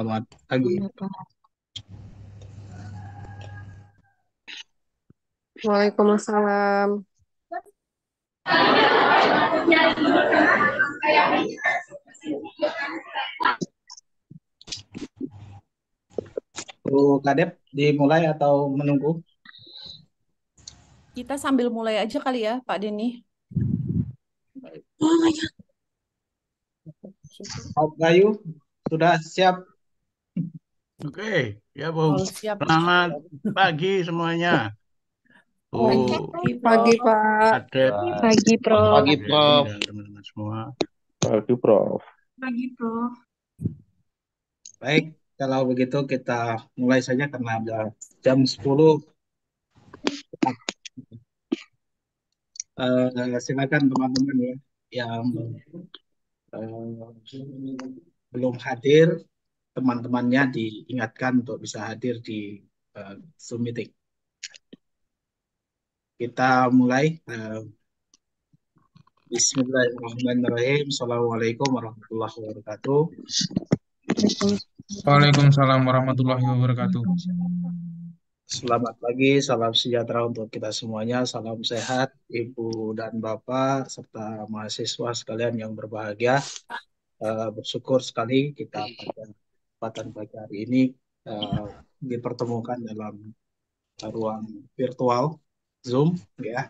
Selamat iya, pagi. Waalaikumsalam. Bu Kadep, dimulai atau menunggu? Kita sambil mulai aja kali ya, Pak Denny. Oh my Pak Bayu, sudah siap Oke, okay. ya Bu. Oh, siap. Selamat pagi semuanya. Bu, pagi, pagi Pak. Ada pagi Prof. Pagi Prof. Teman-teman semua. Pagi Prof. Pagi Prof. Baik, kalau begitu kita mulai saja karena ada jam 10. Uh, eh, silakan teman-teman ya yang uh, belum hadir teman-temannya diingatkan untuk bisa hadir di uh, Zoom meeting. Kita mulai. Uh, Bismillahirrahmanirrahim. Assalamualaikum warahmatullahi wabarakatuh. Waalaikumsalam warahmatullahi wabarakatuh. Selamat pagi, salam sejahtera untuk kita semuanya, salam sehat, Ibu dan Bapak, serta mahasiswa sekalian yang berbahagia. Uh, bersyukur sekali kita pada kesempatan pagi hari ini uh, dipertemukan dalam ruang virtual Zoom ya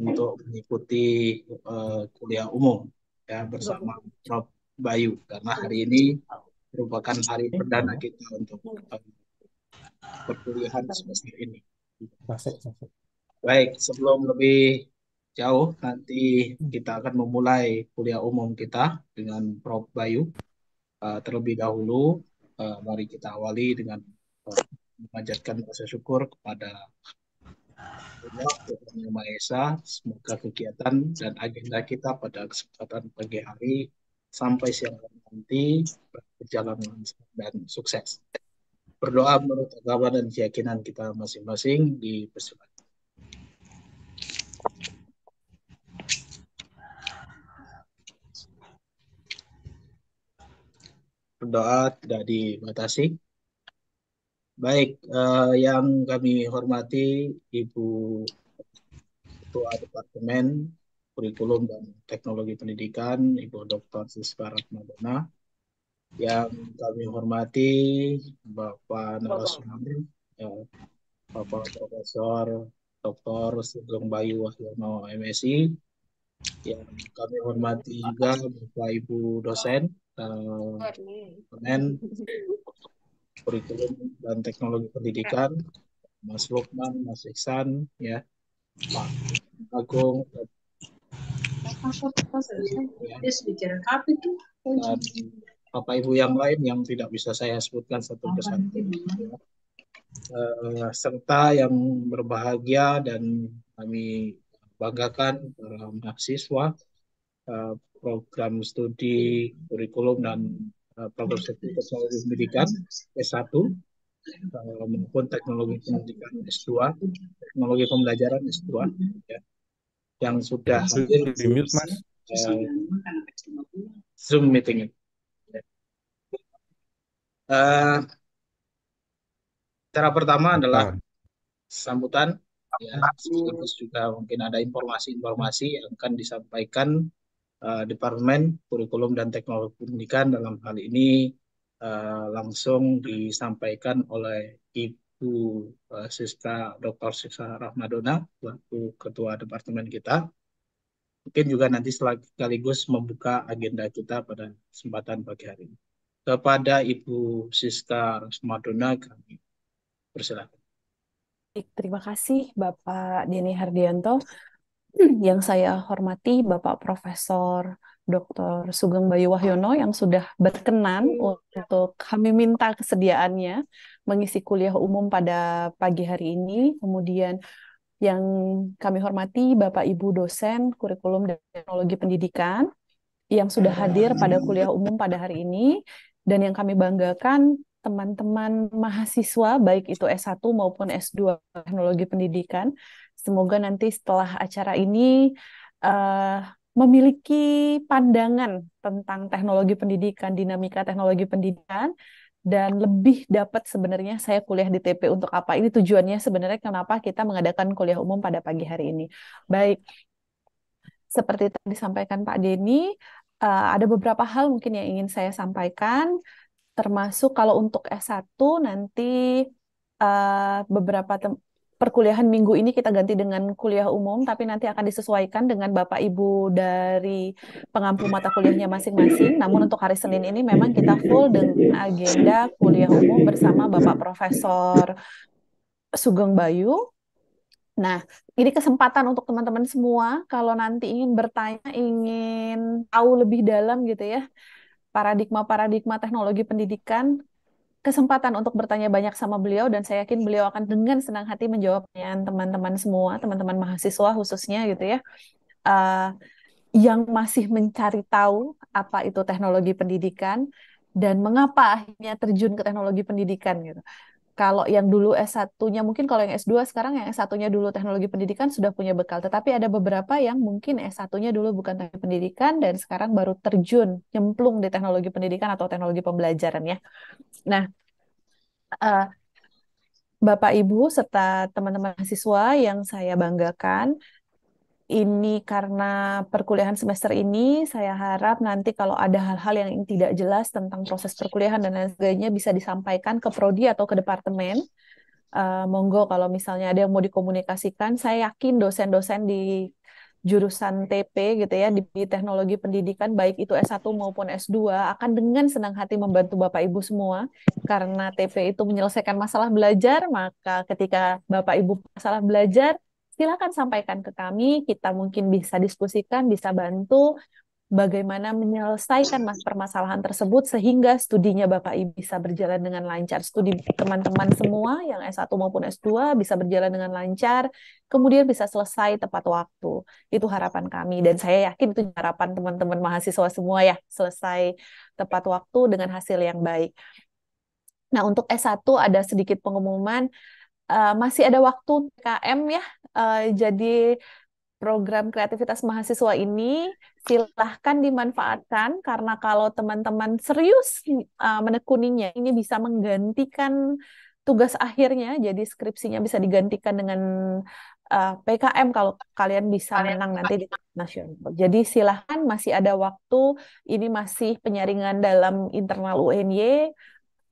untuk mengikuti uh, kuliah umum ya bersama Prof Bayu karena hari ini merupakan hari perdana kita untuk uh, perkuliahan semester ini. Baik, sebelum lebih jauh nanti kita akan memulai kuliah umum kita dengan Prof Bayu. Uh, terlebih dahulu uh, mari kita awali dengan uh, eh, mengajarkan rasa syukur kepada Allah yang Maha Esa. Semoga kegiatan dan agenda kita pada kesempatan pagi hari sampai siang nanti berjalan lancar dan sukses. Berdoa menurut agama dan keyakinan kita masing-masing di persilakan. berdoa tidak dibatasi. Baik, eh, yang kami hormati Ibu Ketua Departemen Kurikulum dan Teknologi Pendidikan, Ibu Dr. Siska Ratmadana. Yang kami hormati Bapak Narasumber, ya, Bapak Profesor Dr. Sugeng Bayu Wahyono MSI. Yang kami hormati juga Bapak Ibu dosen, uh, Kurikulum dan Teknologi Pendidikan, Mas Lukman, Mas Iksan, ya, Pak Agung, dan Bapak Ibu yang lain yang tidak bisa saya sebutkan satu persatu, uh, serta yang berbahagia dan kami banggakan para mahasiswa uh, program studi, kurikulum, dan uh, program studi teknologi pendidikan S1 uh, eh, maupun teknologi pendidikan S2, teknologi pembelajaran S2 ya, yang sudah hadir di mute, Mas. Eh, Zoom meeting. Uh, cara pertama adalah ah. sambutan ya, juga mungkin ada informasi-informasi yang akan disampaikan uh, Departemen Kurikulum dan Teknologi Pendidikan dalam hal ini uh, langsung disampaikan oleh Ibu uh, eh, Sista Dr. Siska Rahmadona selaku Ketua Departemen kita. Mungkin juga nanti sekaligus membuka agenda kita pada kesempatan pagi hari ini. Kepada Ibu Siska Rahmadona kami persilakan. Terima kasih Bapak Denny Hardianto. Hmm, yang saya hormati Bapak Profesor Dr. Sugeng Bayu Wahyono yang sudah berkenan hmm. untuk kami minta kesediaannya mengisi kuliah umum pada pagi hari ini. Kemudian yang kami hormati Bapak Ibu dosen kurikulum dan teknologi pendidikan yang sudah hadir pada kuliah umum pada hari ini dan yang kami banggakan teman-teman mahasiswa baik itu S1 maupun S2 teknologi pendidikan Semoga nanti setelah acara ini uh, memiliki pandangan tentang teknologi pendidikan, dinamika teknologi pendidikan, dan lebih dapat sebenarnya saya kuliah di TP untuk apa. Ini tujuannya sebenarnya kenapa kita mengadakan kuliah umum pada pagi hari ini. Baik, seperti tadi disampaikan Pak Denny, eh, ada beberapa hal mungkin yang ingin saya sampaikan, termasuk kalau untuk S1 nanti uh, beberapa perkuliahan minggu ini kita ganti dengan kuliah umum, tapi nanti akan disesuaikan dengan Bapak Ibu dari pengampu mata kuliahnya masing-masing. Namun untuk hari Senin ini memang kita full dengan agenda kuliah umum bersama Bapak Profesor Sugeng Bayu. Nah, ini kesempatan untuk teman-teman semua kalau nanti ingin bertanya, ingin tahu lebih dalam gitu ya, paradigma-paradigma teknologi pendidikan kesempatan untuk bertanya banyak sama beliau dan saya yakin beliau akan dengan senang hati menjawab pertanyaan teman-teman semua, teman-teman mahasiswa khususnya gitu ya. Uh, yang masih mencari tahu apa itu teknologi pendidikan dan mengapa akhirnya terjun ke teknologi pendidikan gitu kalau yang dulu S1-nya mungkin kalau yang S2 sekarang yang S1-nya dulu teknologi pendidikan sudah punya bekal, tetapi ada beberapa yang mungkin S1-nya dulu bukan teknologi pendidikan dan sekarang baru terjun nyemplung di teknologi pendidikan atau teknologi pembelajaran ya. Nah, uh, Bapak Ibu serta teman-teman mahasiswa yang saya banggakan, ini karena perkuliahan semester ini, saya harap nanti kalau ada hal-hal yang tidak jelas tentang proses perkuliahan dan lain sebagainya bisa disampaikan ke prodi atau ke departemen. Uh, monggo kalau misalnya ada yang mau dikomunikasikan, saya yakin dosen-dosen di jurusan TP gitu ya di teknologi pendidikan baik itu S1 maupun S2 akan dengan senang hati membantu Bapak Ibu semua karena TP itu menyelesaikan masalah belajar maka ketika Bapak Ibu masalah belajar silakan sampaikan ke kami. Kita mungkin bisa diskusikan, bisa bantu bagaimana menyelesaikan mas permasalahan tersebut sehingga studinya Bapak Ibu bisa berjalan dengan lancar. Studi teman-teman semua yang S1 maupun S2 bisa berjalan dengan lancar, kemudian bisa selesai tepat waktu. Itu harapan kami dan saya yakin itu harapan teman-teman mahasiswa semua ya, selesai tepat waktu dengan hasil yang baik. Nah, untuk S1 ada sedikit pengumuman Eh, masih ada waktu KM ya. Uh, jadi program kreativitas mahasiswa ini silahkan dimanfaatkan karena kalau teman-teman serius uh, menekuninya ini bisa menggantikan tugas akhirnya jadi skripsinya bisa digantikan dengan uh, PKM kalau kalian bisa menang nanti di nasional. Jadi silahkan masih ada waktu ini masih penyaringan dalam internal UNY.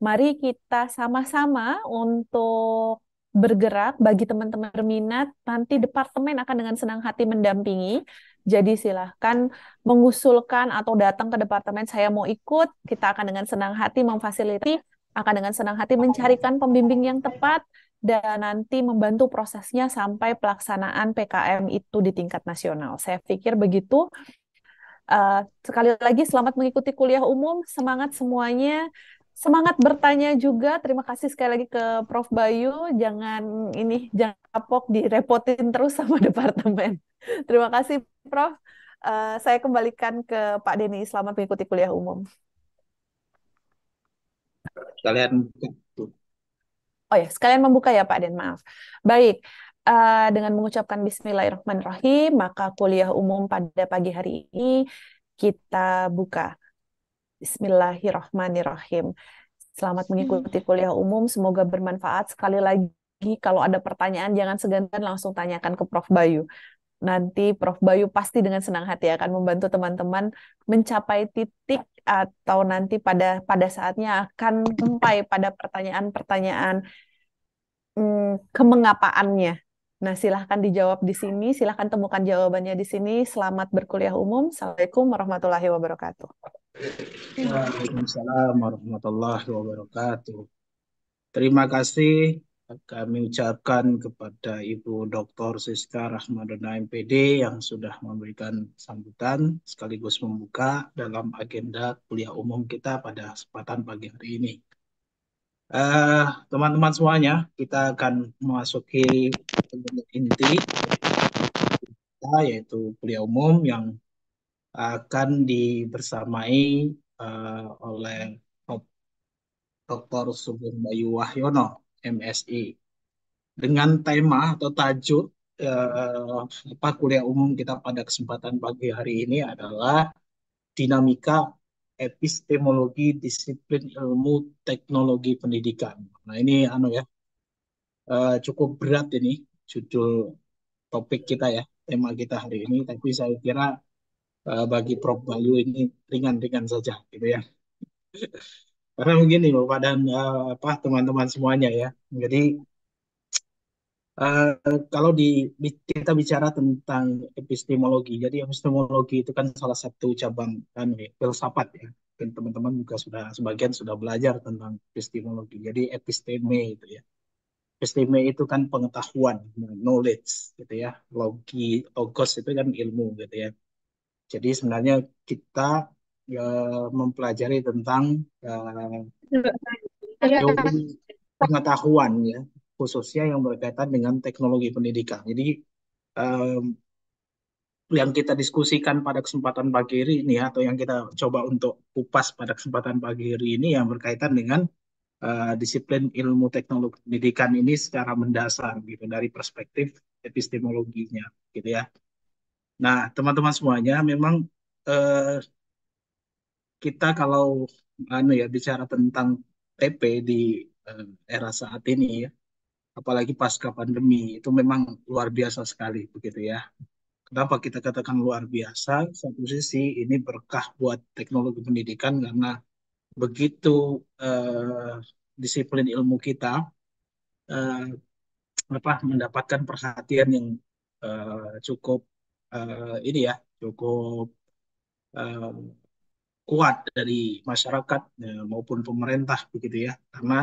Mari kita sama-sama untuk bergerak bagi teman-teman berminat nanti departemen akan dengan senang hati mendampingi jadi silahkan mengusulkan atau datang ke departemen saya mau ikut kita akan dengan senang hati memfasilitasi akan dengan senang hati mencarikan pembimbing yang tepat dan nanti membantu prosesnya sampai pelaksanaan PKM itu di tingkat nasional saya pikir begitu Uh, sekali lagi selamat mengikuti kuliah umum, semangat semuanya semangat bertanya juga. Terima kasih sekali lagi ke Prof. Bayu. Jangan ini jangan kapok direpotin terus sama departemen. Terima kasih Prof. Uh, saya kembalikan ke Pak Denny Selamat mengikuti kuliah umum. Sekalian Oh ya, sekalian membuka ya Pak Den, maaf. Baik, uh, dengan mengucapkan Bismillahirrahmanirrahim, maka kuliah umum pada pagi hari ini kita buka. Bismillahirrahmanirrahim. Selamat mengikuti kuliah umum, semoga bermanfaat. Sekali lagi, kalau ada pertanyaan, jangan segan-segan langsung tanyakan ke Prof. Bayu. Nanti Prof. Bayu pasti dengan senang hati akan membantu teman-teman mencapai titik atau nanti pada pada saatnya akan sampai pada pertanyaan-pertanyaan hmm, kemengapaannya Nah, silahkan dijawab di sini, silahkan temukan jawabannya di sini. Selamat berkuliah umum. Assalamualaikum warahmatullahi wabarakatuh. Waalaikumsalam warahmatullahi wabarakatuh. Terima kasih kami ucapkan kepada Ibu Dr. Siska Rahmadona MPD yang sudah memberikan sambutan sekaligus membuka dalam agenda kuliah umum kita pada kesempatan pagi hari ini. Eh, teman-teman uh, semuanya, kita akan memasuki inti kita yaitu kuliah umum yang akan dibersamai uh, oleh Dr. Sugeng Bayu Wahyono, MSI. Dengan tema atau tajuk uh, apa kuliah umum kita pada kesempatan pagi hari ini adalah dinamika epistemologi disiplin ilmu teknologi pendidikan. Nah ini anu ya uh, cukup berat ini judul topik kita ya tema kita hari ini. Tapi saya kira uh, bagi Prof Bayu ini ringan-ringan saja gitu ya. Karena begini Bapak dan uh, apa teman-teman semuanya ya. Jadi Uh, kalau di, kita bicara tentang epistemologi, jadi epistemologi itu kan salah satu cabang kan ya, filsafat ya. Dan teman-teman juga sudah sebagian sudah belajar tentang epistemologi. Jadi episteme itu ya. Episteme itu kan pengetahuan, knowledge gitu ya. Logi, logos itu kan ilmu gitu ya. Jadi sebenarnya kita uh, mempelajari tentang uh, pengetahuan ya khususnya yang berkaitan dengan teknologi pendidikan. Jadi um, yang kita diskusikan pada kesempatan pagi hari ini atau yang kita coba untuk kupas pada kesempatan pagi hari ini yang berkaitan dengan uh, disiplin ilmu teknologi pendidikan ini secara mendasar gitu dari perspektif epistemologinya gitu ya. Nah, teman-teman semuanya memang uh, kita kalau anu ya bicara tentang TP di uh, era saat ini ya apalagi pasca pandemi itu memang luar biasa sekali begitu ya. Kenapa kita katakan luar biasa? Satu sisi ini berkah buat teknologi pendidikan karena begitu eh, disiplin ilmu kita eh, apa mendapatkan perhatian yang eh, cukup eh, ini ya cukup eh, kuat dari masyarakat eh, maupun pemerintah begitu ya karena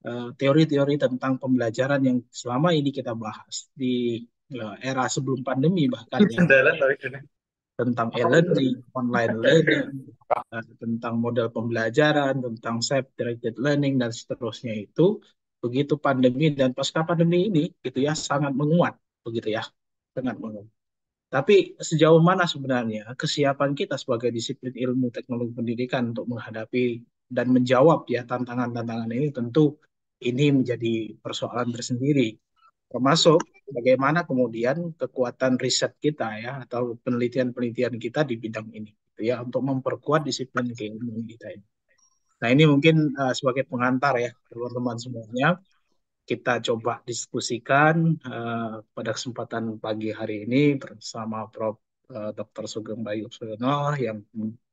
Eh, teori-teori tentang pembelajaran yang selama ini kita bahas di eh, era sebelum pandemi bahkan ya, tentang e-learning, online learning, eh, tentang model pembelajaran, tentang self-directed learning dan seterusnya itu begitu pandemi dan pasca pandemi ini gitu ya sangat menguat begitu ya sangat menguat. Tapi sejauh mana sebenarnya kesiapan kita sebagai disiplin ilmu teknologi pendidikan untuk menghadapi dan menjawab ya tantangan-tantangan ini tentu ini menjadi persoalan tersendiri. Termasuk bagaimana kemudian kekuatan riset kita ya atau penelitian-penelitian kita di bidang ini gitu ya untuk memperkuat disiplin keilmuan kita ini. Nah, ini mungkin uh, sebagai pengantar ya teman-teman semuanya kita coba diskusikan uh, pada kesempatan pagi hari ini bersama Prof eh, Dr. Sugeng Bayu Suyono yang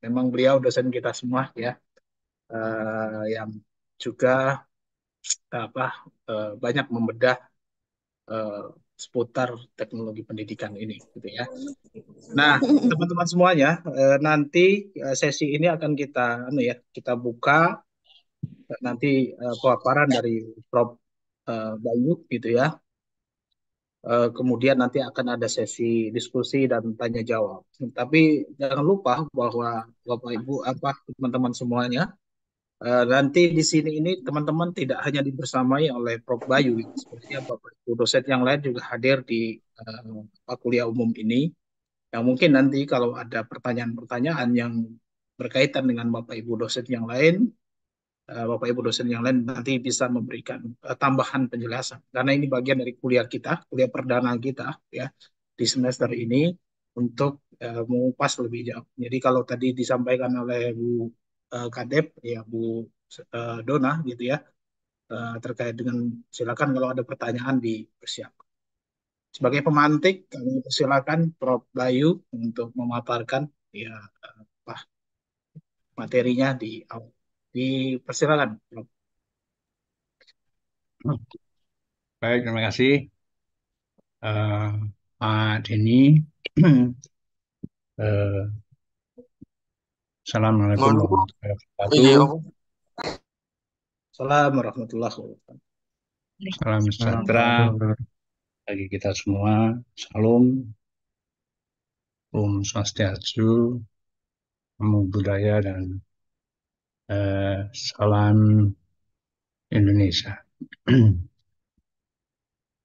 memang beliau dosen kita semua ya uh, yang juga apa uh, banyak membedah uh, seputar teknologi pendidikan ini gitu ya. Nah, teman-teman semuanya, eh, nanti sesi ini akan kita anu ya, kita buka nanti paparan dari Prof Bayu gitu ya. kemudian nanti akan ada sesi diskusi dan tanya jawab. Tapi jangan lupa bahwa Bapak Ibu apa teman-teman semuanya Eh, nanti di sini ini teman-teman tidak hanya dibersamai oleh Prof. Bayu, seperti Bapak Ibu dosen yang lain juga hadir di uh, kuliah umum ini. Yang mungkin nanti kalau ada pertanyaan-pertanyaan yang berkaitan dengan Bapak Ibu dosen yang lain, eh, Bapak Ibu dosen yang lain nanti bisa memberikan uh, tambahan penjelasan. Karena ini bagian dari kuliah kita, kuliah perdana kita ya di semester ini untuk uh, mengupas lebih jauh. Jadi kalau tadi disampaikan oleh Bu uh, Kadep ya Bu uh, Dona gitu ya uh, terkait dengan silakan kalau ada pertanyaan dipersiapkan. Sebagai pemantik kami persilakan Prof Bayu untuk memaparkan ya apa materinya di awal. Dipersilakan Prof. Baik, terima kasih. Uh, Pak Denny, uh, Assalamualaikum warahmatullahi iya, wabarakatuh. Salam warahmatullahi wabarakatuh. Salam sejahtera bagi kita semua. Salam. Om Swastiastu. Om Budaya dan eh, salam Indonesia.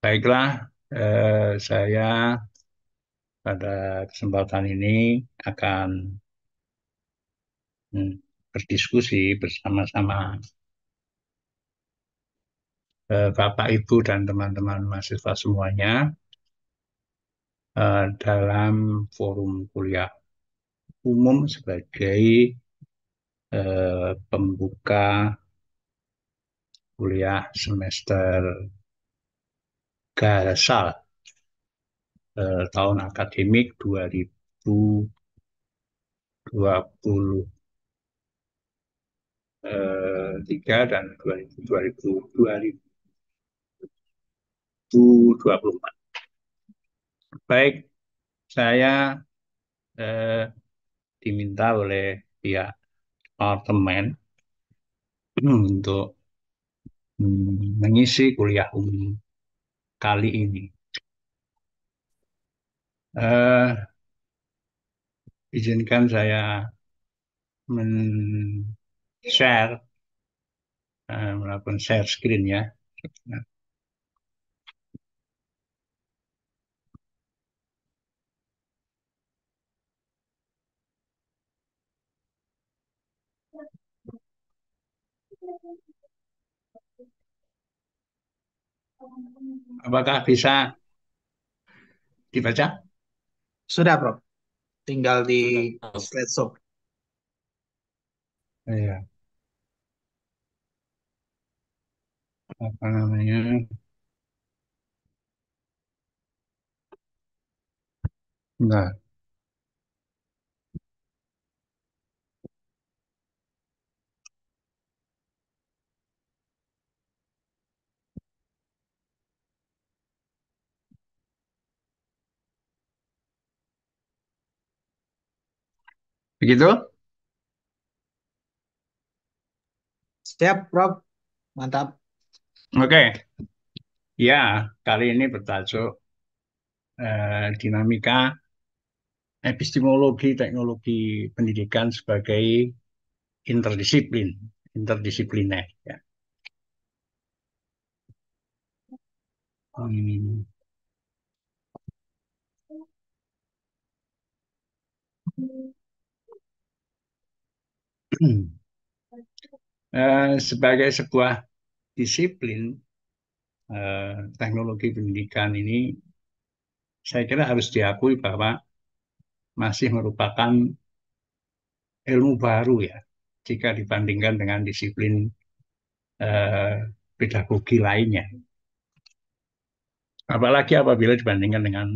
Baiklah, eh, saya pada kesempatan ini akan Hmm, berdiskusi bersama-sama eh, Bapak Ibu dan teman-teman mahasiswa semuanya eh, dalam forum kuliah umum sebagai eh, pembuka kuliah semester Garasal tahun akademik 2020. 2003 eh, dan 2000, 2024. Baik, saya eh, diminta oleh pihak departemen untuk hmm, mengisi kuliah umum kali ini. Eh, izinkan saya men share melakukan eh, share screen ya. Apakah bisa dibaca? Sudah, bro. Tinggal di show. Iya. apa namanya Bentar. Begitu? Siap, prof Mantap. Oke, ya kali ini bertajuk eh, dinamika epistemologi teknologi pendidikan sebagai interdisiplin, interdisipliner. Ya. Hmm. Uh, sebagai sebuah disiplin eh, teknologi pendidikan ini saya kira harus diakui bahwa masih merupakan ilmu baru ya jika dibandingkan dengan disiplin eh, pedagogi lainnya. Apalagi apabila dibandingkan dengan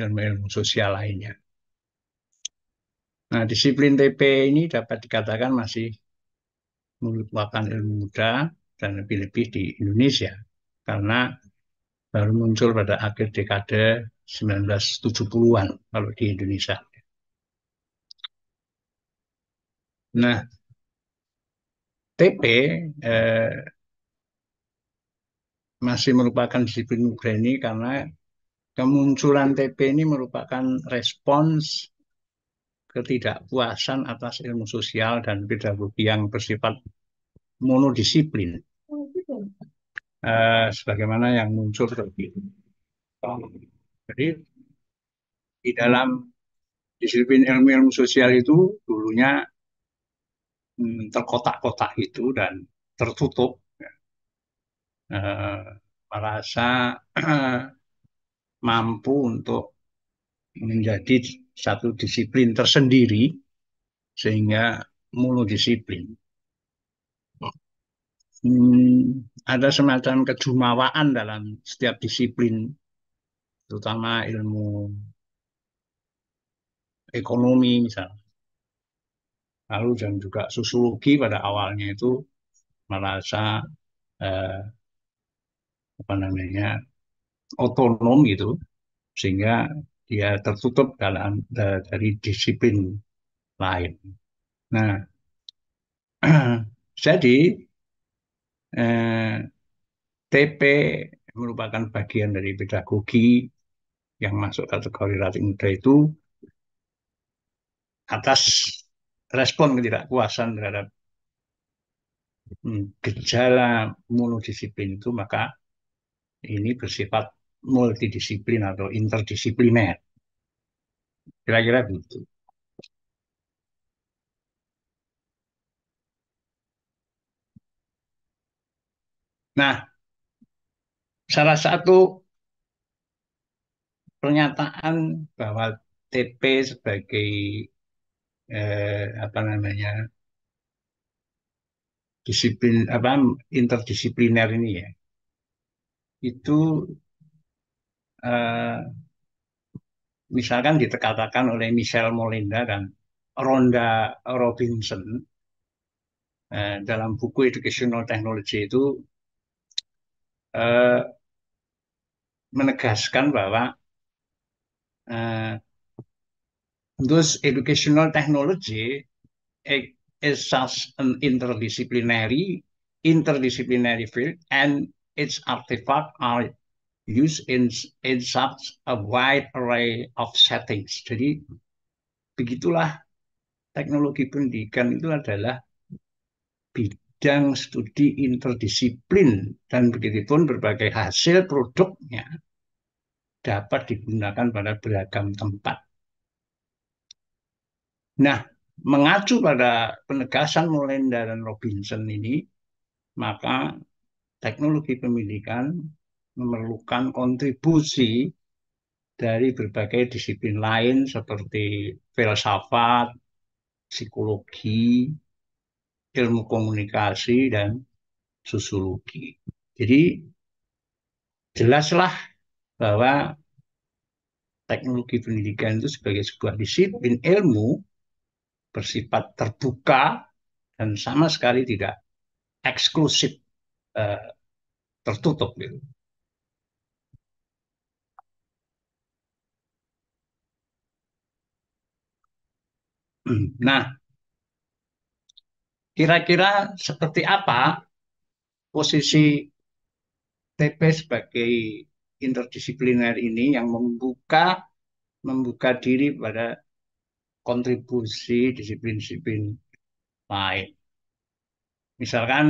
ilmu-ilmu sosial lainnya. Nah, disiplin TP ini dapat dikatakan masih merupakan ilmu muda dan lebih-lebih di Indonesia karena baru muncul pada akhir dekade 1970-an kalau di Indonesia. Nah, TP eh, masih merupakan disiplin Ukraini karena kemunculan TP ini merupakan respons ketidakpuasan atas ilmu sosial dan pedagogi yang bersifat monodisiplin. Uh, sebagaimana yang muncul tadi Jadi di dalam disiplin ilmu-ilmu sosial itu dulunya mm, terkotak-kotak itu dan tertutup. Uh, merasa mampu untuk menjadi satu disiplin tersendiri sehingga disiplin hmm, ada semacam kejumawaan dalam setiap disiplin, terutama ilmu ekonomi misal. Lalu dan juga sosiologi pada awalnya itu merasa eh, apa namanya otonom gitu, sehingga dia tertutup dalam dari disiplin lain. Nah, jadi eh, TP merupakan bagian dari pedagogi yang masuk kategori relatif muda itu atas respon ketidakpuasan terhadap hmm, gejala monodisiplin itu maka ini bersifat multidisiplin atau interdisipliner. Kira-kira begitu. -kira Nah, salah satu pernyataan bahwa TP sebagai eh, apa namanya disiplin apa interdisipliner ini ya itu eh, misalkan dikatakan oleh Michelle Molinda dan Ronda Robinson eh, dalam buku Educational Technology itu eh, menegaskan bahwa eh, those educational technology is such an interdisciplinary interdisciplinary field and its artifact are used in in such a wide array of settings. Jadi begitulah teknologi pendidikan itu adalah bidang studi interdisiplin dan begitu pun berbagai hasil produknya dapat digunakan pada beragam tempat. Nah, mengacu pada penegasan Molenda dan Robinson ini, maka teknologi pendidikan memerlukan kontribusi dari berbagai disiplin lain seperti filsafat, psikologi, ilmu komunikasi dan sosiologi. Jadi jelaslah bahwa teknologi pendidikan itu sebagai sebuah disiplin ilmu bersifat terbuka dan sama sekali tidak eksklusif eh, tertutup gitu. Hmm, nah, kira-kira seperti apa posisi TP sebagai interdisipliner ini yang membuka membuka diri pada kontribusi disiplin-disiplin lain. Misalkan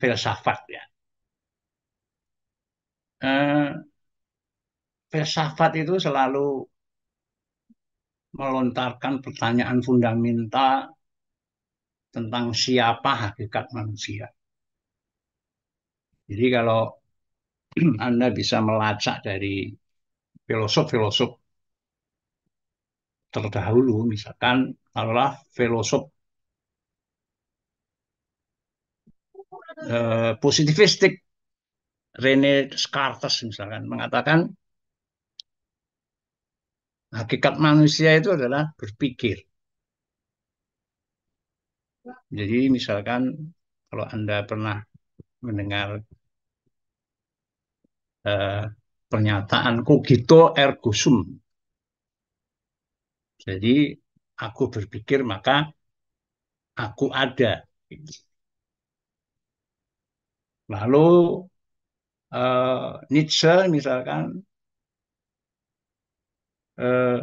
filsafat ya. Eh, filsafat itu selalu melontarkan pertanyaan fundamental tentang siapa hakikat manusia. Jadi kalau Anda bisa melacak dari filosof-filosof terdahulu, misalkan adalah filosof uh, positivistik Rene Descartes misalkan mengatakan hakikat manusia itu adalah berpikir. Jadi misalkan kalau Anda pernah mendengar uh, pernyataan kogito ergo sum. Jadi aku berpikir maka aku ada. Lalu uh, Nietzsche misalkan eh,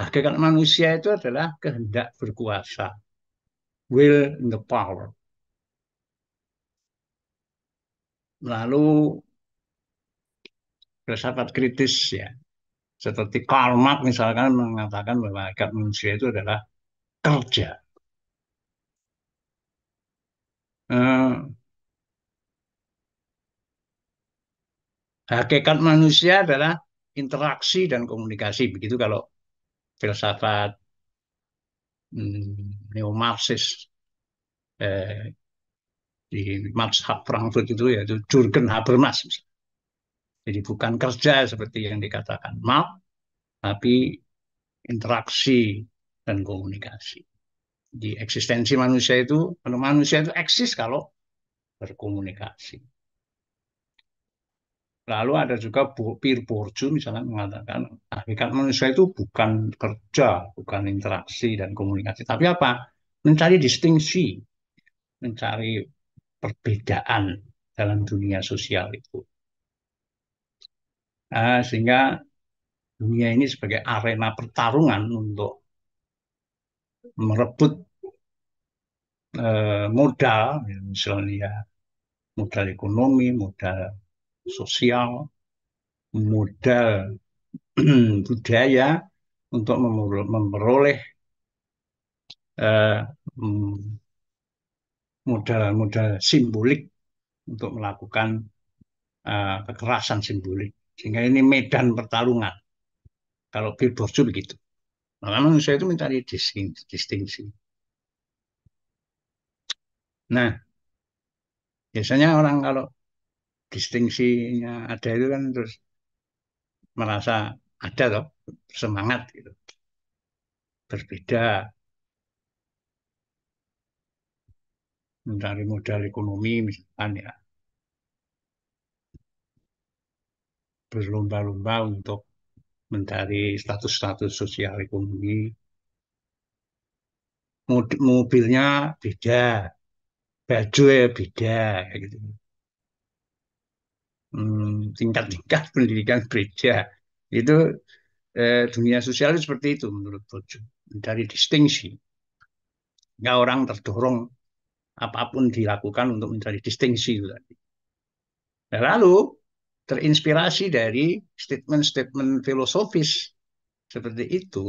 hakikat manusia itu adalah kehendak berkuasa will and the power. Lalu filsafat kritis ya, seperti Karl Marx misalkan mengatakan bahwa hakikat manusia itu adalah kerja. Eh, hakikat manusia adalah interaksi dan komunikasi. Begitu kalau filsafat Hmm, neomarxis eh, di Marx Frankfurt itu yaitu Jurgen Habermas. Jadi bukan kerja seperti yang dikatakan Marx, tapi interaksi dan komunikasi. Di eksistensi manusia itu, manusia itu eksis kalau berkomunikasi. Lalu ada juga Pir Borju misalnya mengatakan hakikat ah, manusia itu bukan kerja, bukan interaksi dan komunikasi, tapi apa? Mencari distingsi, mencari perbedaan dalam dunia sosial itu. Nah, sehingga dunia ini sebagai arena pertarungan untuk merebut eh, modal, misalnya modal ekonomi, modal sosial, modal budaya untuk memperoleh eh, mm, modal-modal uh, simbolik untuk melakukan uh, kekerasan simbolik. Sehingga ini medan pertarungan. Kalau Bilborjo begitu. Nah, Maka manusia itu mencari distingsi. Nah, biasanya orang kalau distingsinya ada itu kan terus merasa ada loh semangat gitu berbeda mencari modal ekonomi misalkan ya berlomba-lomba untuk mencari status-status sosial ekonomi mobilnya beda baju ya beda kayak gitu Hmm, tingkat-tingkat pendidikan beda. Itu eh, dunia sosial seperti itu menurut Bojo. Dari distingsi. Nggak orang terdorong apapun dilakukan untuk mencari distingsi. Tadi. Nah, lalu terinspirasi dari statement-statement filosofis seperti itu,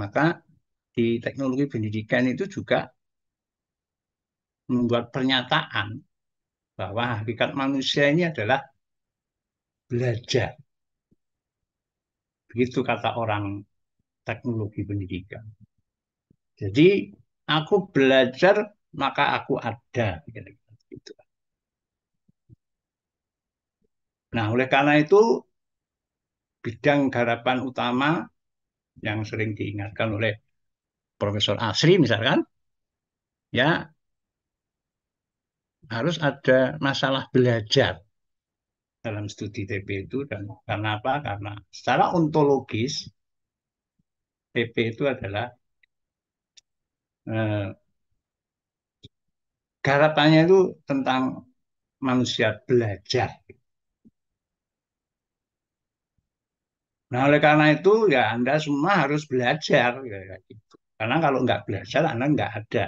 maka di teknologi pendidikan itu juga membuat pernyataan bahwa hakikat manusia ini adalah belajar. Begitu kata orang teknologi pendidikan. Jadi aku belajar maka aku ada. Gitu. Nah, oleh karena itu bidang garapan utama yang sering diingatkan oleh Profesor Asri misalkan, ya harus ada masalah belajar dalam studi TP itu dan karena apa? Karena secara ontologis TP itu adalah eh, garapannya itu tentang manusia belajar. Nah, oleh karena itu ya Anda semua harus belajar ya, gitu. Karena kalau nggak belajar Anda nggak ada.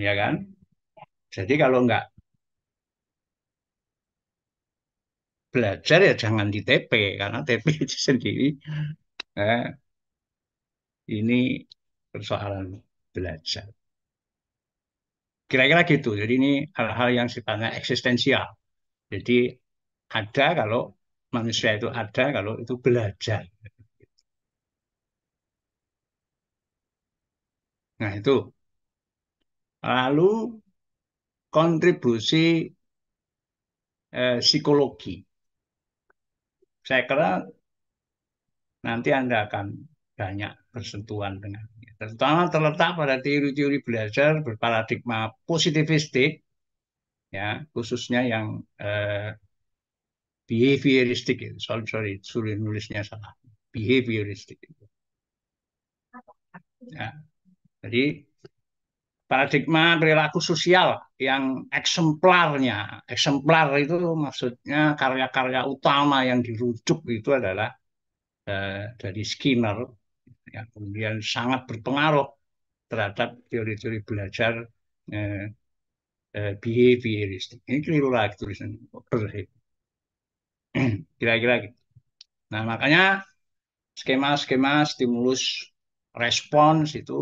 ya kan? Jadi kalau enggak belajar ya jangan di TP karena TP itu sendiri eh, ini persoalan belajar. Kira-kira gitu. Jadi ini hal-hal yang sifatnya eksistensial. Jadi ada kalau manusia itu ada kalau itu belajar. Nah itu Lalu kontribusi eh, psikologi. Saya kira nanti Anda akan banyak bersentuhan dengan terutama terletak pada teori-teori belajar berparadigma positivistik ya khususnya yang eh, behavioristik sorry sorry sulit nulisnya salah behavioristik ya. jadi paradigma perilaku sosial yang eksemplarnya. Eksemplar itu maksudnya karya-karya utama yang dirujuk itu adalah eh, dari Skinner yang kemudian sangat berpengaruh terhadap teori-teori belajar eh, eh, behavioristik. Ini keliru lagi tulisan kira-kira gitu. Nah makanya skema-skema stimulus respons itu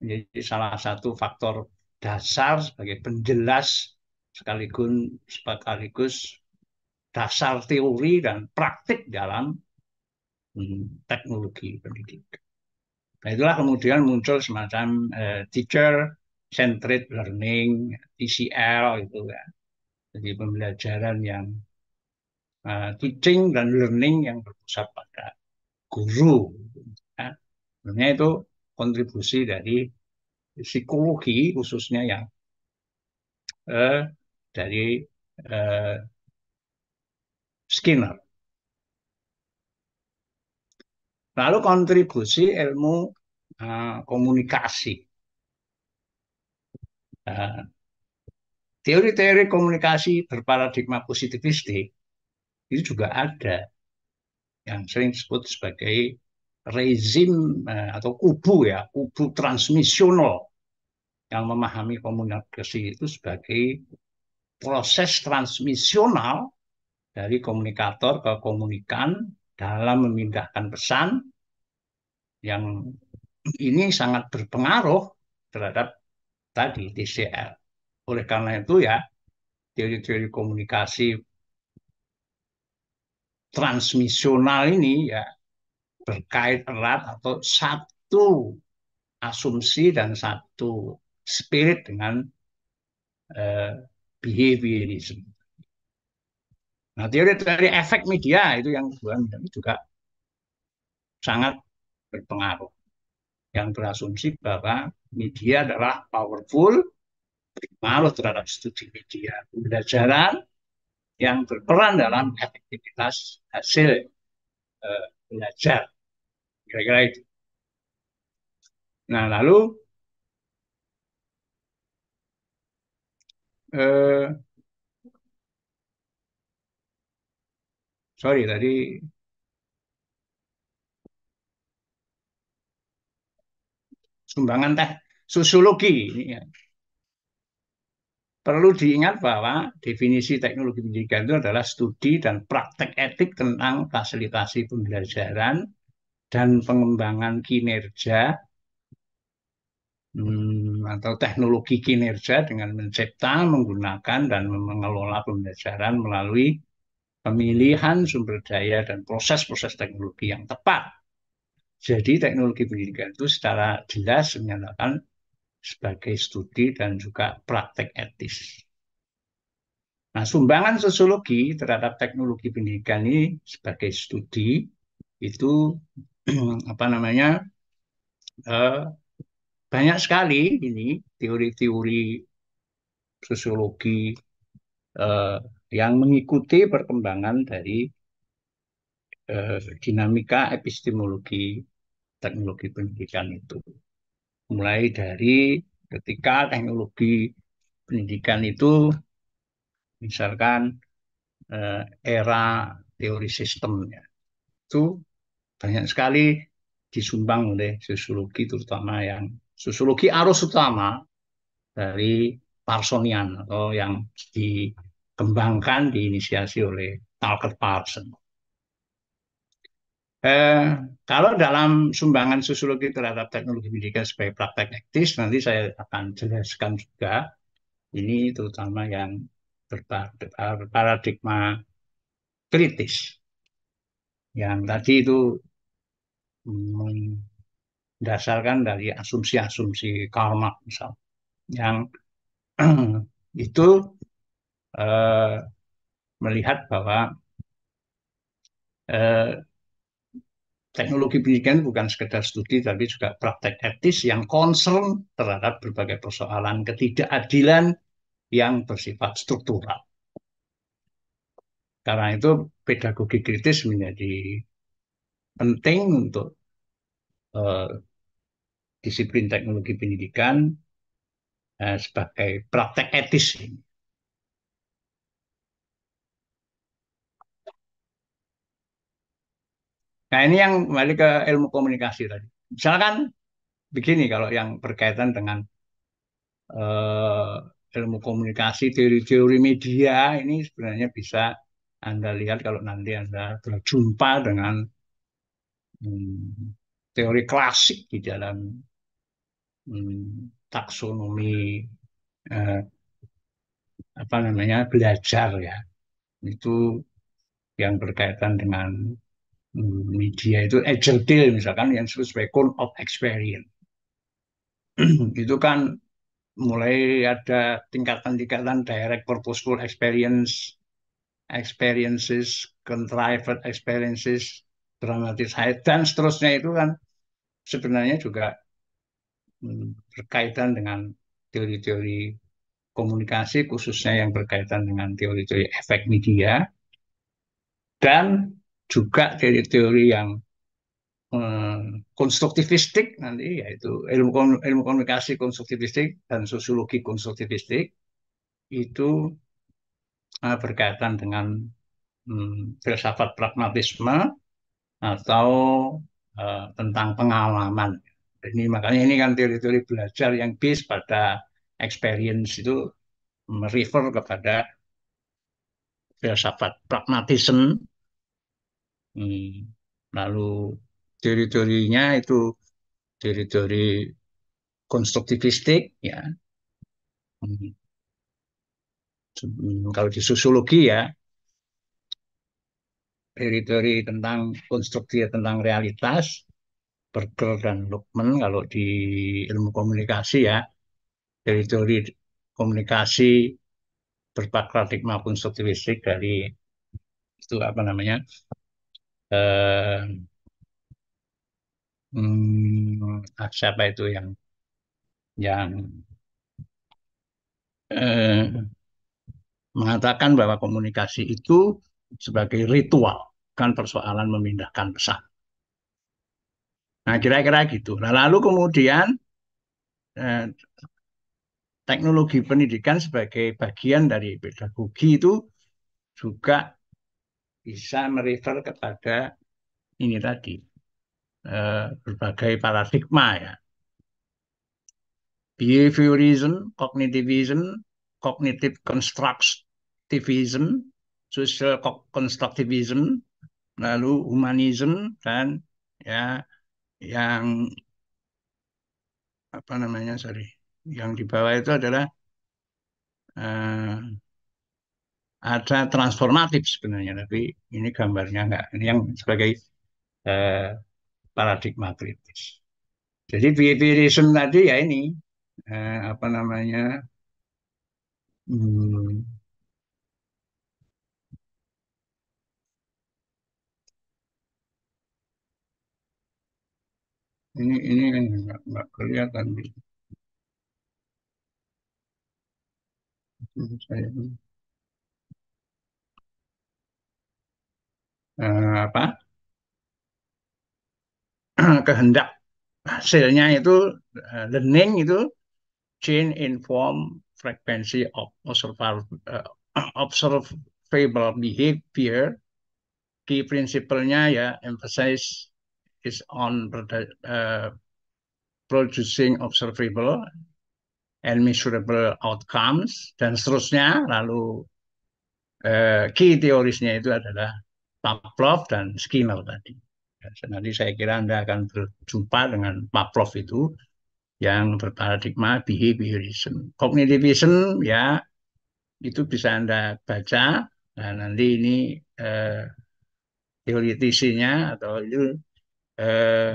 menjadi salah satu faktor dasar sebagai penjelas sekaligus sekaligus dasar teori dan praktik dalam hmm, teknologi pendidikan. Nah, itulah kemudian muncul semacam eh, teacher centered learning (TCL) itu ya. Jadi pembelajaran yang uh, teaching dan learning yang berpusat pada guru. Ya. itu kontribusi dari psikologi khususnya yang eh, dari eh, Skinner. Lalu kontribusi ilmu eh, komunikasi. teori eh, teori-teori komunikasi berparadigma positivistik itu juga ada yang sering disebut sebagai rezim eh, atau kubu ya, kubu transmisional yang memahami komunikasi itu sebagai proses transmisional dari komunikator ke komunikan dalam memindahkan pesan yang ini sangat berpengaruh terhadap tadi TCL. Oleh karena itu ya teori-teori komunikasi transmisional ini ya berkait erat atau satu asumsi dan satu spirit dengan uh, behaviorism. Nah, teori dari efek media itu yang juga sangat berpengaruh. Yang berasumsi bahwa media adalah powerful, berpengaruh terhadap studi media pembelajaran yang berperan dalam efektivitas hasil uh, belajar. Kira-kira itu. Nah, lalu eh, sorry tadi sumbangan teh sosiologi ini ya. Perlu diingat bahwa definisi teknologi pendidikan itu adalah studi dan praktek etik tentang fasilitasi pembelajaran dan pengembangan kinerja hmm, atau teknologi kinerja dengan mencipta, menggunakan, dan mengelola pembelajaran melalui pemilihan sumber daya dan proses-proses teknologi yang tepat. Jadi teknologi pendidikan itu secara jelas menyatakan sebagai studi dan juga praktek etis. Nah, sumbangan sosiologi terhadap teknologi pendidikan ini sebagai studi itu apa namanya eh, banyak sekali ini teori-teori sosiologi eh, yang mengikuti perkembangan dari eh, dinamika epistemologi teknologi pendidikan itu mulai dari ketika teknologi pendidikan itu misalkan eh, era teori sistemnya itu banyak sekali disumbang oleh sosiologi terutama yang sosiologi arus utama dari Parsonian atau yang dikembangkan diinisiasi oleh Talcott Parson. Eh, kalau dalam sumbangan sosiologi terhadap teknologi pendidikan sebagai praktek etis, nanti saya akan jelaskan juga ini terutama yang berparadigma kritis. Yang tadi itu mendasarkan hmm. dari asumsi-asumsi Karl misal yang itu eh, melihat bahwa eh, teknologi pendidikan bukan sekedar studi tapi juga praktek etis yang concern terhadap berbagai persoalan ketidakadilan yang bersifat struktural. Karena itu pedagogi kritis menjadi penting untuk eh, disiplin teknologi pendidikan eh, sebagai praktek etis. Nah ini yang kembali ke ilmu komunikasi tadi. Misalkan begini kalau yang berkaitan dengan uh, ilmu komunikasi, teori-teori media ini sebenarnya bisa Anda lihat kalau nanti Anda berjumpa dengan hmm, teori klasik di dalam hmm, taksonomi eh, apa namanya belajar ya itu yang berkaitan dengan hmm, media itu agile misalkan yang disebut sebagai cone of experience itu kan mulai ada tingkatan-tingkatan direct purposeful experience experiences contrived experiences dramatis haid dan seterusnya itu kan sebenarnya juga hmm, berkaitan dengan teori-teori komunikasi khususnya yang berkaitan dengan teori-teori efek media dan juga teori-teori yang eh, konstruktivistik nanti yaitu ilmu ilmu komunikasi konstruktivistik dan sosiologi konstruktivistik itu eh, berkaitan dengan hmm, filsafat pragmatisme atau uh, tentang pengalaman. Ini makanya ini kan teori-teori belajar yang based pada experience itu merefer kepada filsafat pragmatism. Hmm, lalu teori-teorinya itu teori-teori konstruktivistik ya. Hmm. hmm kalau di sosiologi ya, teori-teori tentang konstruksi tentang realitas Berger dan Lukman kalau di ilmu komunikasi ya teori-teori komunikasi berparadigma maupun struktivistik dari itu apa namanya eh, hmm, ah, siapa itu yang yang eh, mengatakan bahwa komunikasi itu sebagai ritual, kan persoalan memindahkan pesan. Nah, kira-kira gitu. Nah, lalu kemudian eh, teknologi pendidikan sebagai bagian dari pedagogi itu juga bisa merefer kepada ini tadi eh, berbagai paradigma ya. Behaviorism, cognitivism, cognitive constructivism, social constructivism, lalu humanism dan ya yang apa namanya sorry, yang di bawah itu adalah uh, ada transformatif sebenarnya, tapi ini gambarnya enggak. Ini yang sebagai uh, paradigma kritis. Jadi behaviorism tadi ya ini uh, apa namanya hmm, ini ini nggak kelihatan gitu. saya uh, apa kehendak hasilnya itu eh, learning itu change in form frequency of observable, eh, observable behavior di prinsipalnya ya emphasize is on uh, producing observable and measurable outcomes dan seterusnya lalu uh, key teorisnya itu adalah Pavlov dan Skinner tadi. Nanti saya kira Anda akan berjumpa dengan Pavlov itu yang berparadigma behaviorism. Cognitivism ya itu bisa Anda baca dan nah, nanti ini uh, teoritisinya atau itu eh,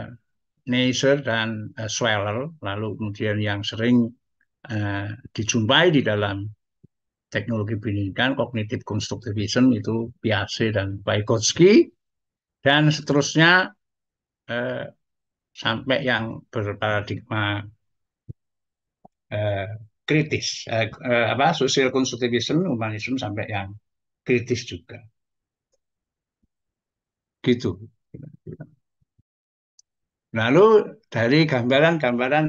nasal dan eh, lalu kemudian yang sering eh, dijumpai di dalam teknologi pendidikan kognitif constructivism itu Piaget dan Vygotsky dan seterusnya eh, sampai yang berparadigma eh, kritis eh, eh, apa sosial konstruktivisme humanisme sampai yang kritis juga gitu Lalu dari gambaran-gambaran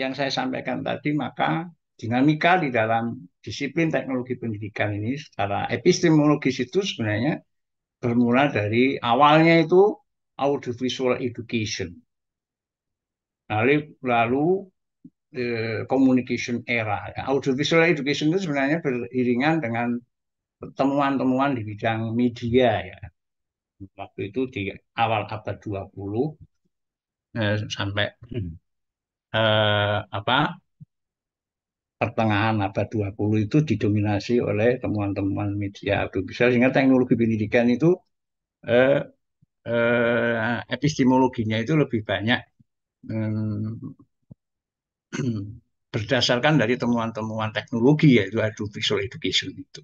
yang saya sampaikan tadi, maka dinamika di dalam disiplin teknologi pendidikan ini secara epistemologis itu sebenarnya bermula dari awalnya itu audiovisual education. Lalu, lalu eh, communication era. Audiovisual education itu sebenarnya beriringan dengan temuan-temuan di bidang media ya waktu itu di awal abad 20 eh, sampai hmm. eh, apa pertengahan abad 20 itu didominasi oleh temuan-temuan media audiovisual sehingga teknologi pendidikan itu eh, eh, epistemologinya itu lebih banyak eh, berdasarkan dari temuan-temuan teknologi yaitu audiovisual education itu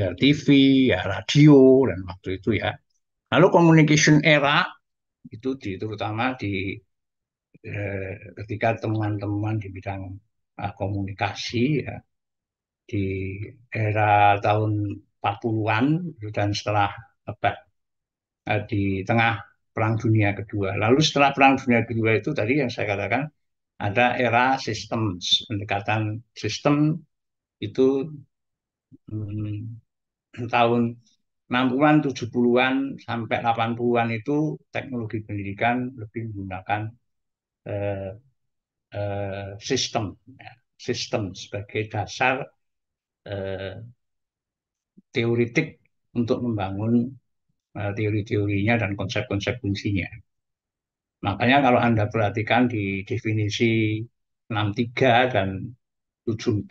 ya TV, ya radio dan waktu itu ya. Lalu communication era itu di, terutama di eh, ketika teman-teman di bidang eh, komunikasi ya di era tahun 40-an dan setelah abad eh, di tengah Perang Dunia Kedua. Lalu setelah Perang Dunia Kedua itu tadi yang saya katakan ada era sistem pendekatan sistem itu hmm, tahun 60-an, 70-an sampai 80-an itu teknologi pendidikan lebih menggunakan uh, uh, sistem ya. sistem sebagai dasar uh, teoritik untuk membangun uh, teori-teorinya dan konsep-konsep fungsinya. Makanya kalau Anda perhatikan di definisi 63 dan 74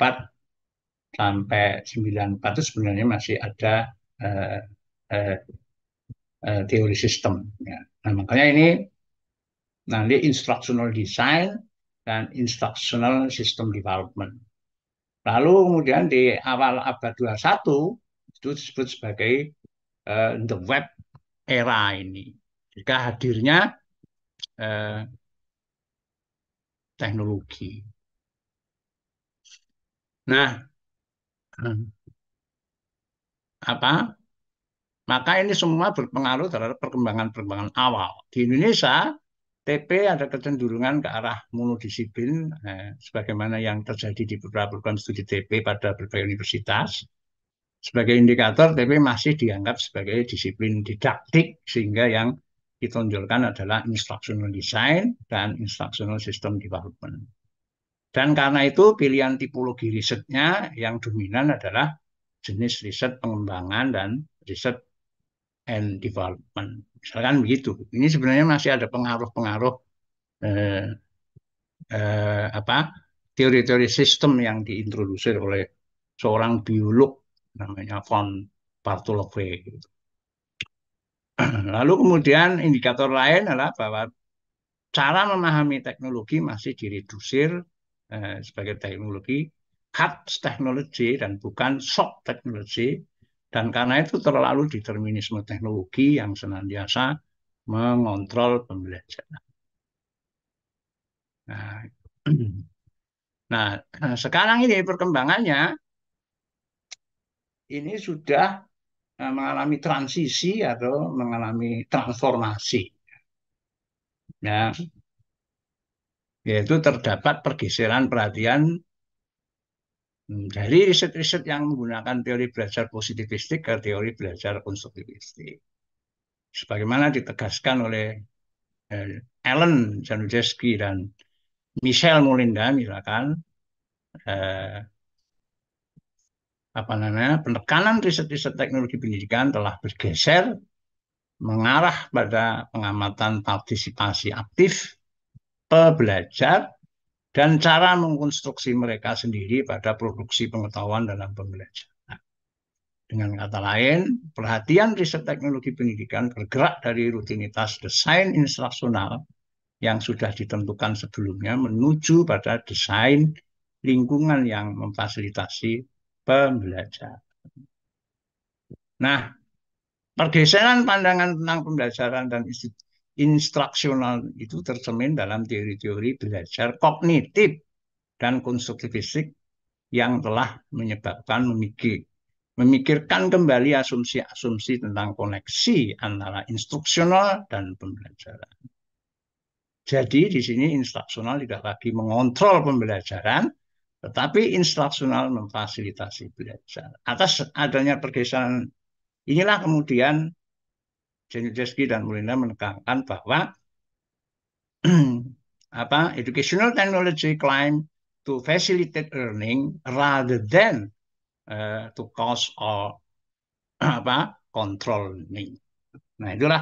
sampai 94 itu sebenarnya masih ada uh, uh, uh, teori sistem. Ya. Nah, makanya ini nanti instructional design dan instructional system development. Lalu kemudian di awal abad 21 itu disebut sebagai uh, the web era ini. Jika hadirnya uh, teknologi. Nah, Hmm. apa maka ini semua berpengaruh terhadap perkembangan-perkembangan awal di Indonesia TP ada kecenderungan ke arah monodisiplin eh, sebagaimana yang terjadi di beberapa program studi TP pada berbagai universitas sebagai indikator TP masih dianggap sebagai disiplin didaktik sehingga yang ditonjolkan adalah instructional design dan instructional system development dan karena itu pilihan tipologi risetnya yang dominan adalah jenis riset pengembangan dan riset and development. Misalkan begitu. Ini sebenarnya masih ada pengaruh-pengaruh eh, eh, apa teori-teori sistem yang diintroduksi oleh seorang biolog namanya von Bartolove. Lalu kemudian indikator lain adalah bahwa cara memahami teknologi masih diredusir Eh, sebagai teknologi hard teknologi dan bukan soft technology dan karena itu terlalu determinisme teknologi yang senantiasa mengontrol pembelajaran. Nah, nah eh, sekarang ini perkembangannya ini sudah eh, mengalami transisi atau mengalami transformasi. Nah, yaitu terdapat pergeseran perhatian hmm, dari riset-riset yang menggunakan teori belajar positivistik ke teori belajar konstruktivistik. Sebagaimana ditegaskan oleh eh, Alan Januszewski dan Michelle Mulinda misalkan eh, apa namanya penekanan riset-riset teknologi pendidikan telah bergeser mengarah pada pengamatan partisipasi aktif pebelajar dan cara mengkonstruksi mereka sendiri pada produksi pengetahuan dalam pembelajaran. Dengan kata lain, perhatian riset teknologi pendidikan bergerak dari rutinitas desain instruksional yang sudah ditentukan sebelumnya menuju pada desain lingkungan yang memfasilitasi pembelajaran. Nah, pergeseran pandangan tentang pembelajaran dan institusi instruksional itu tercermin dalam teori-teori belajar kognitif dan konstruktivistik yang telah menyebabkan memikir memikirkan kembali asumsi-asumsi tentang koneksi antara instruksional dan pembelajaran. Jadi di sini instruksional tidak lagi mengontrol pembelajaran, tetapi instruksional memfasilitasi belajar. Atas adanya pergeseran inilah kemudian Jendrijeski dan Mulina menekankan bahwa apa educational technology claim to facilitate learning rather than uh, to cause or apa controlling. Nah itulah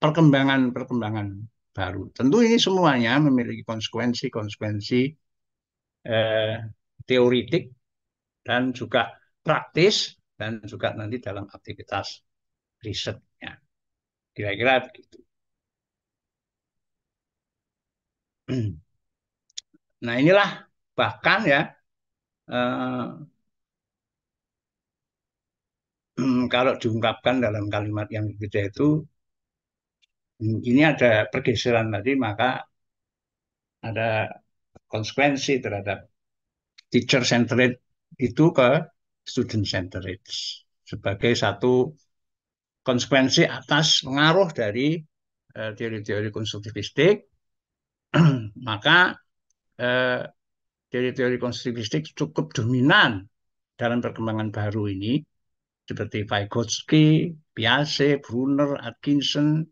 perkembangan-perkembangan eh, uh, baru. Tentu ini semuanya memiliki konsekuensi-konsekuensi uh, teoritik dan juga praktis dan juga nanti dalam aktivitas risetnya. Kira-kira begitu. Nah inilah bahkan ya eh, kalau diungkapkan dalam kalimat yang berbeda itu ini ada pergeseran tadi maka ada konsekuensi terhadap teacher centered itu ke student centered sebagai satu konsekuensi atas pengaruh dari eh, teori-teori konstruktivistik, maka eh, teori-teori konstruktivistik cukup dominan dalam perkembangan baru ini seperti Vygotsky, Piaget, Brunner, Atkinson,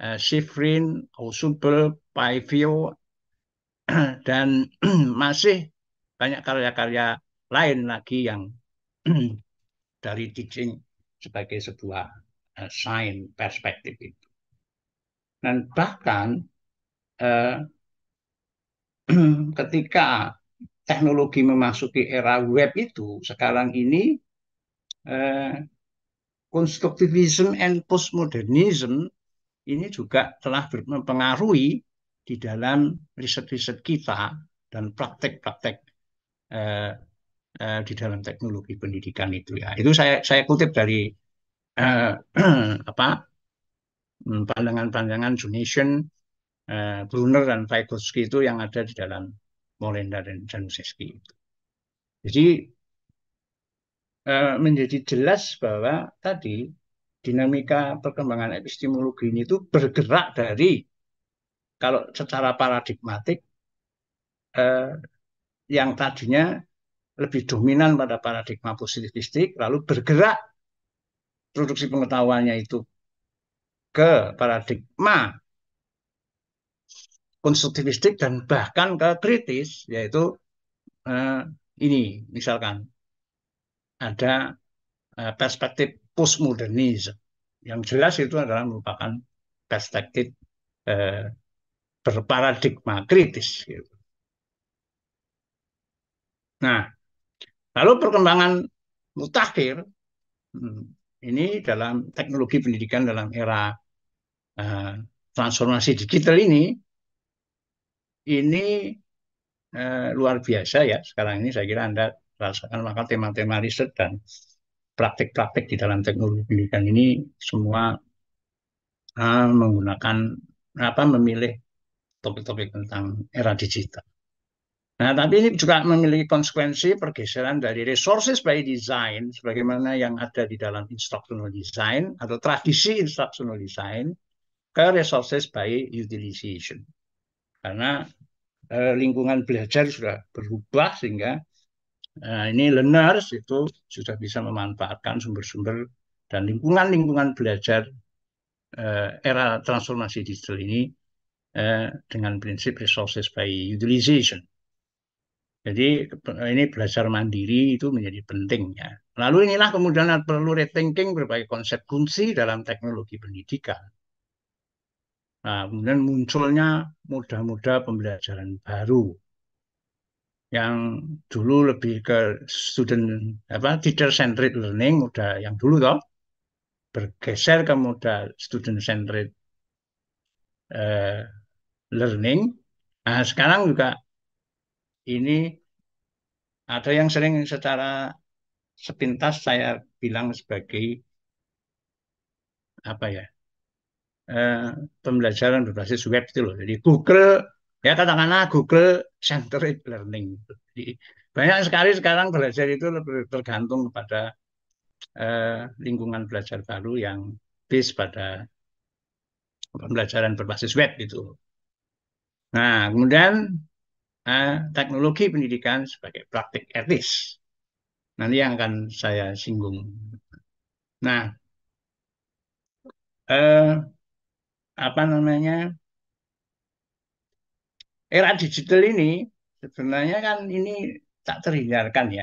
eh, Schifrin, Ausubel, Paivio, dan masih banyak karya-karya lain lagi yang dari teaching sebagai sebuah Eh, sign perspektif itu. Dan bahkan eh, ketika teknologi memasuki era web itu sekarang ini eh, konstruktivisme and postmodernism ini juga telah mempengaruhi di dalam riset-riset kita dan praktek-praktek eh, eh, di dalam teknologi pendidikan itu ya. Itu saya saya kutip dari uh, apa hmm, pandangan-pandangan Junician, uh, eh, Brunner dan Vygotsky itu yang ada di dalam Molenda dan Januszewski itu. Jadi uh, menjadi jelas bahwa tadi dinamika perkembangan epistemologi ini itu bergerak dari kalau secara paradigmatik eh, yang tadinya lebih dominan pada paradigma positivistik lalu bergerak produksi pengetahuannya itu ke paradigma konstruktivistik dan bahkan ke kritis yaitu eh, ini misalkan ada eh, perspektif postmodernisme yang jelas itu adalah merupakan perspektif eh, berparadigma kritis gitu. Nah, lalu perkembangan mutakhir hmm, ini dalam teknologi pendidikan dalam era uh, transformasi digital ini ini uh, luar biasa ya sekarang ini saya kira Anda rasakan maka tema-tema riset dan praktik-praktik di dalam teknologi pendidikan ini semua uh, menggunakan apa memilih topik-topik tentang era digital. Nah, tapi ini juga memiliki konsekuensi pergeseran dari resources by design, sebagaimana yang ada di dalam instructional design atau tradisi instructional design, ke resources by utilization. Karena eh, lingkungan belajar sudah berubah sehingga eh, ini learners itu sudah bisa memanfaatkan sumber-sumber dan lingkungan-lingkungan belajar eh, era transformasi digital ini eh, dengan prinsip resources by utilization. Jadi eh, ini belajar mandiri itu menjadi penting ya. Lalu inilah kemudian perlu rethinking berbagai konsep kunci dalam teknologi pendidikan. Nah, kemudian munculnya mudah-mudah pembelajaran baru yang dulu lebih ke student apa teacher centered learning udah yang dulu toh bergeser ke modal student centered uh, learning. Nah, sekarang juga ini atau yang sering secara sepintas saya bilang sebagai apa ya eh, pembelajaran berbasis web itu loh. Jadi Google ya katakanlah Google centered learning. Jadi, banyak sekali sekarang belajar itu lebih tergantung kepada eh, lingkungan belajar baru yang bis pada pembelajaran berbasis web itu. Nah, kemudian Eh, teknologi pendidikan sebagai praktik etis. Nanti yang akan saya singgung. Nah, eh, apa namanya? Era digital ini sebenarnya kan ini tak terhindarkan ya.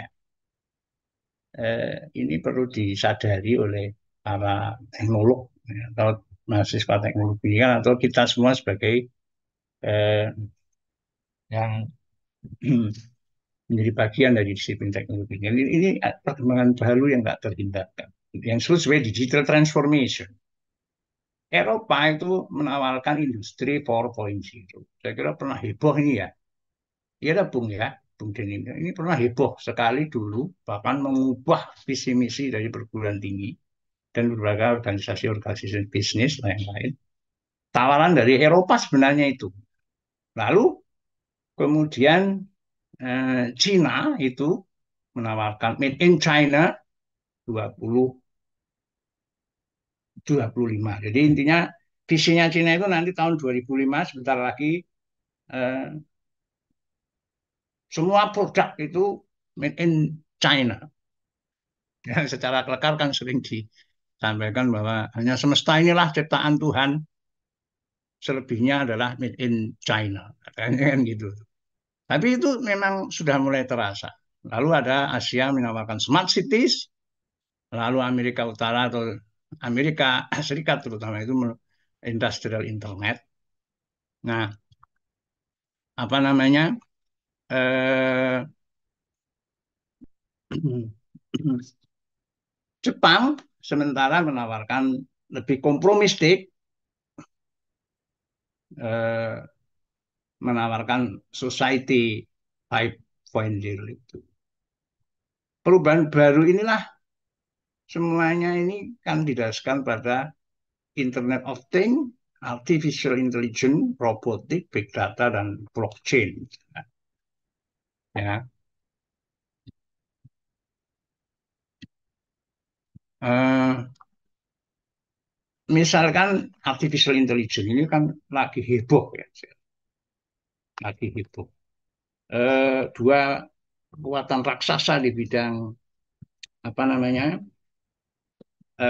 Eh, ini perlu disadari oleh para teknolog ya, atau mahasiswa teknologi kan atau kita semua sebagai eh, yang menjadi bagian dari disiplin teknologi. Ini, ini perkembangan baru yang nggak terhindarkan. Yang disebut sebagai digital transformation. Eropa itu menawarkan industri 4.0. Saya kira pernah heboh ini ya. Iya ada Bung ya, Bung Deni. Ini pernah heboh sekali dulu, bahkan mengubah visi misi dari perguruan tinggi dan berbagai organisasi-organisasi bisnis lain-lain. Tawaran dari Eropa sebenarnya itu. Lalu Kemudian eh, China itu menawarkan made in China 20 25. Jadi intinya visinya Cina itu nanti tahun 2005 sebentar lagi eh, semua produk itu made in China. Ya, secara kelekar kan sering disampaikan bahwa hanya semesta inilah ciptaan Tuhan selebihnya adalah made in China katanya kan gitu tapi itu memang sudah mulai terasa lalu ada Asia menawarkan smart cities lalu Amerika Utara atau Amerika Serikat terutama itu industrial internet nah apa namanya eh, Jepang sementara menawarkan lebih kompromistik Eh, menawarkan society 5.0 itu. Perubahan baru inilah semuanya ini kan didasarkan pada Internet of Things, Artificial Intelligence, Robotik, Big Data, dan Blockchain. Ya. Uh, misalkan artificial intelligence ini kan lagi heboh ya, lagi heboh. e, dua kekuatan raksasa di bidang apa namanya e,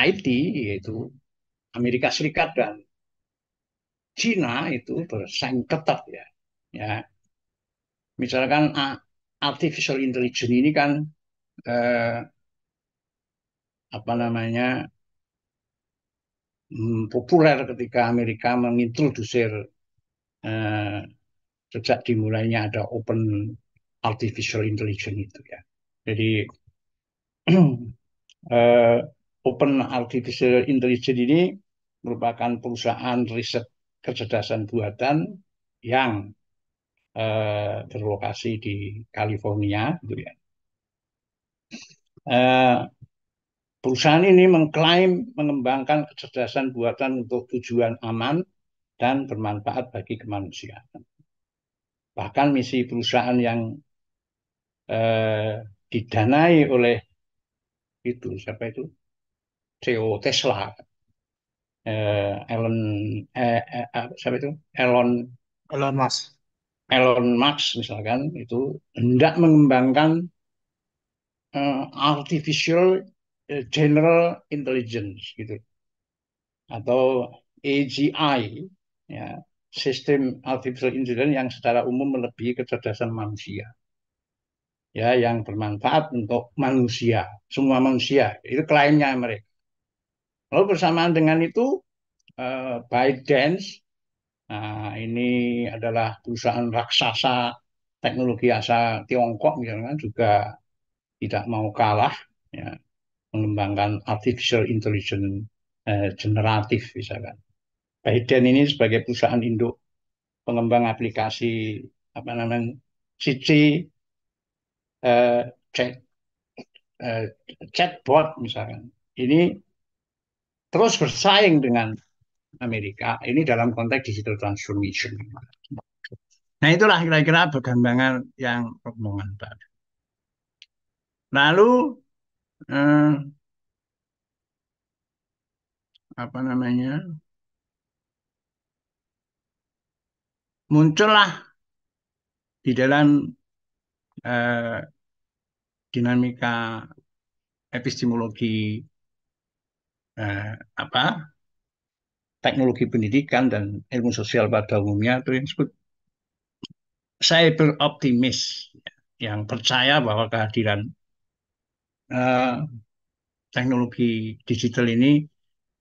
eh, IT yaitu Amerika Serikat dan Cina itu bersaing ketat ya. Ya, misalkan artificial intelligence ini kan eh, apa namanya Hmm, populer ketika Amerika mengintrodusir eh, sejak dimulainya ada open artificial intelligence itu ya. Jadi eh, open artificial intelligence ini merupakan perusahaan riset kecerdasan buatan yang eh, berlokasi di California gitu ya. Eh, Perusahaan ini mengklaim mengembangkan kecerdasan buatan untuk tujuan aman dan bermanfaat bagi kemanusiaan. Bahkan misi perusahaan yang eh, didanai oleh itu siapa itu CEO Tesla, eh, Elon eh, eh, eh, siapa itu Elon Elon Musk. Elon Musk misalkan itu hendak mengembangkan uh, artificial Eh, general Intelligence gitu atau AGI ya sistem artificial intelligence yang secara umum melebihi kecerdasan manusia ya yang bermanfaat untuk manusia semua manusia itu kliennya mereka lalu bersamaan dengan itu eh, ByteDance nah, ini adalah perusahaan raksasa teknologi asal Tiongkok misalnya juga tidak mau kalah ya mengembangkan artificial intelligence eh, generatif misalkan. Biden ini sebagai perusahaan induk pengembang aplikasi apa namanya CC eh, chat eh, chatbot misalkan. Ini terus bersaing dengan Amerika ini dalam konteks digital transformation. Nah itulah kira-kira perkembangan yang perkembangan tadi. Lalu eh, apa namanya muncullah di dalam eh, dinamika epistemologi eh, apa teknologi pendidikan dan ilmu sosial pada umumnya itu yang disebut cyber optimis ya, yang percaya bahwa kehadiran Eh, teknologi digital ini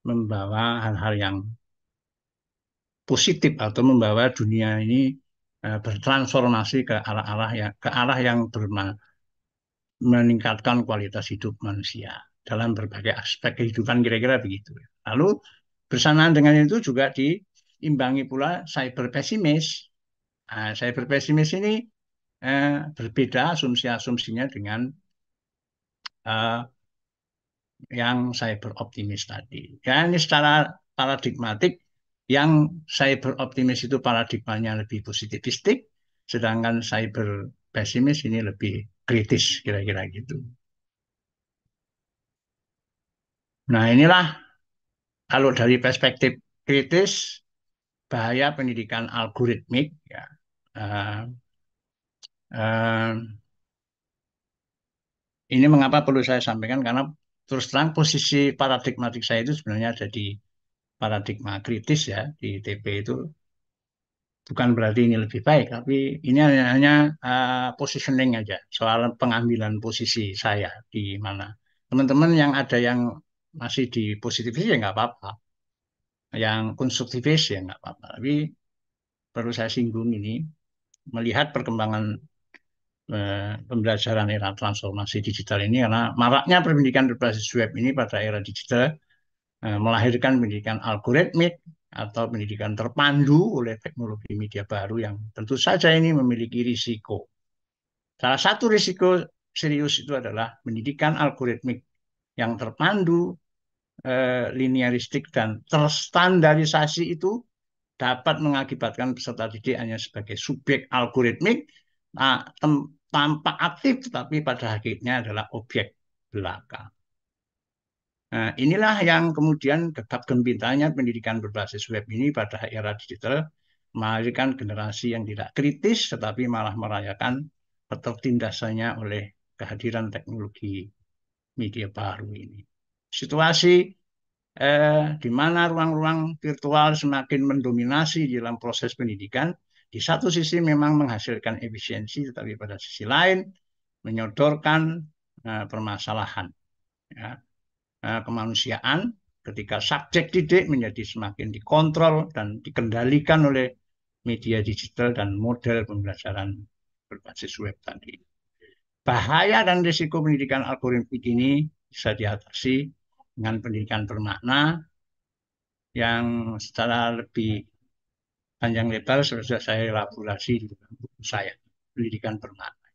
membawa hal-hal yang positif atau membawa dunia ini uh, bertransformasi ke arah-arah yang ke arah yang berma, meningkatkan kualitas hidup manusia dalam berbagai aspek kehidupan kira-kira begitu. Lalu bersamaan dengan itu juga diimbangi pula cyber pesimis. Nah, cyber pesimis ini eh, berbeda asumsi-asumsinya dengan uh, yang cyber optimis tadi. ya ini secara paradigmatik yang cyber optimis itu paradigmanya lebih positivistik, sedangkan cyber pesimis ini lebih kritis kira-kira gitu. Nah inilah kalau dari perspektif kritis bahaya pendidikan algoritmik ya. uh, ini mengapa perlu saya sampaikan karena terus terang posisi paradigmatik saya itu sebenarnya ada di paradigma kritis ya di TP itu bukan berarti ini lebih baik tapi ini hanya, hanya uh, positioning aja soal pengambilan posisi saya di mana teman-teman yang ada yang masih di positivis ya nggak apa-apa yang konstruktivis ya nggak apa-apa tapi perlu saya singgung ini melihat perkembangan Eh, pembelajaran era transformasi digital ini karena maraknya pendidikan berbasis web ini pada era digital eh, melahirkan pendidikan algoritmik atau pendidikan terpandu oleh teknologi media baru yang tentu saja ini memiliki risiko. Salah satu risiko serius itu adalah pendidikan algoritmik yang terpandu, eh, linearistik, dan terstandarisasi itu dapat mengakibatkan peserta didik hanya sebagai subjek algoritmik, nah, tampak aktif tetapi pada hakikatnya adalah objek belaka. Nah, inilah yang kemudian tetap gembiranya pendidikan berbasis web ini pada era digital melahirkan generasi yang tidak kritis tetapi malah merayakan tindasannya oleh kehadiran teknologi media baru ini. Situasi eh, di mana ruang-ruang virtual semakin mendominasi dalam proses pendidikan di satu sisi memang menghasilkan efisiensi, tetapi pada sisi lain menyodorkan uh, permasalahan. Ya. Uh, kemanusiaan ketika subjek didik menjadi semakin dikontrol dan dikendalikan oleh media digital dan model pembelajaran berbasis web tadi. Bahaya dan risiko pendidikan algoritmik ini bisa diatasi dengan pendidikan bermakna yang secara lebih panjang lebar sudah saya elaborasi di dalam buku saya pendidikan bermakna.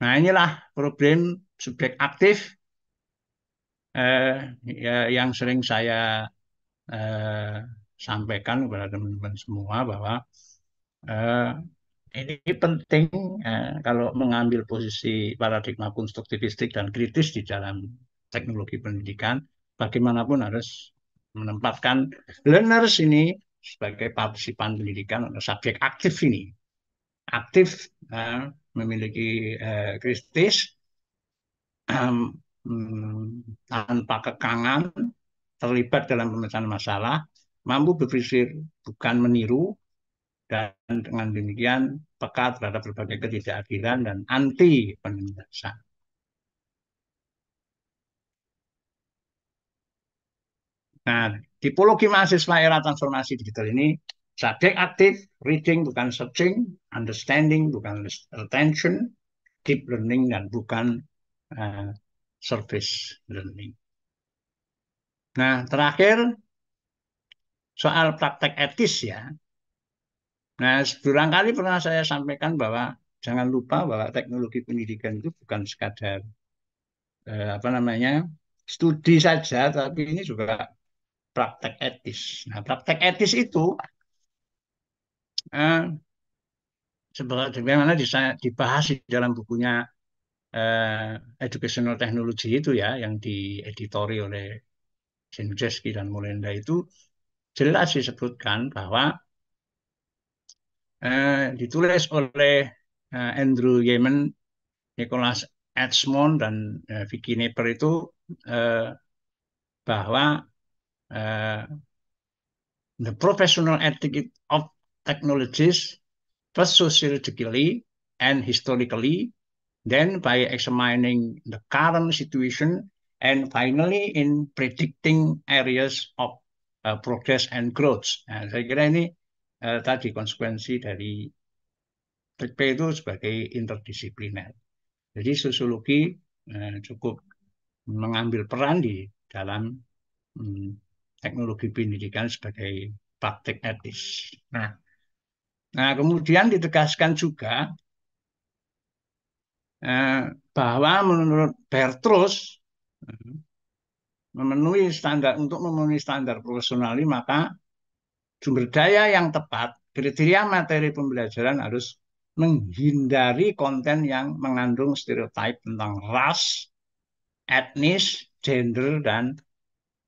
Nah inilah problem subjek aktif eh, ya, yang sering saya eh, sampaikan kepada teman-teman semua bahwa eh, ini penting eh, kalau mengambil posisi paradigma konstruktivistik dan kritis di dalam teknologi pendidikan bagaimanapun harus menempatkan learners ini sebagai partisipan pendidikan atau subjek aktif ini aktif uh, memiliki uh, kritis um, tanpa kekangan terlibat dalam pemecahan masalah mampu berpikir bukan meniru dan dengan demikian peka terhadap berbagai ketidakadilan dan anti penindasan. Nah, tipologi mahasiswa era transformasi digital ini subjek aktif, reading bukan searching, understanding bukan retention deep learning dan bukan uh, eh, service learning. Nah, terakhir soal praktek etis ya. Nah, sebulan kali pernah saya sampaikan bahwa jangan lupa bahwa teknologi pendidikan itu bukan sekadar eh, apa namanya studi saja, tapi ini juga praktek etis. Nah, praktek etis itu eh, sebagaimana dibahas di dalam bukunya eh, Educational Technology itu ya, yang dieditori oleh Sinujeski dan Molenda itu jelas disebutkan bahwa eh, ditulis oleh eh, Andrew Yemen, Nicholas Edsmond dan eh, Vicky Neper itu eh, bahwa uh, the professional ethic of technologies, first sociologically and historically, then by examining the current situation, and finally in predicting areas of uh, progress and growth. Nah, saya kira ini uh, tadi konsekuensi dari TP itu sebagai interdisipliner. Jadi sosiologi uh, cukup mengambil peran di dalam hmm, teknologi pendidikan sebagai praktik etis. Nah, nah kemudian ditegaskan juga eh, bahwa menurut Bertrus memenuhi standar untuk memenuhi standar profesional maka sumber daya yang tepat kriteria materi pembelajaran harus menghindari konten yang mengandung stereotip tentang ras, etnis, gender dan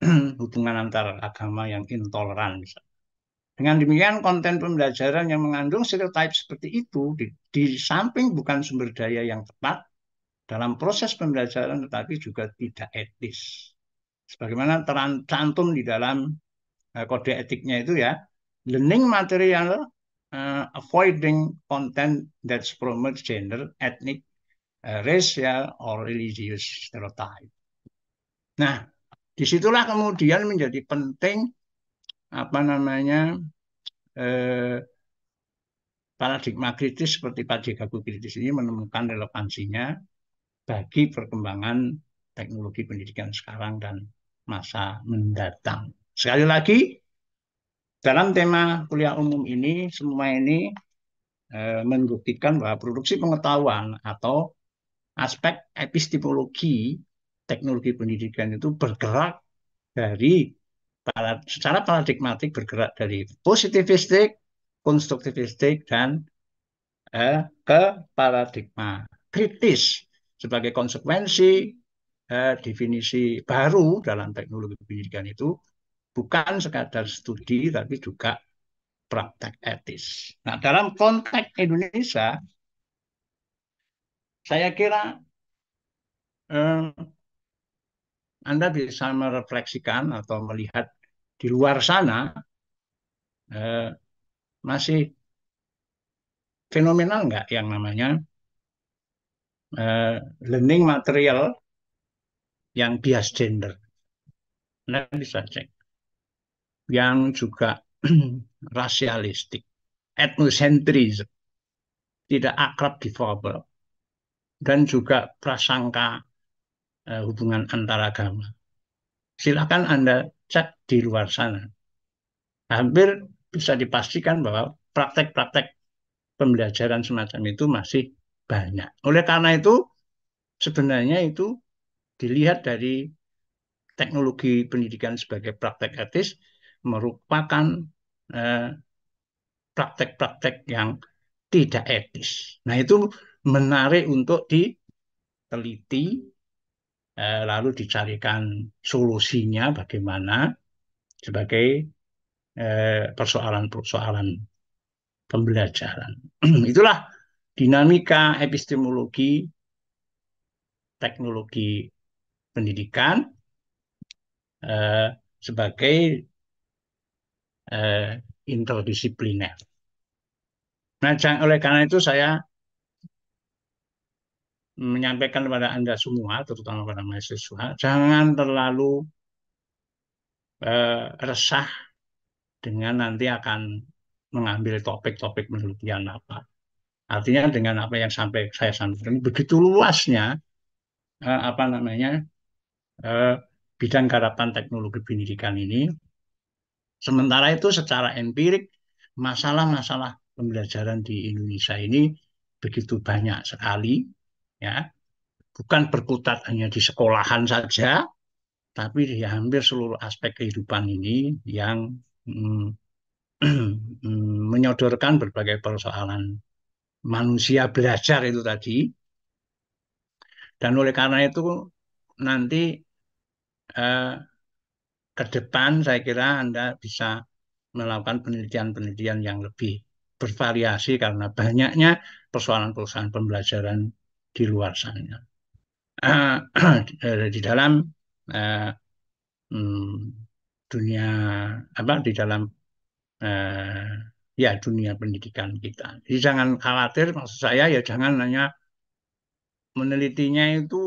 hubungan antar agama yang intoleran Dengan demikian konten pembelajaran yang mengandung stereotip seperti itu di, di samping bukan sumber daya yang tepat dalam proses pembelajaran tetapi juga tidak etis. Sebagaimana tercantum di dalam uh, kode etiknya itu ya, learning material uh, avoiding content that promotes gender, ethnic, uh, racial or religious stereotype. Nah, disitulah kemudian menjadi penting apa namanya eh, paradigma kritis seperti Pak Jekaku kritis ini menemukan relevansinya bagi perkembangan teknologi pendidikan sekarang dan masa mendatang. Sekali lagi, dalam tema kuliah umum ini, semua ini eh, membuktikan bahwa produksi pengetahuan atau aspek epistemologi teknologi pendidikan itu bergerak dari secara paradigmatik bergerak dari positivistik, konstruktivistik dan eh, ke paradigma kritis sebagai konsekuensi eh, definisi baru dalam teknologi pendidikan itu bukan sekadar studi tapi juga praktek etis. Nah, dalam konteks Indonesia saya kira eh, anda bisa merefleksikan atau melihat di luar sana eh, masih fenomenal nggak yang namanya eh, learning material yang bias gender. Anda bisa cek. Yang juga rasialistik, etnosentris, tidak akrab difabel, dan juga prasangka uh, hubungan agama. Silakan Anda cek di luar sana. Hampir bisa dipastikan bahwa praktek-praktek pembelajaran semacam itu masih banyak. Oleh karena itu, sebenarnya itu dilihat dari teknologi pendidikan sebagai praktek etis merupakan praktek eh, praktek-praktek yang tidak etis. Nah, itu menarik untuk diteliti, Eh, lalu dicarikan solusinya bagaimana sebagai eh, persoalan-persoalan pembelajaran. Itulah dinamika epistemologi teknologi pendidikan eh, sebagai interdisipliner. Nah, oleh karena itu saya menyampaikan kepada Anda semua, terutama kepada mahasiswa, jangan terlalu eh, resah dengan nanti akan mengambil topik-topik penelitian apa. Artinya dengan apa yang sampai saya sampaikan begitu luasnya eh, apa namanya eh, bidang garapan teknologi pendidikan ini. Sementara itu secara empirik masalah-masalah pembelajaran di Indonesia ini begitu banyak sekali ya bukan berkutat hanya di sekolahan saja, tapi di hampir seluruh aspek kehidupan ini yang mm, mm, menyodorkan berbagai persoalan manusia belajar itu tadi. Dan oleh karena itu nanti eh, ke depan saya kira Anda bisa melakukan penelitian-penelitian yang lebih bervariasi karena banyaknya persoalan-persoalan pembelajaran di luar sana. Eh, eh, di dalam uh, dunia apa di dalam uh, ya dunia pendidikan kita. Jadi jangan khawatir maksud saya ya jangan hanya menelitinya itu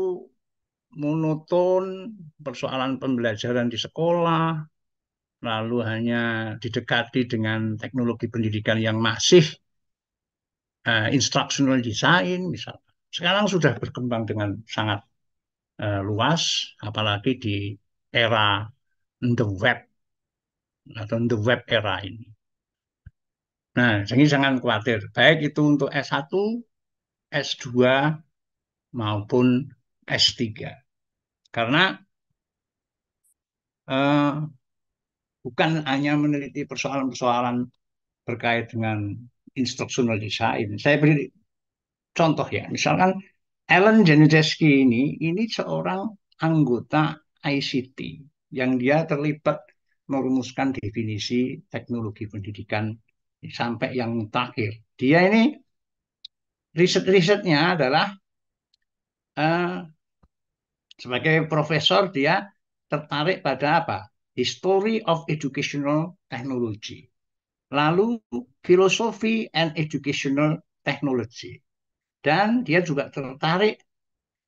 monoton persoalan pembelajaran di sekolah lalu hanya didekati dengan teknologi pendidikan yang masih uh, instructional design misalnya sekarang sudah berkembang dengan sangat uh, luas, apalagi di era the web atau the web era ini. Nah, jadi jangan khawatir, baik itu untuk S1, S2, maupun S3. Karena uh, bukan hanya meneliti persoalan-persoalan berkait dengan instruksional design. Saya beri contoh ya, misalkan Alan Janudeski ini, ini seorang anggota ICT yang dia terlibat merumuskan definisi teknologi pendidikan sampai yang terakhir. Dia ini riset-risetnya adalah uh, sebagai profesor dia tertarik pada apa? History of Educational Technology. Lalu filosofi and Educational Technology dan dia juga tertarik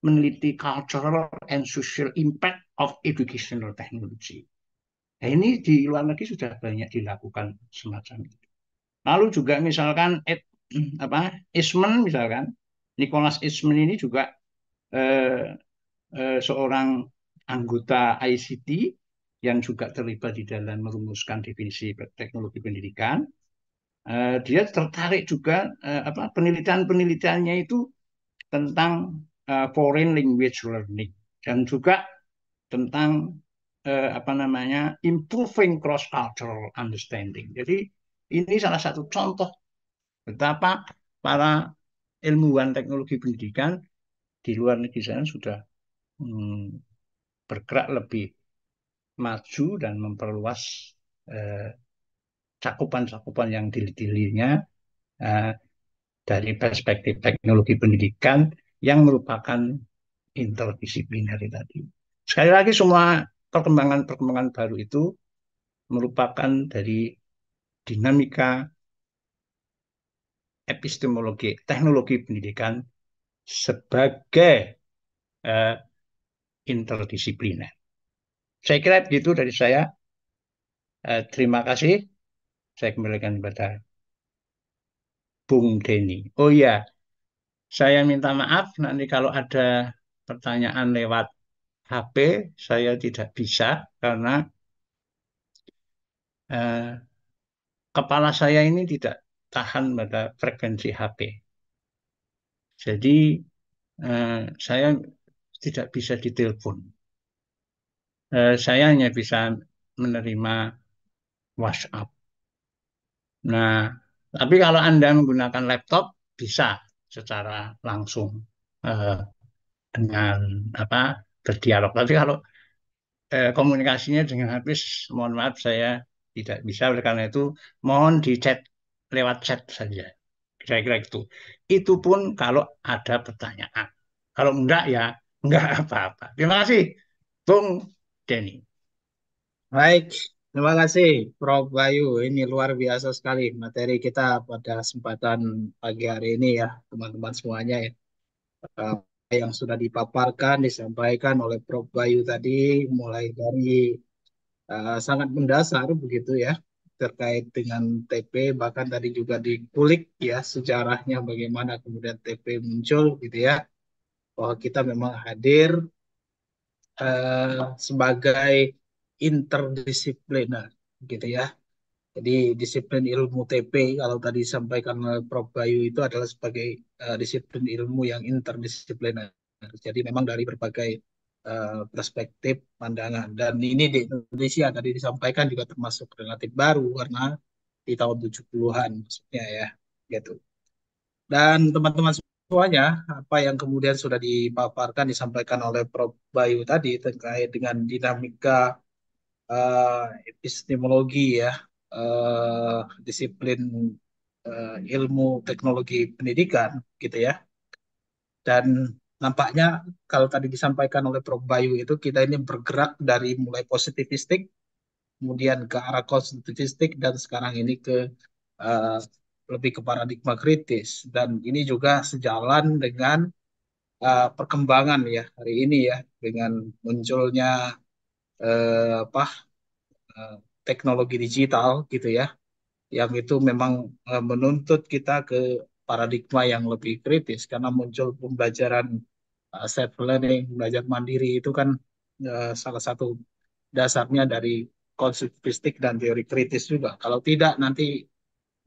meneliti cultural and social impact of educational technology. Nah, ini di luar negeri sudah banyak dilakukan semacam itu. Lalu juga misalkan Ed, apa Isman misalkan Nicholas Isman ini juga eh, eh, seorang anggota ICT yang juga terlibat di dalam merumuskan definisi teknologi pendidikan. Eh, dia tertarik juga uh, apa penelitian-penelitiannya itu tentang uh, foreign language learning dan juga tentang uh, apa namanya improving cross cultural understanding. Jadi ini salah satu contoh betapa para ilmuwan teknologi pendidikan di luar negeri sana sudah hmm, bergerak lebih maju dan memperluas cakupan-cakupan yang didelinya uh, eh, dari perspektif teknologi pendidikan yang merupakan interdisipliner tadi. Sekali lagi semua perkembangan-perkembangan baru itu merupakan dari dinamika epistemologi teknologi pendidikan sebagai uh, interdisipliner. Saya kira begitu dari saya. Uh, terima kasih saya kembalikan kepada Bung Deni. Oh iya, saya minta maaf nanti kalau ada pertanyaan lewat HP, saya tidak bisa karena eh, kepala saya ini tidak tahan pada frekuensi HP. Jadi eh, saya tidak bisa ditelepon. Eh, saya hanya bisa menerima WhatsApp. Nah, tapi kalau Anda menggunakan laptop bisa secara langsung eh, dengan apa berdialog. Tapi kalau eh, komunikasinya dengan habis, mohon maaf saya tidak bisa oleh karena itu mohon di chat lewat chat saja kira-kira itu itu pun kalau ada pertanyaan kalau enggak ya enggak apa-apa terima kasih Bung Denny baik Terima kasih, Prof. Bayu. Ini luar biasa sekali materi kita pada kesempatan pagi hari ini ya, teman-teman semuanya ya. Uh, yang sudah dipaparkan, disampaikan oleh Prof. Bayu tadi, mulai dari uh, sangat mendasar begitu ya, terkait dengan TP, bahkan tadi juga dikulik ya sejarahnya bagaimana kemudian TP muncul gitu ya, bahwa kita memang hadir uh, sebagai interdisipliner gitu ya. Jadi disiplin ilmu TP kalau tadi disampaikan oleh Prof Bayu itu adalah sebagai uh, disiplin ilmu yang interdisipliner. Jadi memang dari berbagai uh, perspektif pandangan dan ini di Indonesia tadi disampaikan juga termasuk relatif baru karena di tahun 70-an maksudnya ya gitu. Dan teman-teman semuanya apa yang kemudian sudah dipaparkan disampaikan oleh Prof Bayu tadi terkait dengan dinamika uh, epistemologi ya uh, disiplin uh, ilmu teknologi pendidikan gitu ya dan nampaknya kalau tadi disampaikan oleh Prof Bayu itu kita ini bergerak dari mulai positivistik kemudian ke arah konstitusivistik dan sekarang ini ke uh, lebih ke paradigma kritis dan ini juga sejalan dengan uh, perkembangan ya hari ini ya dengan munculnya eh, apa eh, teknologi digital gitu ya yang itu memang eh, menuntut kita ke paradigma yang lebih kritis karena muncul pembelajaran eh, self learning belajar mandiri itu kan eh, salah satu dasarnya dari konstruktivistik dan teori kritis juga kalau tidak nanti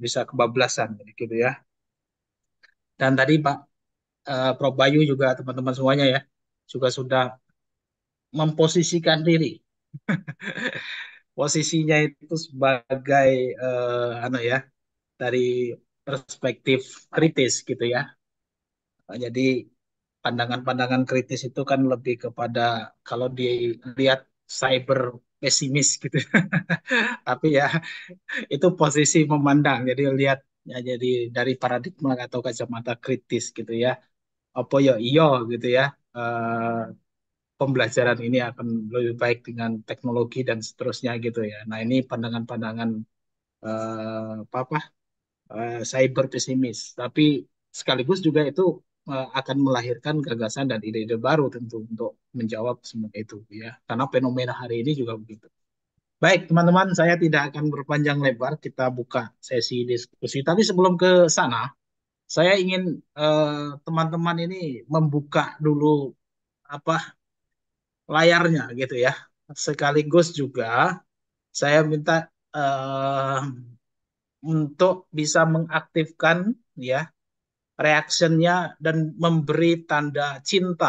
bisa kebablasan gitu ya dan tadi Pak eh, Prof Bayu juga teman-teman semuanya ya juga sudah memposisikan diri. Posisinya itu sebagai uh, eh, ano ya dari perspektif kritis gitu ya. Jadi pandangan-pandangan kritis itu kan lebih kepada kalau dilihat cyber pesimis gitu. Tapi ya itu posisi memandang. Jadi lihat ya jadi dari paradigma atau kacamata kritis gitu ya. Apa yo ya iyo gitu ya. Uh, pembelajaran ini akan lebih baik dengan teknologi dan seterusnya gitu ya. Nah ini pandangan-pandangan uh, apa apa uh, cyber pesimis, tapi sekaligus juga itu uh, akan melahirkan gagasan dan ide-ide baru tentu untuk menjawab semua itu ya. Karena fenomena hari ini juga begitu. Baik, teman-teman, saya tidak akan berpanjang lebar. Kita buka sesi diskusi. Tapi sebelum ke sana, saya ingin teman-teman eh, ini membuka dulu apa layarnya gitu ya. Sekaligus juga saya minta uh, untuk bisa mengaktifkan ya reaksinya dan memberi tanda cinta.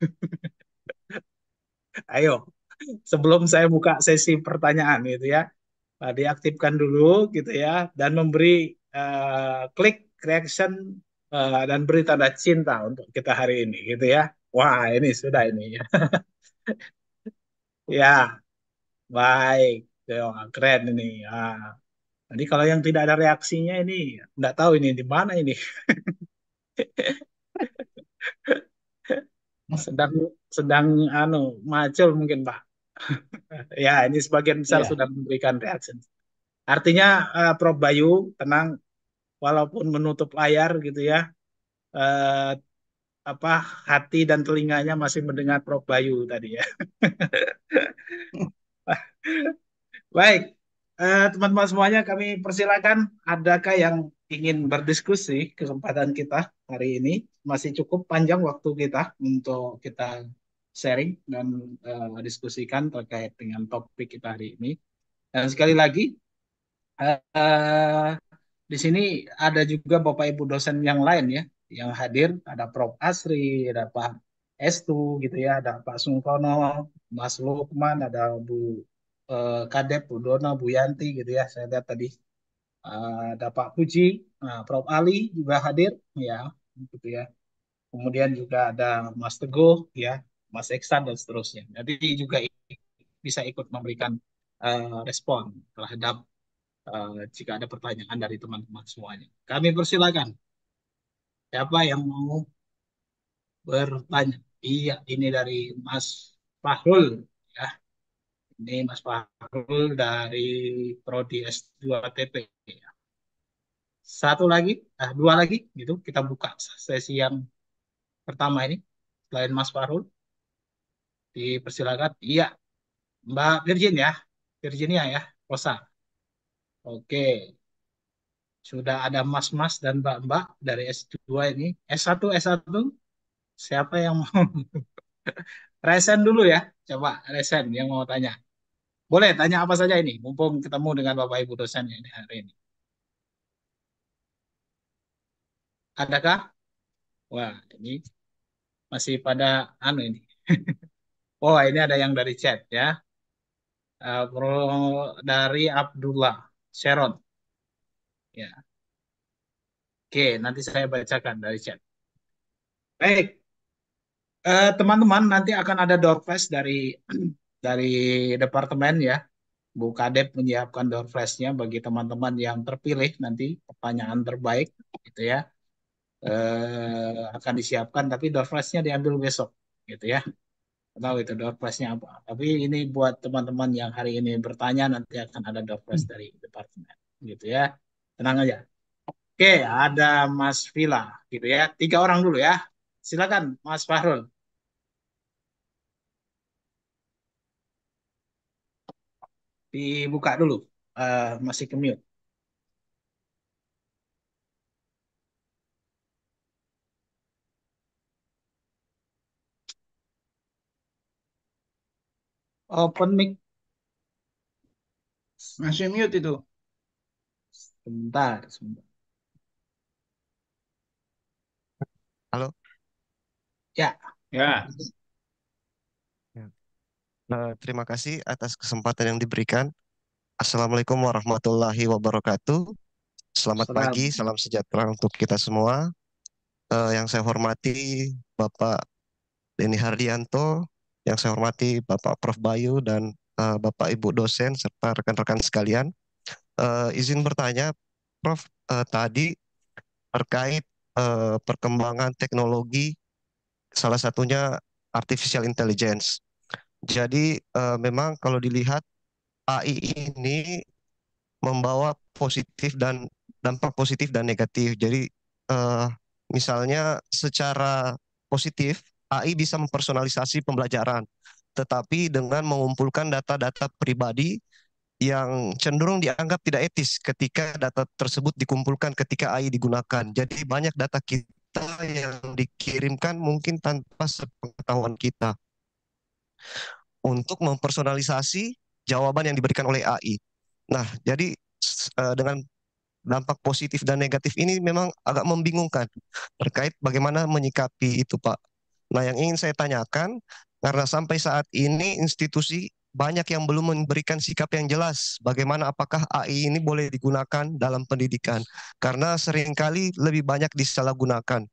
Ayo, sebelum saya buka sesi pertanyaan gitu ya, nah, diaktifkan dulu gitu ya dan memberi uh, klik reaction uh, dan beri tanda cinta untuk kita hari ini gitu ya. Wah, ini sudah ini ya. Ya, baik. keren ini. Ah. Jadi kalau yang tidak ada reaksinya ini, nggak tahu ini di mana ini. Sedang sedang anu macul mungkin Pak. Ya, ini sebagian besar yeah. sudah memberikan reaksi. Artinya uh, Prof Bayu tenang, walaupun menutup layar gitu ya, uh, apa hati dan telinganya masih mendengar Prof Bayu tadi ya. Baik, eh, teman-teman uh, semuanya kami persilakan adakah yang ingin berdiskusi kesempatan kita hari ini masih cukup panjang waktu kita untuk kita sharing dan uh, diskusikan terkait dengan topik kita hari ini. Dan sekali lagi uh, uh, di sini ada juga Bapak Ibu dosen yang lain ya yang hadir ada Prof Asri, ada Pak Estu gitu ya, ada Pak Sungkono, Mas Lukman, ada Bu eh, Kadep, Bu Dona, Bu Yanti gitu ya. Saya lihat tadi eh, ada Pak Puji, nah, Prof Ali juga hadir ya, gitu ya. Kemudian juga ada Mas Teguh ya, Mas Eksan dan seterusnya. Jadi juga bisa ikut memberikan uh, respon terhadap uh, jika ada pertanyaan dari teman-teman semuanya. Kami persilakan. Siapa yang mau bertanya? Iya, ini dari Mas Fahrul ya. Ini Mas Fahrul dari Prodi S2 TP ya. Satu lagi, ah, dua lagi gitu kita buka sesi yang pertama ini. Selain Mas Fahrul dipersilakan. Iya. Mbak Virgin ya. Virginia ya, Rosa. Oke sudah ada mas-mas dan mbak-mbak dari S2 ini. S1, S1, siapa yang mau? resen dulu ya, coba resen yang mau tanya. Boleh tanya apa saja ini, mumpung ketemu dengan Bapak Ibu dosen ini hari ini. Adakah? Wah, ini masih pada anu ini. oh, ini ada yang dari chat ya. Uh, dari Abdullah Sharon. Ya. Oke, nanti saya bacakan dari chat. Baik, eh, teman-teman uh, nanti akan ada door flash dari dari departemen ya. Bu Kadep menyiapkan door flashnya bagi teman-teman yang terpilih nanti pertanyaan terbaik gitu ya eh, akan disiapkan tapi door flashnya diambil besok gitu ya tahu itu door apa. Tapi ini buat teman-teman yang hari ini bertanya nanti akan ada door flash dari departemen gitu ya. Tenang aja. Oke, ada Mas Vila, gitu ya. Tiga orang dulu ya. Silakan, Mas Fahrul. Dibuka dulu, uh, masih ke mute. Open mic. Masih mute itu. Sebentar, sebentar. Halo. Ya. Ya. Nah, terima kasih atas kesempatan yang diberikan. Assalamualaikum warahmatullahi wabarakatuh. Selamat Salam. pagi, salam sejahtera untuk kita semua. Uh, yang saya hormati Bapak Denny Hardianto, yang saya hormati Bapak Prof. Bayu dan uh, Bapak Ibu dosen serta rekan-rekan sekalian uh, izin bertanya, Prof, uh, tadi terkait uh, perkembangan teknologi, salah satunya artificial intelligence. Jadi uh, memang kalau dilihat AI ini membawa positif dan dampak positif dan negatif. Jadi uh, misalnya secara positif AI bisa mempersonalisasi pembelajaran, tetapi dengan mengumpulkan data-data pribadi yang cenderung dianggap tidak etis ketika data tersebut dikumpulkan ketika AI digunakan. Jadi banyak data kita yang dikirimkan mungkin tanpa sepengetahuan kita. Untuk mempersonalisasi jawaban yang diberikan oleh AI. Nah, jadi e, dengan dampak positif dan negatif ini memang agak membingungkan terkait bagaimana menyikapi itu, Pak. Nah, yang ingin saya tanyakan karena sampai saat ini institusi banyak yang belum memberikan sikap yang jelas bagaimana apakah AI ini boleh digunakan dalam pendidikan karena seringkali lebih banyak disalahgunakan.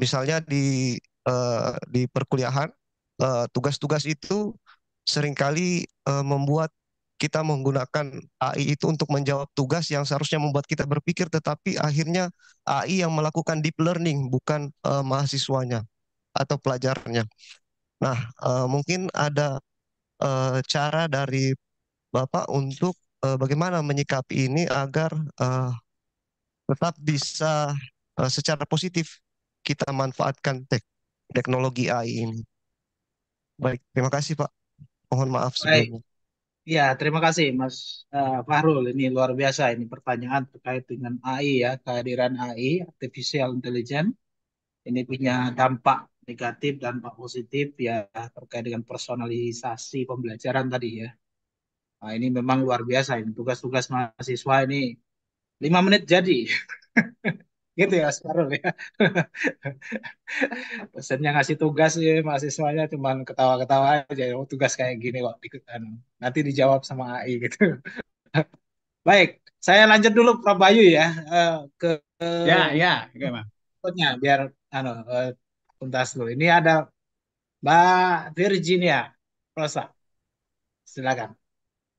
Misalnya di uh, di perkuliahan eh, tugas-tugas uh, itu seringkali uh, membuat kita menggunakan AI itu untuk menjawab tugas yang seharusnya membuat kita berpikir tetapi akhirnya AI yang melakukan deep learning bukan mahasiswanya atau pelajarnya. Nah, mungkin ada uh, cara dari Bapak untuk uh, bagaimana menyikapi ini agar uh, tetap bisa uh, secara positif kita manfaatkan tek teknologi AI ini. Baik, terima kasih Pak. Mohon maaf sebelumnya. Ya, terima kasih Mas uh, Fahrul. Ini luar biasa ini pertanyaan terkait dengan AI ya, kehadiran AI, artificial intelligence. Ini punya dampak negatif dan pak positif ya terkait dengan personalisasi pembelajaran tadi ya. Nah, ini memang luar biasa ini tugas-tugas mahasiswa ini lima menit jadi. gitu ya Sparul ya. Pesennya ngasih tugas ya mahasiswanya cuman ketawa-ketawa aja oh, tugas kayak gini kok ikutan. Nanti dijawab sama AI gitu. Baik, saya lanjut dulu Prof Bayu ya eh, ke Ya, ya, gimana? Berikutnya biar ano, uh, eh, tuntas dulu. Ini ada Mbak Virginia Rosa. Silakan.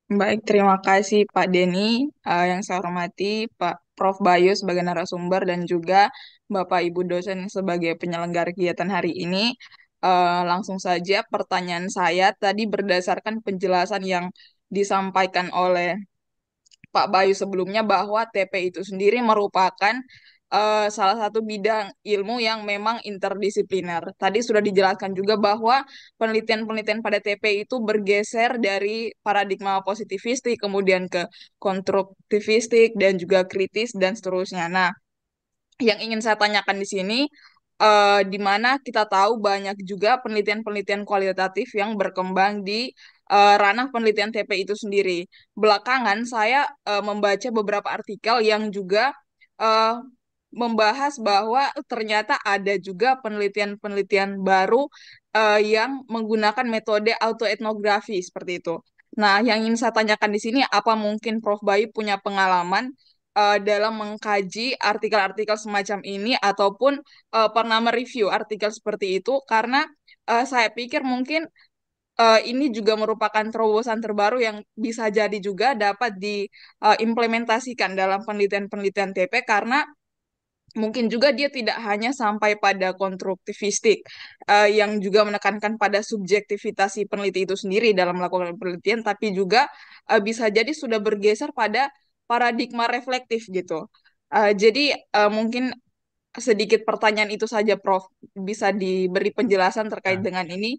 Baik, terima kasih Pak Denny uh, yang saya hormati, Pak Prof. Bayu sebagai narasumber dan juga Bapak Ibu dosen sebagai penyelenggara kegiatan hari ini. Uh, langsung saja pertanyaan saya tadi berdasarkan penjelasan yang disampaikan oleh Pak Bayu sebelumnya bahwa TP itu sendiri merupakan uh, salah satu bidang ilmu yang memang interdisipliner. Tadi sudah dijelaskan juga bahwa penelitian-penelitian pada TP itu bergeser dari paradigma positivistik kemudian ke konstruktivistik dan juga kritis dan seterusnya. Nah, yang ingin saya tanyakan di sini uh, di mana kita tahu banyak juga penelitian-penelitian kualitatif yang berkembang di uh, ranah penelitian TP itu sendiri. Belakangan saya uh, membaca beberapa artikel yang juga uh, membahas bahwa ternyata ada juga penelitian-penelitian baru uh, yang menggunakan metode autoetnografi seperti itu. Nah, yang ingin saya tanyakan di sini, apa mungkin Prof. Bayu punya pengalaman uh, dalam mengkaji artikel-artikel semacam ini ataupun uh, pernah mereview artikel seperti itu? Karena uh, saya pikir mungkin uh, ini juga merupakan terobosan terbaru yang bisa jadi juga dapat diimplementasikan uh, dalam penelitian-penelitian TP karena mungkin juga dia tidak hanya sampai pada konstruktivistik uh, eh, yang juga menekankan pada subjektivitas si peneliti itu sendiri dalam melakukan penelitian tapi juga uh, bisa jadi sudah bergeser pada paradigma reflektif gitu. Uh, jadi uh, mungkin sedikit pertanyaan itu saja Prof bisa diberi penjelasan terkait ya. dengan ini.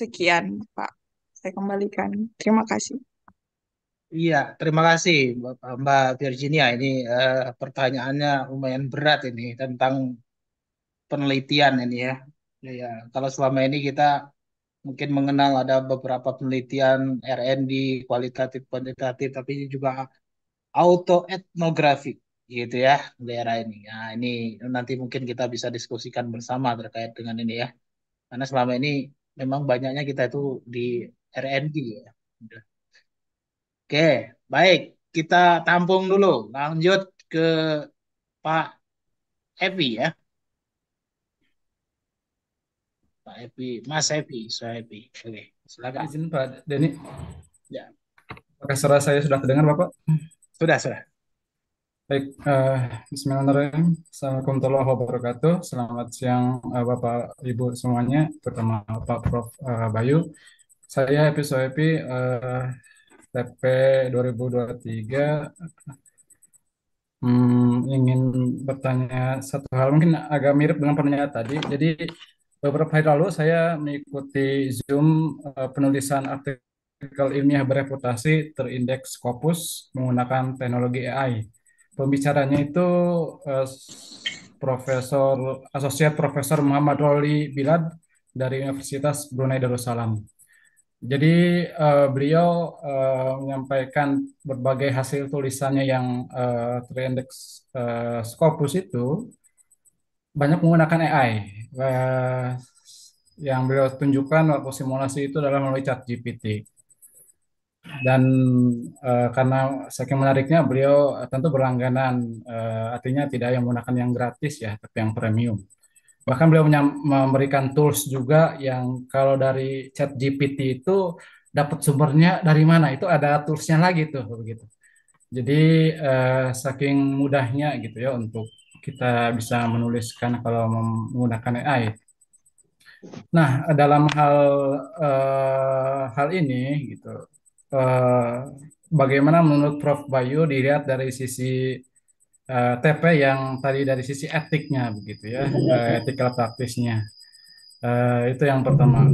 Sekian Pak. Saya kembalikan. Terima kasih. Iya, terima kasih Mbak Virginia. Ini uh, pertanyaannya lumayan berat ini tentang penelitian ini ya. Ya, kalau selama ini kita mungkin mengenal ada beberapa penelitian R&D kualitatif kuantitatif tapi juga autoetnografi gitu ya daerah ini. Nah, ini nanti mungkin kita bisa diskusikan bersama terkait dengan ini ya. Karena selama ini memang banyaknya kita itu di R&D ya. Oke, baik. Kita tampung dulu. Lanjut ke Pak Epi ya. Pak Epi, Mas Epi, So Epi. Oke, silakan. Izin Pak Deni. Ya. Apakah suara saya sudah terdengar, Bapak? Sudah, sudah. Baik, uh, Bismillahirrahmanirrahim. Assalamualaikum warahmatullahi wabarakatuh. Selamat siang uh, Bapak Ibu semuanya, terutama Pak Prof uh, Bayu. Saya Epi Soepi, uh, TP 2023 hmm, ingin bertanya satu hal mungkin agak mirip dengan pertanyaan tadi. Jadi beberapa hari lalu saya mengikuti Zoom uh, penulisan artikel ilmiah bereputasi terindeks Scopus menggunakan teknologi AI. Pembicaranya itu uh, Profesor Asosiat Profesor Muhammad Roli Bilad dari Universitas Brunei Darussalam. Jadi uh, beliau uh, menyampaikan berbagai hasil tulisannya yang uh, terindeks uh, Scopus itu banyak menggunakan AI. Uh, yang beliau tunjukkan waktu simulasi itu adalah melalui chat GPT. Dan uh, karena saking menariknya beliau tentu berlangganan, uh, artinya tidak yang menggunakan yang gratis ya, tapi yang premium. Bahkan beliau memberikan tools juga yang kalau dari chat GPT itu dapat sumbernya dari mana itu ada toolsnya lagi tuh begitu. Jadi eh, saking mudahnya gitu ya untuk kita bisa menuliskan kalau menggunakan AI. Nah dalam hal eh, hal ini gitu, eh, bagaimana menurut Prof Bayu dilihat dari sisi uh, eh, TP yang tadi dari sisi etiknya begitu ya, uh, etikal praktisnya. Uh, itu yang pertama.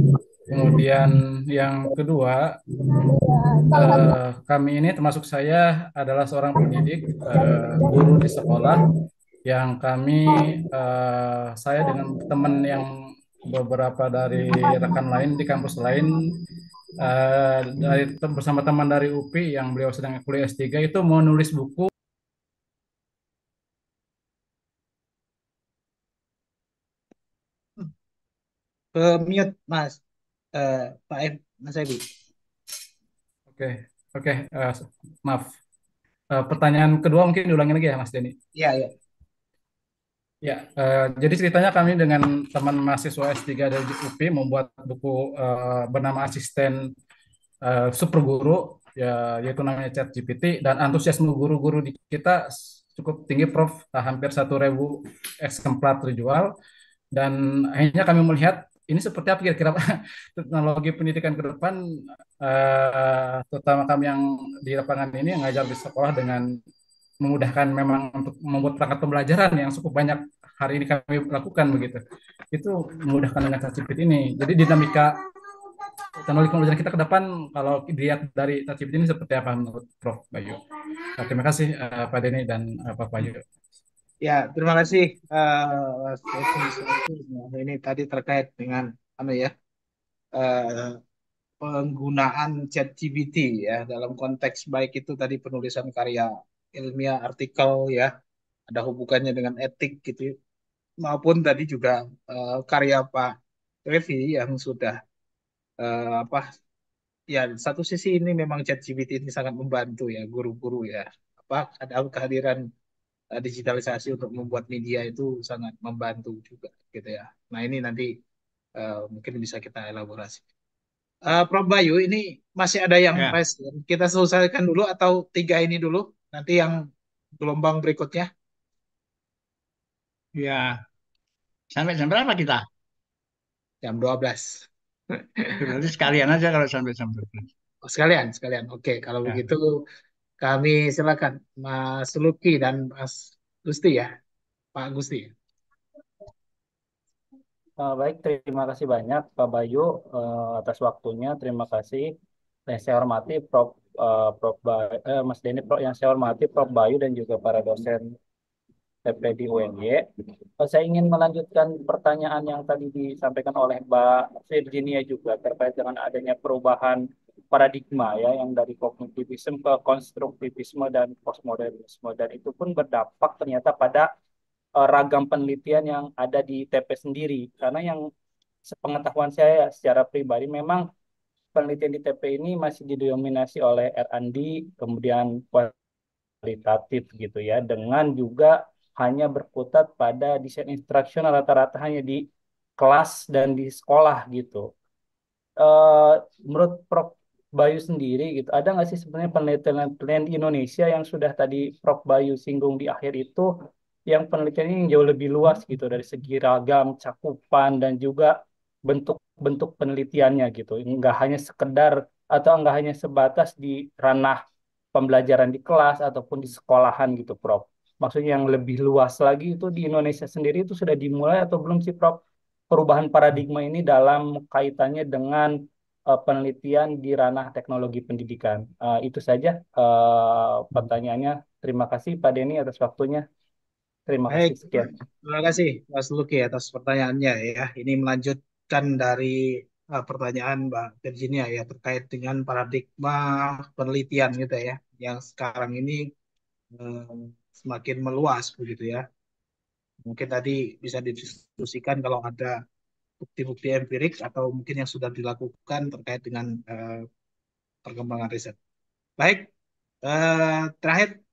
Kemudian yang kedua, uh, kami ini termasuk saya adalah seorang pendidik, uh, guru di sekolah yang kami uh, saya dengan teman yang beberapa dari rekan lain di kampus lain uh, dari bersama teman dari UPI yang beliau sedang kuliah S3 itu mau nulis buku ke mute Mas uh, Pak F, Mas Ebi. Oke, oke, uh, maaf. Uh, pertanyaan kedua mungkin diulangi lagi ya Mas Denny. Iya, iya. Ya, uh, jadi ceritanya kami dengan teman mahasiswa S3 dari UPI membuat buku uh, bernama Asisten uh, guru ya, yaitu namanya Chat GPT dan antusiasme guru-guru di kita cukup tinggi Prof, hampir 1.000 eksemplar terjual, dan akhirnya kami melihat ini seperti apa kira-kira teknologi pendidikan ke depan uh, terutama kami yang di lapangan ini yang ngajar di sekolah dengan memudahkan memang untuk membuat perangkat pembelajaran yang cukup banyak hari ini kami lakukan begitu itu memudahkan dengan ChatGPT ini jadi dinamika teknologi pembelajaran kita ke depan kalau dilihat dari ChatGPT ini seperti apa menurut Prof Bayu terima kasih uh, Pak Denny dan uh, Pak Bayu Ya, terima kasih Uh, Ini tadi terkait dengan apa ya Uh, penggunaan ChatGPT ya dalam konteks baik itu tadi penulisan karya ilmiah, artikel ya, ada hubungannya dengan etik gitu, ya, maupun tadi juga uh, karya Pak Revi yang sudah uh, apa ya satu sisi ini memang ChatGPT ini sangat membantu ya guru-guru ya apa ada kehadiran Eh, digitalisasi untuk membuat media itu sangat membantu juga gitu ya. Nah ini nanti uh, mungkin bisa kita elaborasi. Uh, Prof Bayu ini masih ada yang ya. ya. Kita selesaikan dulu atau tiga ini dulu. Nanti yang gelombang berikutnya. Ya. Sampai jam berapa kita? Jam 12. Nanti sekalian aja kalau sampai jam 12. Oh, sekalian, sekalian. Oke, kalau ya. begitu kami silakan Mas Luki dan Mas Gusti ya, Pak Gusti. Uh, baik, terima kasih banyak Pak Bayu uh, atas waktunya. Terima kasih yang saya hormati Prof. Uh, Prof. Ba uh, Mas Denny Prof. yang saya hormati Prof. Bayu dan juga para dosen TPD UNY. Uh, saya ingin melanjutkan pertanyaan yang tadi disampaikan oleh Mbak Virginia juga terkait dengan adanya perubahan paradigma ya yang dari kognitivisme ke konstruktivisme dan postmodernisme dan itu pun berdampak ternyata pada uh, ragam penelitian yang ada di TP sendiri karena yang sepengetahuan saya secara pribadi memang penelitian di TP ini masih didominasi oleh R&D kemudian kualitatif gitu ya dengan juga hanya berkutat pada desain instruksional rata-rata hanya di kelas dan di sekolah gitu. Uh, menurut Prof Bayu sendiri gitu, ada nggak sih sebenarnya penelitian-penelitian di Indonesia yang sudah tadi Prof. Bayu singgung di akhir itu, yang penelitiannya yang jauh lebih luas gitu dari segi ragam, cakupan, dan juga bentuk-bentuk penelitiannya gitu. Nggak hanya sekedar atau nggak hanya sebatas di ranah pembelajaran di kelas ataupun di sekolahan gitu, Prof. Maksudnya yang lebih luas lagi itu di Indonesia sendiri itu sudah dimulai atau belum sih, Prof? Perubahan paradigma ini dalam kaitannya dengan uh, penelitian di ranah teknologi pendidikan. Uh, itu saja uh, pertanyaannya. Terima kasih Pak Denny atas waktunya. Terima Baik. kasih sekian. Terima kasih Mas Luki atas pertanyaannya ya. Ini melanjutkan dari uh, pertanyaan Mbak Virginia ya terkait dengan paradigma penelitian gitu ya yang sekarang ini um, semakin meluas begitu ya. Mungkin tadi bisa didiskusikan kalau ada bukti-bukti empirik atau mungkin yang sudah dilakukan terkait dengan uh, perkembangan riset. Baik, uh, terakhir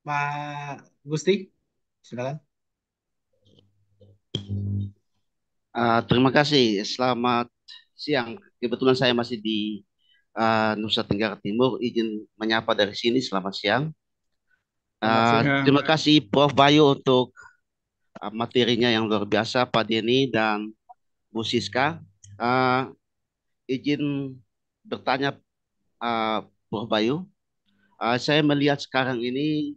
Pak Gusti, silakan. Uh, terima kasih. Selamat siang. Kebetulan saya masih di uh, Nusa Tenggara Timur. Izin menyapa dari sini. Selamat siang. Uh, terima kasih Prof. Bayu untuk materinya yang luar biasa, Pak Denny dan Bu Siska. Uh, eh, izin bertanya uh, eh, Prof. Bayu. Uh, saya melihat sekarang ini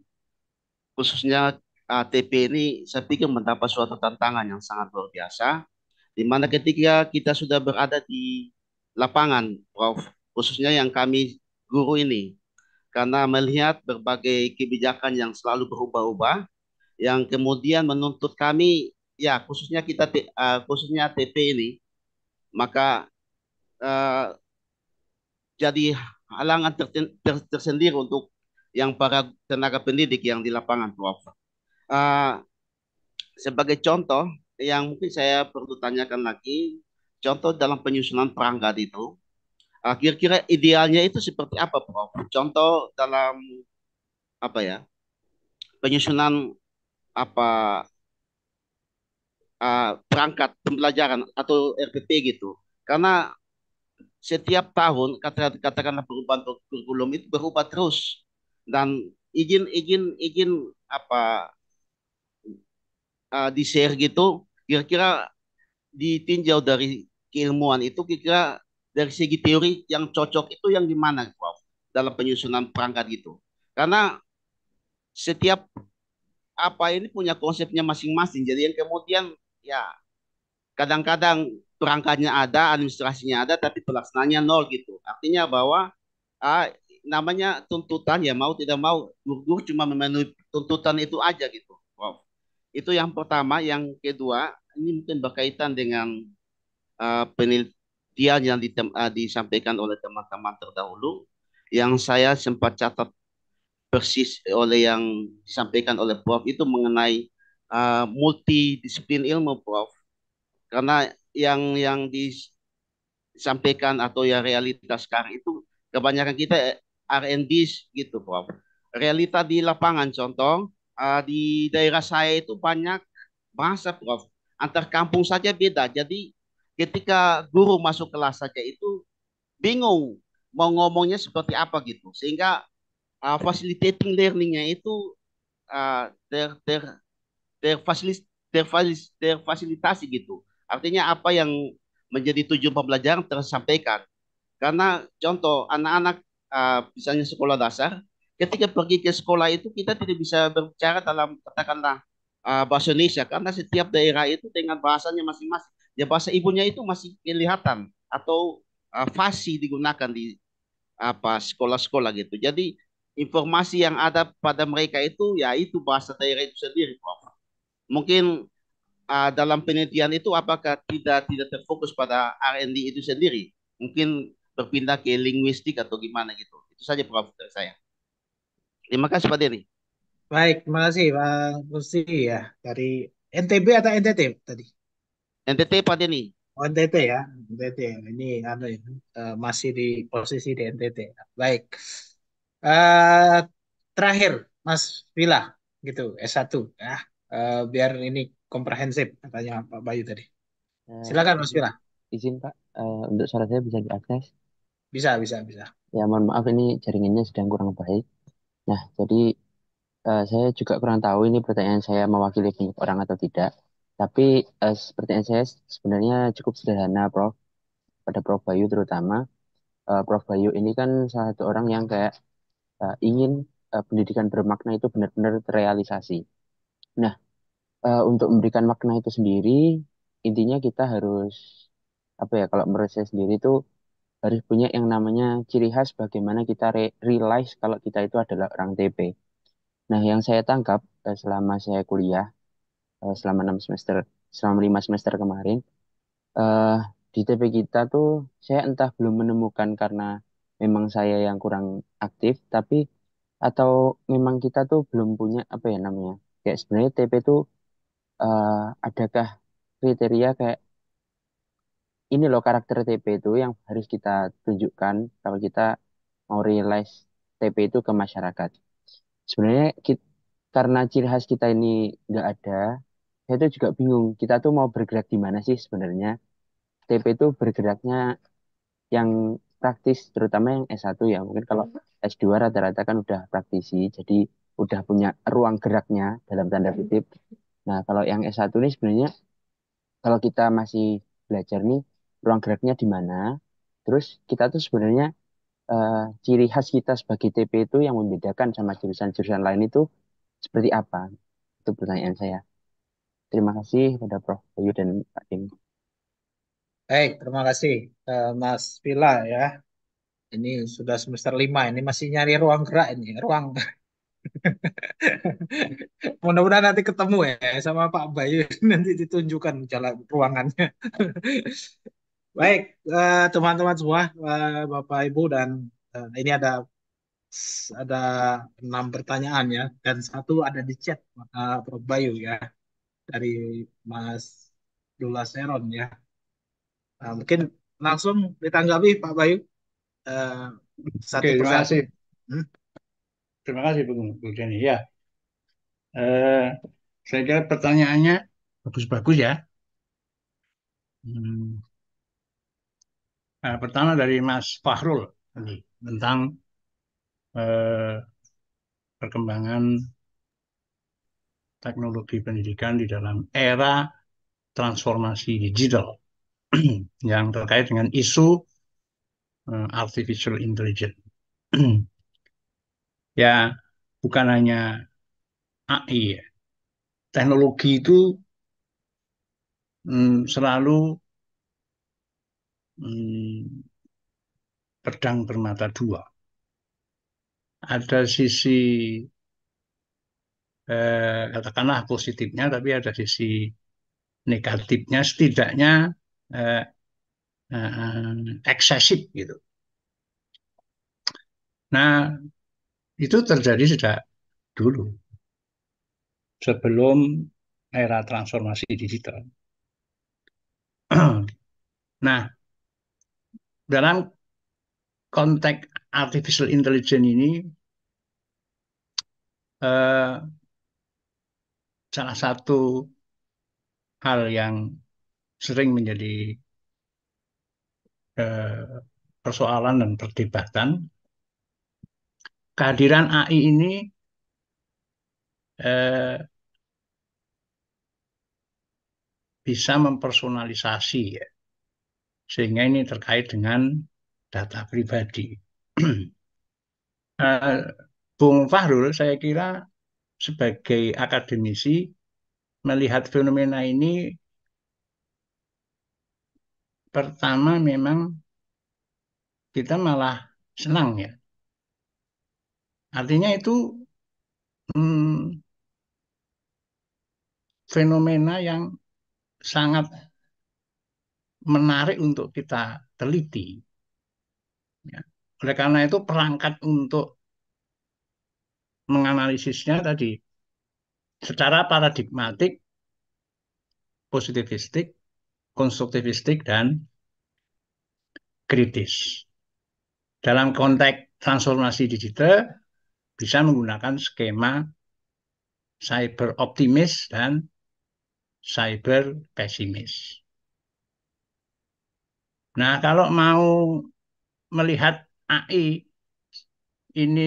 khususnya uh, TP ini saya pikir mendapat suatu tantangan yang sangat luar biasa. Di mana ketika kita sudah berada di lapangan, Prof, khususnya yang kami guru ini, karena melihat berbagai kebijakan yang selalu berubah-ubah, yang kemudian menuntut kami ya khususnya kita uh, khususnya TP ini maka uh, jadi halangan ter ter tersendiri untuk yang para tenaga pendidik yang di lapangan Prof. Uh, sebagai contoh yang mungkin saya perlu tanyakan lagi, contoh dalam penyusunan perangkat itu, kira-kira uh, idealnya itu seperti apa Prof? Contoh dalam apa ya penyusunan apa uh, perangkat pembelajaran atau RPP gitu. Karena setiap tahun kata katakanlah perubahan kurikulum itu berubah terus dan izin izin izin apa uh, ah, di share gitu kira-kira ditinjau dari keilmuan itu kira-kira dari segi teori yang cocok itu yang gimana Prof dalam penyusunan perangkat gitu karena setiap apa ini punya konsepnya masing-masing jadi yang kemudian ya kadang-kadang perangkatnya ada, administrasinya ada, tapi pelaksananya nol gitu. Artinya bahwa ah, namanya tuntutan ya mau tidak mau gugur cuma memenuhi tuntutan itu aja gitu. Wow. Itu yang pertama, yang kedua ini mungkin berkaitan dengan uh, penelitian yang ditem, uh, disampaikan oleh teman-teman terdahulu yang saya sempat catat persis oleh yang disampaikan oleh Prof itu mengenai uh, multidisiplin ilmu Prof karena yang yang disampaikan atau ya realitas sekarang itu kebanyakan kita eh, R&D gitu Prof realita di lapangan contoh uh, di daerah saya itu banyak bahasa Prof antar kampung saja beda jadi ketika guru masuk kelas saja itu bingung mau ngomongnya seperti apa gitu sehingga uh, facilitating learningnya itu uh, ter ter terfasilis, terfasilis, terfasilitasi gitu. Artinya apa yang menjadi tujuan pembelajaran tersampaikan. Karena contoh anak-anak uh, misalnya sekolah dasar, ketika pergi ke sekolah itu kita tidak bisa berbicara dalam katakanlah uh, bahasa Indonesia karena setiap daerah itu dengan bahasanya masing-masing. Ya bahasa ibunya itu masih kelihatan atau uh, ah, fasih digunakan di apa sekolah-sekolah gitu. Jadi informasi yang ada pada mereka itu ya itu bahasa daerah itu sendiri, Prof mungkin uh, dalam penelitian itu apakah tidak tidak terfokus pada R&D itu sendiri? Mungkin berpindah ke linguistik atau gimana gitu. Itu saja Prof dari saya. Terima kasih Pak Dery. Baik, terima kasih Pak kursi ya dari NTB atau NTT tadi? NTT Pak Dery. Oh, NTT ya, NTT. Ini anu ya, uh, masih di posisi di NTT. Baik. Uh, terakhir Mas Vila gitu S1 ya. Eh, biar ini komprehensif katanya Pak Bayu tadi. Eh, Silakan Mas Fira. Izin Pak, uh, untuk suara saya bisa diakses? Bisa, bisa, bisa. Ya mohon maaf ini jaringannya sedang kurang baik. Nah, jadi uh, saya juga kurang tahu ini pertanyaan saya mewakili banyak orang atau tidak. Tapi uh, yang saya sebenarnya cukup sederhana, Prof. Pada Prof. Bayu terutama. Uh, Prof. Bayu ini kan salah satu orang yang kayak uh, ingin uh, pendidikan bermakna itu benar-benar terrealisasi Nah, eh, untuk memberikan makna itu sendiri, intinya kita harus apa ya? Kalau menurut saya sendiri itu harus punya yang namanya ciri khas bagaimana kita re- realize kalau kita itu adalah orang TP. Nah, yang saya tangkap eh, selama saya kuliah eh, selama enam semester, selama lima semester kemarin, di TP kita tuh saya entah belum menemukan karena memang saya yang kurang aktif, tapi atau memang kita tuh belum punya apa ya namanya kayak sebenarnya TP itu uh, eh, adakah kriteria kayak ini loh karakter TP itu yang harus kita tunjukkan kalau kita mau realize TP itu ke masyarakat. Sebenarnya kita, karena ciri khas kita ini nggak ada, saya itu juga bingung kita tuh mau bergerak di mana sih sebenarnya. TP itu bergeraknya yang praktis, terutama yang S1 ya. Mungkin kalau hmm. S2 rata-rata kan udah praktisi, jadi udah punya ruang geraknya dalam tanda kutip. Nah, kalau yang S1 ini sebenarnya kalau kita masih belajar nih ruang geraknya di mana, terus kita tuh sebenarnya uh, ciri khas kita sebagai TP itu yang membedakan sama jurusan-jurusan lain itu seperti apa? Itu pertanyaan saya. Terima kasih pada Prof. Bayu dan Pak Tim. Baik, terima kasih uh, Mas Vila ya. Ini sudah semester 5, ini masih nyari ruang gerak ini, ruang Mudah-mudahan nanti ketemu ya sama Pak Bayu nanti ditunjukkan jalan ruangannya. Baik, eh, teman-teman uh, semua, uh, Bapak Ibu dan uh, ini ada ada enam pertanyaan ya dan satu ada di chat uh, Pak Bayu ya dari Mas Dula Seron ya. Uh, mungkin langsung ditanggapi Pak Bayu uh, satu Oke, Terima kasih. Hmm? Terima kasih Bu Gudeni. Ya, eh, saya kira pertanyaannya bagus-bagus ya. Hmm. Nah, pertama dari Mas Fahrul tentang eh, perkembangan teknologi pendidikan di dalam era transformasi digital yang terkait dengan isu eh, artificial intelligence. ya bukan hanya AI ya. Teknologi itu hmm, selalu hmm, pedang bermata dua. Ada sisi eh, katakanlah positifnya, tapi ada sisi negatifnya setidaknya eh, eh, eh eksesif gitu. Nah, itu terjadi sejak dulu sebelum era transformasi digital. nah, dalam konteks artificial intelligence ini eh, salah satu hal yang sering menjadi eh, persoalan dan perdebatan kehadiran AI ini eh, bisa mempersonalisasi ya. Sehingga ini terkait dengan data pribadi. eh, Bung Fahrul saya kira sebagai akademisi melihat fenomena ini pertama memang kita malah senang ya Artinya itu hmm, fenomena yang sangat menarik untuk kita teliti. Ya. Oleh karena itu perangkat untuk menganalisisnya tadi secara paradigmatik, positivistik, konstruktivistik, dan kritis. Dalam konteks transformasi digital, bisa menggunakan skema cyber optimis dan cyber pesimis. Nah, kalau mau melihat AI ini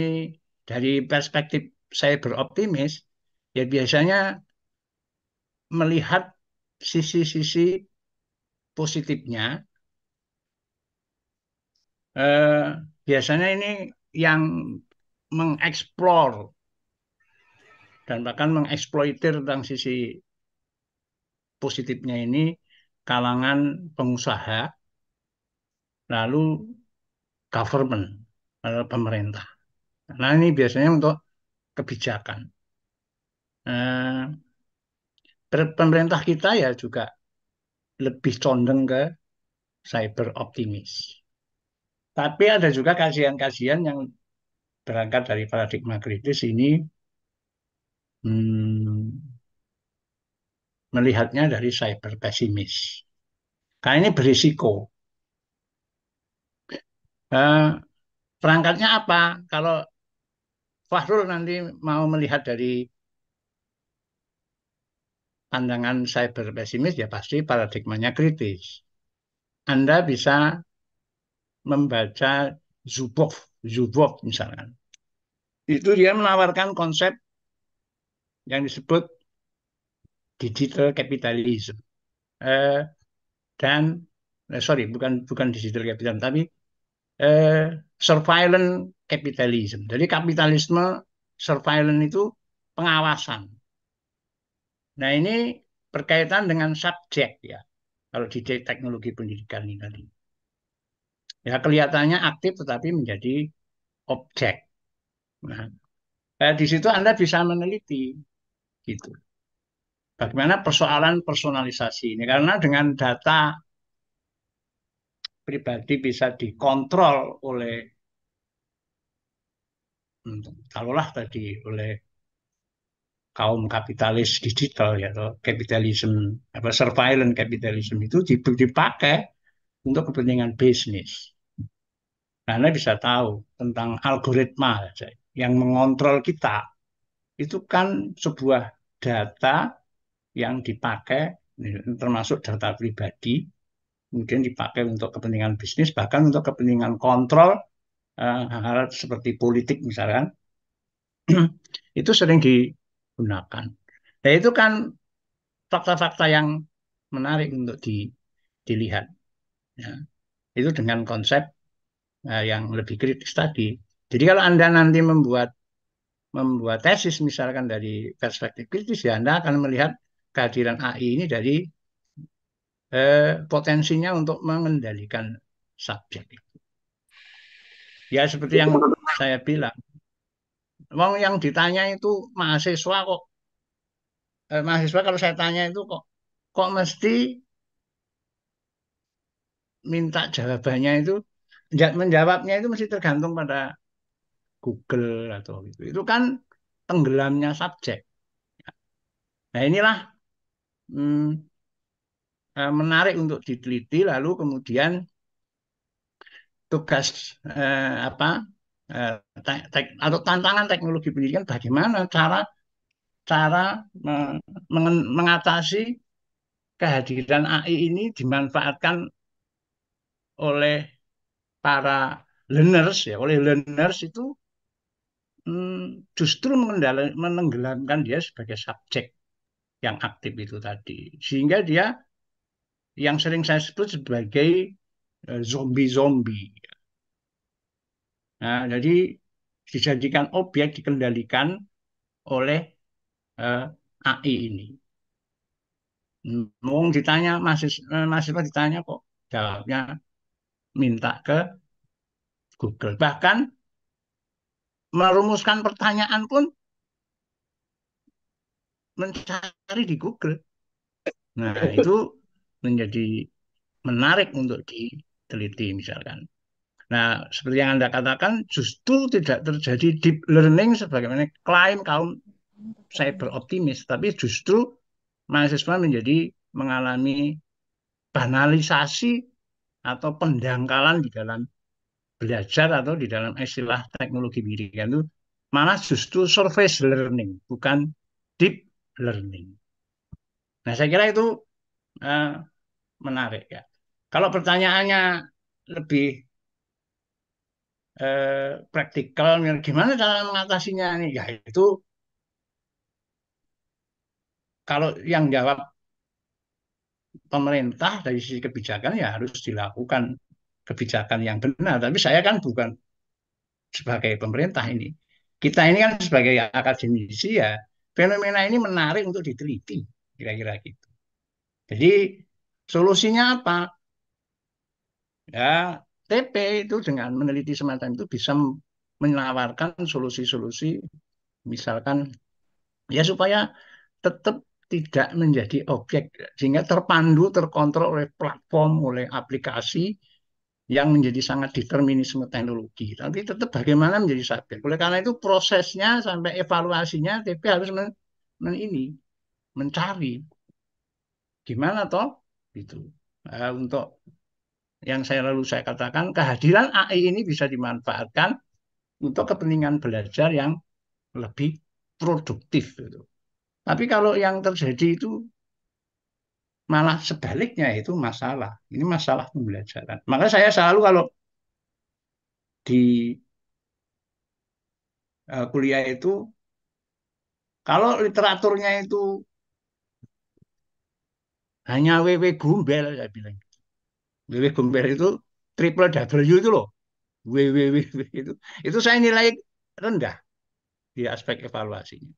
dari perspektif cyber optimis, ya biasanya melihat sisi-sisi positifnya. Eh, biasanya ini yang mengeksplor dan bahkan mengeksploitir tentang sisi positifnya ini kalangan pengusaha lalu government lalu pemerintah. Nah ini biasanya untuk kebijakan. Nah, pemerintah kita ya juga lebih condong ke cyber optimis. Tapi ada juga kasihan-kasihan yang berangkat dari paradigma kritis ini hmm, melihatnya dari cyber pesimis. Karena ini berisiko. Uh, perangkatnya apa? Kalau Fahrul nanti mau melihat dari pandangan cyber pesimis, ya pasti paradigmanya kritis. Anda bisa membaca Zubov, Zubov misalnya. Itu dia menawarkan konsep yang disebut digital capitalism. Eh, dan eh, sorry, bukan bukan digital capitalism, tapi eh, surveillance capitalism. Jadi kapitalisme surveillance itu pengawasan. Nah ini berkaitan dengan subjek ya, kalau di teknologi pendidikan ini tadi. Ya kelihatannya aktif tetapi menjadi objek. Nah, eh, di situ Anda bisa meneliti gitu. Bagaimana persoalan personalisasi ini karena dengan data pribadi bisa dikontrol oleh kalaulah hmm, tadi oleh kaum kapitalis digital ya kapitalisme apa surveillance kapitalisme itu dipakai untuk kepentingan bisnis anda bisa tahu tentang algoritma yang mengontrol kita itu kan sebuah data yang dipakai termasuk data pribadi mungkin dipakai untuk kepentingan bisnis bahkan untuk kepentingan kontrol eh, hal-hal eh, seperti politik misalkan itu sering digunakan. Nah itu kan fakta-fakta yang menarik untuk di, dilihat. Ya. Itu dengan konsep uh, yang lebih kritis tadi. Jadi kalau Anda nanti membuat membuat tesis misalkan dari perspektif kritis ya Anda akan melihat kehadiran AI ini dari eh, potensinya untuk mengendalikan subjek itu. Ya seperti yang saya bilang, Wong yang ditanya itu mahasiswa kok eh, mahasiswa kalau saya tanya itu kok kok mesti minta jawabannya itu menjawabnya itu mesti tergantung pada Google atau gitu. Itu kan tenggelamnya subjek. Nah inilah hmm, eh, menarik untuk diteliti lalu kemudian tugas eh, apa eh, te tek, atau tantangan teknologi pendidikan bagaimana cara cara eh, meng, mengatasi kehadiran AI ini dimanfaatkan oleh para learners ya oleh learners itu hmm, justru menenggelamkan dia sebagai subjek yang aktif itu tadi sehingga dia yang sering saya sebut sebagai eh, zombie-zombie. Nah, jadi dijadikan objek dikendalikan oleh eh, AI ini. Hmm, mau ditanya masih eh, masih ditanya kok jawabnya minta ke Google. Bahkan merumuskan pertanyaan pun mencari di Google. Nah, itu menjadi menarik untuk diteliti misalkan. Nah, seperti yang Anda katakan, justru tidak terjadi deep learning sebagaimana klaim kaum cyber optimis, tapi justru mahasiswa menjadi mengalami banalisasi atau pendangkalan di dalam belajar atau di dalam istilah teknologi pendidikan itu malah justru surface learning bukan deep learning. Nah saya kira itu uh, menarik ya. Kalau pertanyaannya lebih eh, praktikal, gimana cara mengatasinya nih? Ya itu kalau yang jawab pemerintah dari sisi kebijakan ya harus dilakukan kebijakan yang benar. Tapi saya kan bukan sebagai pemerintah ini. Kita ini kan sebagai akademisi ya fenomena ini menarik untuk diteliti kira-kira gitu. Jadi solusinya apa? Ya TP itu dengan meneliti semacam itu bisa menawarkan solusi-solusi misalkan ya supaya tetap tidak menjadi objek sehingga terpandu terkontrol oleh platform oleh aplikasi yang menjadi sangat determinisme teknologi tapi tetap bagaimana menjadi subjek oleh karena itu prosesnya sampai evaluasinya TP harus men, men ini mencari gimana toh gitu uh, untuk yang saya lalu saya katakan kehadiran AI ini bisa dimanfaatkan untuk kepentingan belajar yang lebih produktif gitu. Tapi kalau yang terjadi itu malah sebaliknya itu masalah. Ini masalah pembelajaran. Maka saya selalu kalau di e, kuliah itu kalau literaturnya itu hanya WW Gumbel saya bilang. WW Gumbel itu triple W itu loh. WWW itu itu saya nilai rendah di aspek evaluasinya.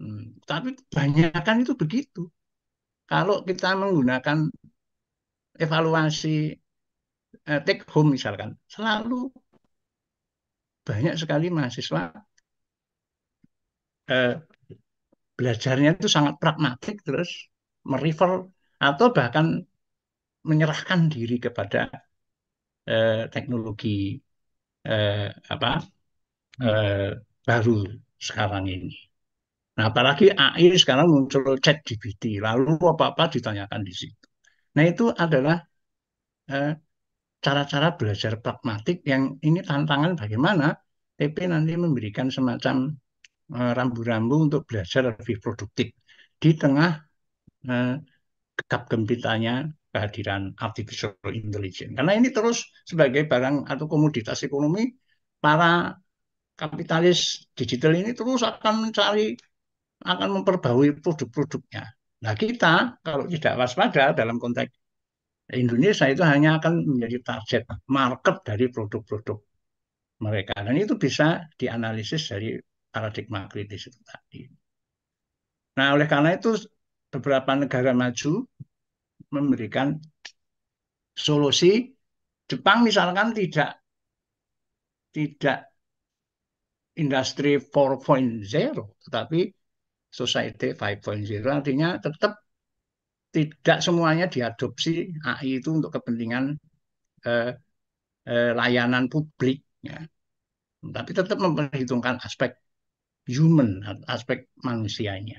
Hmm. Tapi kebanyakan itu begitu. Kalau kita menggunakan evaluasi eh, take home misalkan, selalu banyak sekali mahasiswa eh, belajarnya itu sangat pragmatik terus merefer atau bahkan menyerahkan diri kepada eh, teknologi eh, apa eh, baru sekarang ini. Nah, apalagi AI sekarang muncul chat GPT, lalu apa-apa ditanyakan di situ. Nah, itu adalah cara eh, cara-cara belajar pragmatik yang ini tantangan bagaimana TP nanti memberikan semacam rambu eh, rambu-rambu untuk belajar lebih produktif di tengah eh, gempitanya kehadiran artificial intelligence. Karena ini terus sebagai barang atau komoditas ekonomi, para kapitalis digital ini terus akan mencari akan memperbarui produk-produknya. Nah kita kalau tidak waspada dalam konteks Indonesia itu hanya akan menjadi target market dari produk-produk mereka. Dan itu bisa dianalisis dari paradigma kritis itu tadi. Nah oleh karena itu beberapa negara maju memberikan solusi Jepang misalkan tidak tidak industri 4.0 tetapi Society 5.0 artinya tetap tidak semuanya diadopsi AI itu untuk kepentingan eh, eh, layanan publik ya. tapi tetap memperhitungkan aspek human aspek manusianya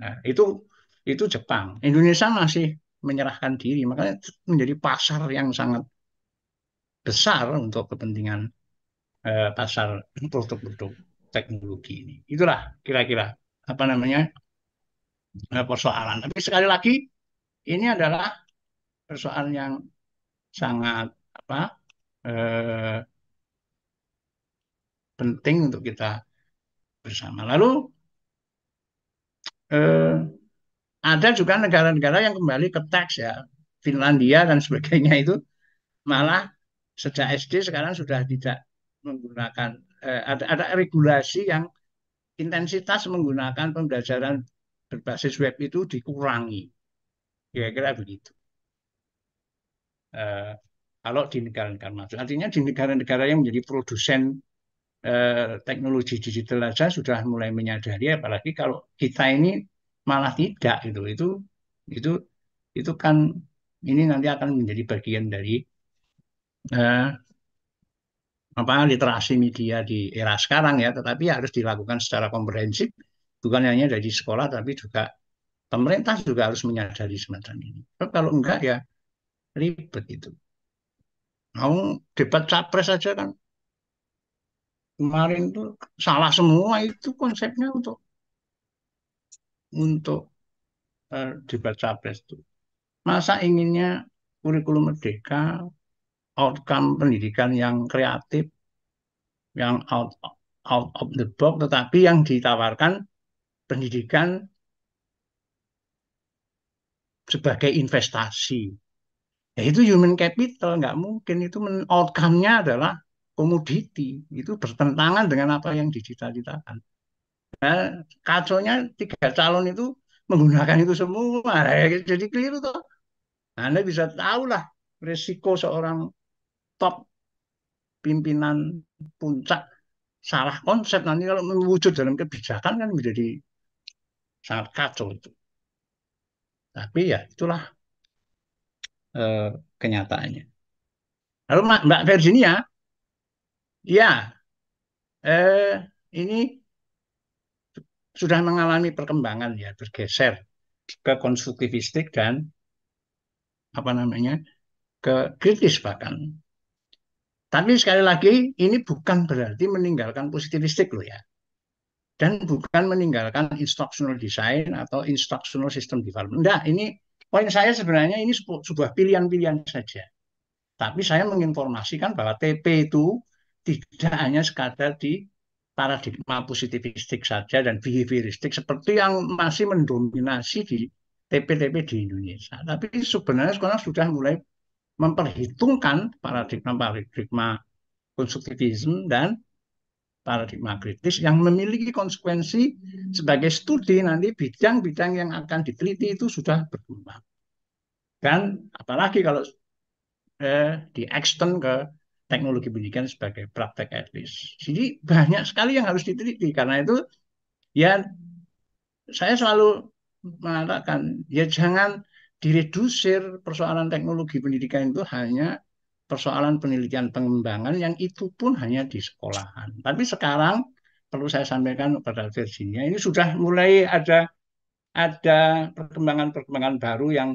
nah, itu itu Jepang Indonesia masih menyerahkan diri makanya menjadi pasar yang sangat besar untuk kepentingan eh, pasar produk-produk teknologi ini itulah kira-kira apa namanya eh, persoalan. Tapi sekali lagi ini adalah persoalan yang sangat apa eh, penting untuk kita bersama. Lalu eh, ada juga negara-negara yang kembali ke teks ya, Finlandia dan sebagainya itu malah sejak SD sekarang sudah tidak menggunakan eh, ada ada regulasi yang intensitas menggunakan pembelajaran berbasis web itu dikurangi. Kira-kira begitu. Uh, kalau di negara-negara maju. Artinya di negara-negara yang menjadi produsen uh, teknologi digital saja sudah mulai menyadari, apalagi kalau kita ini malah tidak itu itu itu itu kan ini nanti akan menjadi bagian dari uh, apa literasi media di era sekarang ya, tetapi harus dilakukan secara komprehensif, bukan hanya dari sekolah tapi juga pemerintah juga harus menyadari semacam ini. Kalau enggak ya ribet itu. Mau debat capres saja kan kemarin tuh salah semua itu konsepnya untuk untuk uh, debat capres itu. Masa inginnya kurikulum merdeka, outcome pendidikan yang kreatif, yang out, out of the box, tetapi yang ditawarkan pendidikan sebagai investasi. Ya itu human capital, nggak mungkin. Itu outcome-nya adalah komoditi. Itu bertentangan dengan apa yang dicita-citakan. Nah, kaconya tiga calon itu menggunakan itu semua. Jadi keliru. tuh. Anda bisa tahu lah resiko seorang top pimpinan puncak salah konsep nanti kalau mewujud dalam kebijakan kan menjadi sangat kacau itu. Tapi ya itulah eh, kenyataannya. Lalu Mbak Virginia, ya eh, ini sudah mengalami perkembangan ya bergeser ke konstruktivistik dan apa namanya ke kritis bahkan tapi sekali lagi ini bukan berarti meninggalkan positivistik loh ya. Dan bukan meninggalkan instructional design atau instructional system development. Nah ini poin saya sebenarnya ini sebuah pilihan-pilihan saja. Tapi saya menginformasikan bahwa TP itu tidak hanya sekadar di paradigma positivistik saja dan behavioristik seperti yang masih mendominasi di TP-TP di Indonesia. Tapi sebenarnya sekarang sudah mulai memperhitungkan paradigma-paradigma konstruktivisme dan paradigma kritis yang memiliki konsekuensi sebagai studi nanti bidang-bidang yang akan diteliti itu sudah berkembang. Dan apalagi kalau eh, di extend ke teknologi pendidikan sebagai praktek etis. Jadi banyak sekali yang harus diteliti karena itu ya saya selalu mengatakan ya jangan diredusir persoalan teknologi pendidikan itu hanya persoalan penelitian pengembangan yang itu pun hanya di sekolahan. Tapi sekarang perlu saya sampaikan kepada versinya ini sudah mulai ada ada perkembangan-perkembangan baru yang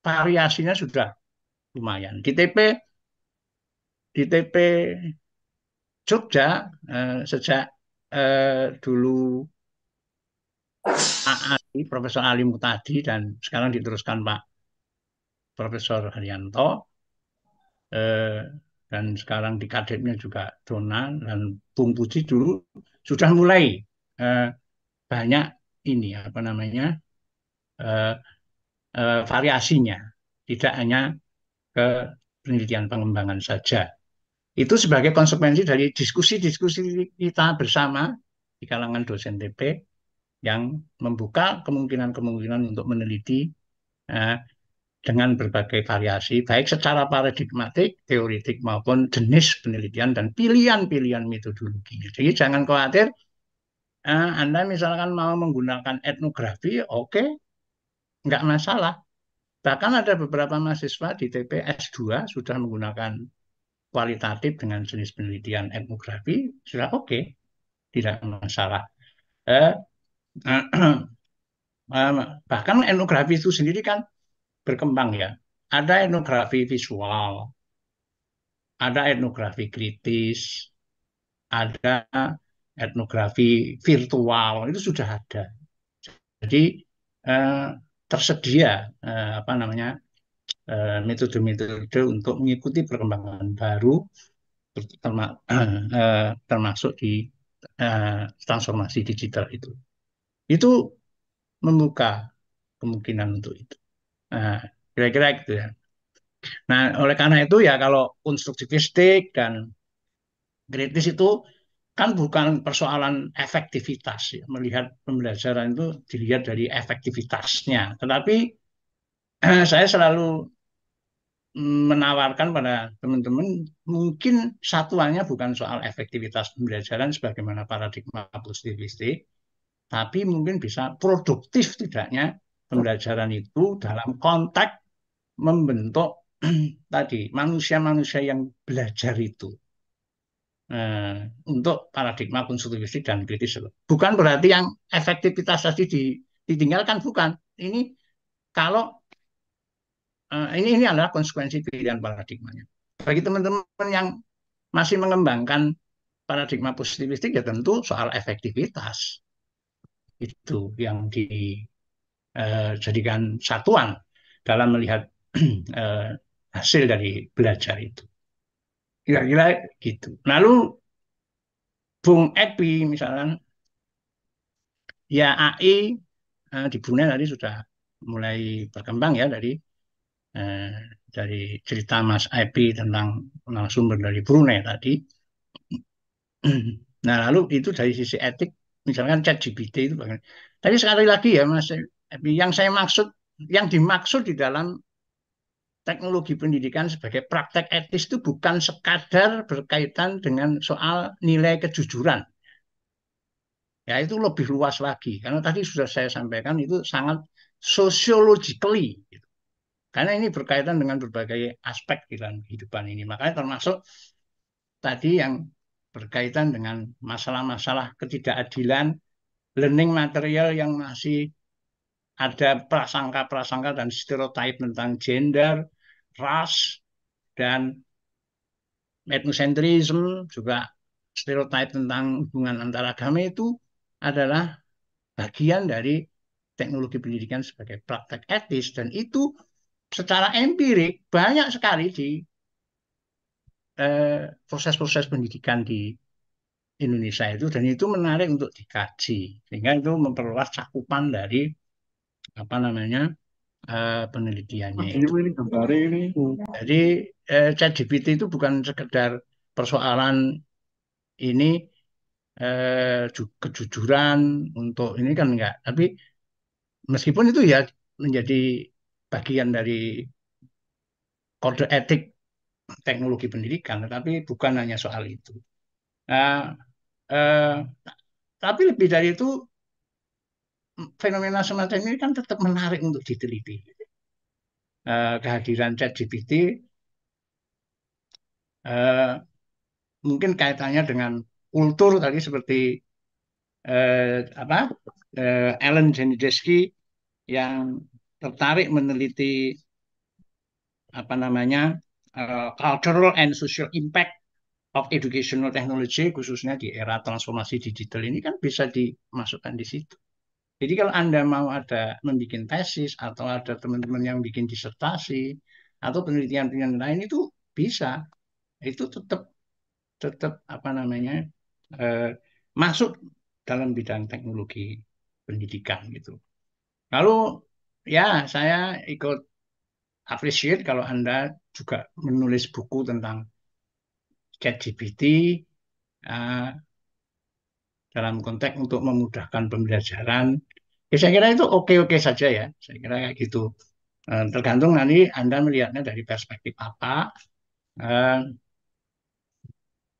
variasinya sudah lumayan. Di TP di TP Jogja eh, sejak eh, dulu AA Profesor Ali Mutadi dan sekarang diteruskan Pak Profesor Haryanto eh, dan sekarang di kadetnya juga Donan dan Bung Puji dulu sudah mulai eh, banyak ini apa namanya eh, eh, variasinya tidak hanya ke penelitian pengembangan saja itu sebagai konsekuensi dari diskusi-diskusi kita bersama di kalangan dosen TP yang membuka kemungkinan-kemungkinan untuk meneliti eh, dengan berbagai variasi, baik secara paradigmatik, teoritik maupun jenis penelitian dan pilihan-pilihan metodologi. Jadi jangan khawatir, eh, Anda misalkan mau menggunakan etnografi, oke, okay, nggak masalah. Bahkan ada beberapa mahasiswa di TPS 2 sudah menggunakan kualitatif dengan jenis penelitian etnografi, sudah oke, okay, tidak masalah. Eh, Nah, bahkan etnografi itu sendiri kan berkembang ya. Ada etnografi visual, ada etnografi kritis, ada etnografi virtual itu sudah ada. Jadi eh, tersedia eh, apa namanya metode eh, metode-metode untuk mengikuti perkembangan baru eh, termasuk di eh, transformasi digital itu itu membuka kemungkinan untuk itu. Nah, kira-kira gitu ya. Nah, oleh karena itu ya kalau konstruktivistik dan kritis itu kan bukan persoalan efektivitas ya. melihat pembelajaran itu dilihat dari efektivitasnya tetapi saya selalu menawarkan pada teman-teman mungkin satuannya bukan soal efektivitas pembelajaran sebagaimana paradigma positivistik tapi mungkin bisa produktif tidaknya pembelajaran itu dalam konteks membentuk tadi manusia-manusia yang belajar itu eh, untuk paradigma konstruktivistik dan kritis. Bukan berarti yang efektivitas tadi ditinggalkan, bukan. Ini kalau eh, ini ini adalah konsekuensi pilihan paradigmanya. Bagi teman-teman yang masih mengembangkan paradigma positivistik ya tentu soal efektivitas itu yang dijadikan eh, satuan dalam melihat eh, hasil dari belajar itu. Kira-kira gitu. Lalu Bung Epi misalnya, ya AI eh, di Brunei tadi sudah mulai berkembang ya dari dari cerita Mas Epi tentang narasumber dari Brunei tadi. Nah lalu itu dari sisi etik misalkan chat GPT itu Tapi sekali lagi ya Mas, eh, yang saya maksud, yang dimaksud di dalam teknologi pendidikan sebagai praktek etis itu bukan sekadar berkaitan dengan soal nilai kejujuran. Ya itu lebih luas lagi karena tadi sudah saya sampaikan itu sangat sociologically. Gitu. Karena ini berkaitan dengan berbagai aspek di dalam kehidupan ini. Makanya termasuk tadi yang berkaitan dengan masalah-masalah ketidakadilan, learning material yang masih ada prasangka-prasangka dan stereotip tentang gender, ras, dan etnosentrisme juga stereotip tentang hubungan antara agama itu adalah bagian dari teknologi pendidikan sebagai praktek etis dan itu secara empirik banyak sekali di Eh, proses-proses eh, pendidikan di Indonesia itu dan itu menarik untuk dikaji sehingga itu memperluas cakupan dari apa namanya eh, penelitiannya itu. Jadi eh, ChatGPT itu bukan sekedar persoalan ini eh, kejujuran untuk ini kan enggak tapi meskipun itu ya menjadi bagian dari kode etik teknologi pendidikan, tetapi bukan hanya soal itu. Nah, eh, tapi lebih dari itu, fenomena semacam ini kan tetap menarik untuk diteliti. Eh, kehadiran ChatGPT eh, mungkin kaitannya dengan kultur tadi seperti eh, apa eh, Alan Jenideski yang tertarik meneliti apa namanya Eh, cultural and social impact of educational technology khususnya di era transformasi digital ini kan bisa dimasukkan di situ. Jadi kalau Anda mau ada membuat tesis atau ada teman-teman yang bikin disertasi atau penelitian-penelitian lain itu bisa itu tetap tetap apa namanya eh, masuk dalam bidang teknologi pendidikan gitu. Lalu ya saya ikut appreciate kalau Anda juga menulis buku tentang ChatGPT uh, eh, dalam konteks untuk memudahkan pembelajaran. Ya, saya kira itu oke-oke saja ya. Saya kira kayak gitu. Uh, tergantung nanti Anda melihatnya dari perspektif apa. Uh,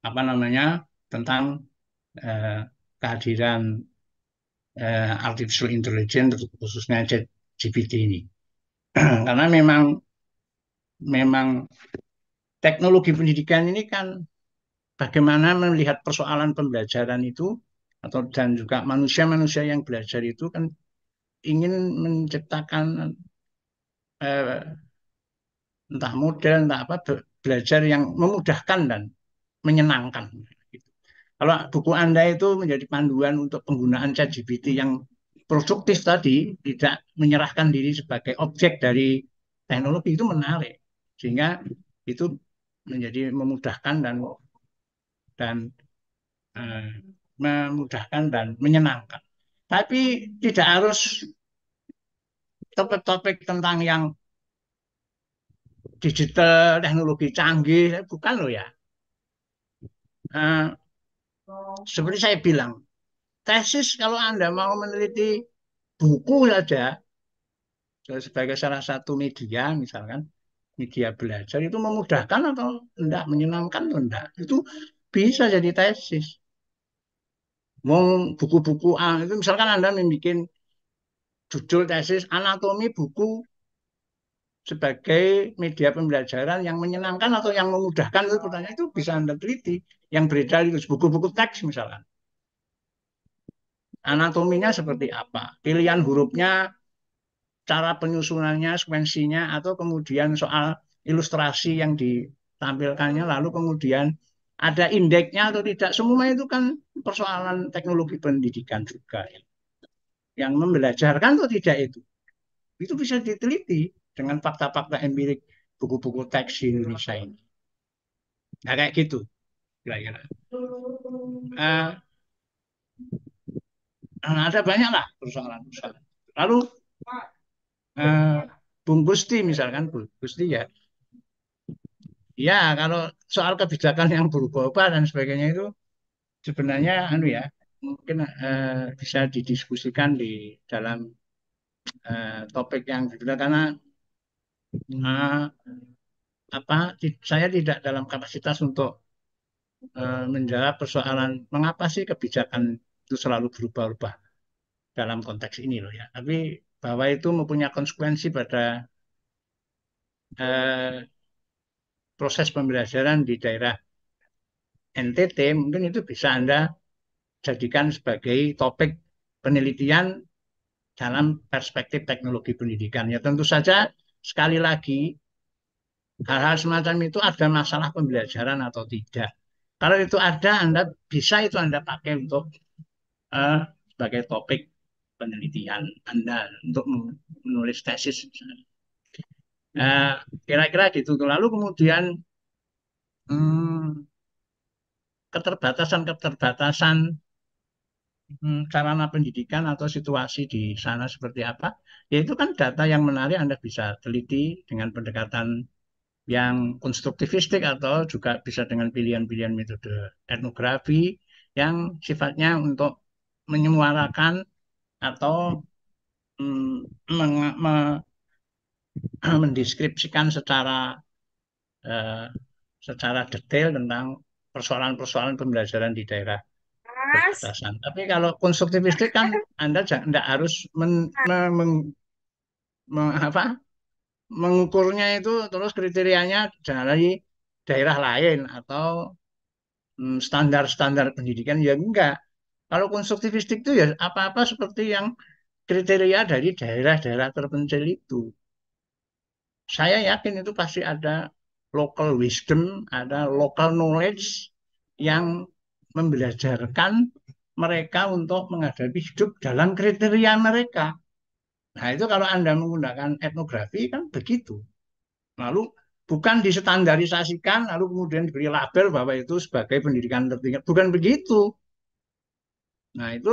apa namanya tentang uh, kehadiran uh, artificial intelligence khususnya ChatGPT ini. karena memang memang teknologi pendidikan ini kan bagaimana melihat persoalan pembelajaran itu atau dan juga manusia-manusia yang belajar itu kan ingin menciptakan eh, entah model entah apa be belajar yang memudahkan dan menyenangkan. Kalau buku Anda itu menjadi panduan untuk penggunaan ChatGPT yang produktif tadi tidak menyerahkan diri sebagai objek dari teknologi itu menarik sehingga itu menjadi memudahkan dan dan uh, memudahkan dan menyenangkan tapi tidak harus topik-topik tentang yang digital teknologi canggih bukan lo ya uh, seperti saya bilang tesis kalau Anda mau meneliti buku saja ya, sebagai salah satu media misalkan media belajar itu memudahkan atau tidak menyenangkan atau tidak itu bisa jadi tesis mau buku-buku itu misalkan Anda membuat judul tesis anatomi buku sebagai media pembelajaran yang menyenangkan atau yang memudahkan itu pertanyaan itu bisa Anda teliti yang beredar itu buku-buku teks misalkan anatominya seperti apa, pilihan hurufnya, cara penyusunannya, sekuensinya, atau kemudian soal ilustrasi yang ditampilkannya, lalu kemudian ada indeksnya atau tidak, semua itu kan persoalan teknologi pendidikan juga. Ya. Yang membelajarkan atau tidak itu, itu bisa diteliti dengan fakta-fakta empirik buku-buku teks di Indonesia ini. Nah, kayak gitu. Kira-kira. Uh, Nah, ada lah persoalan-persoalan. Lalu eh, Bung Gusti misalkan Bung Gusti ya, ya kalau soal kebijakan yang berubah-ubah dan sebagainya itu sebenarnya anu ya mungkin eh, bisa didiskusikan di dalam eh, topik yang berbeda karena eh, apa saya tidak dalam kapasitas untuk eh, menjawab persoalan mengapa sih kebijakan itu selalu berubah-ubah dalam konteks ini loh ya. Tapi bahwa itu mempunyai konsekuensi pada eh, proses pembelajaran di daerah NTT, mungkin itu bisa Anda jadikan sebagai topik penelitian dalam perspektif teknologi pendidikan. Ya tentu saja sekali lagi hal-hal semacam itu ada masalah pembelajaran atau tidak. Kalau itu ada, Anda bisa itu Anda pakai untuk uh, sebagai topik penelitian Anda untuk menulis tesis. Eh, kira-kira uh, gitu. Lalu kemudian hmm, keterbatasan-keterbatasan hmm, sarana pendidikan atau situasi di sana seperti apa, yaitu kan data yang menarik Anda bisa teliti dengan pendekatan yang konstruktivistik atau juga bisa dengan pilihan-pilihan metode etnografi yang sifatnya untuk menyuarakan atau mm, meng, me, ah, mendeskripsikan secara uh, secara detail tentang persoalan-persoalan pembelajaran di daerah perbatasan. Tapi kalau konstruktivistik kan Anda tidak harus men, me, meng, me, apa, mengukurnya itu terus kriterianya dari daerah lain atau mm, standar-standar pendidikan ya enggak kalau konstruktivistik itu ya apa-apa seperti yang kriteria dari daerah-daerah terpencil itu. Saya yakin itu pasti ada local wisdom, ada local knowledge yang membelajarkan mereka untuk menghadapi hidup dalam kriteria mereka. Nah itu kalau Anda menggunakan etnografi kan begitu. Lalu bukan disetandarisasikan lalu kemudian diberi label bahwa itu sebagai pendidikan tertinggi. Bukan begitu Nah itu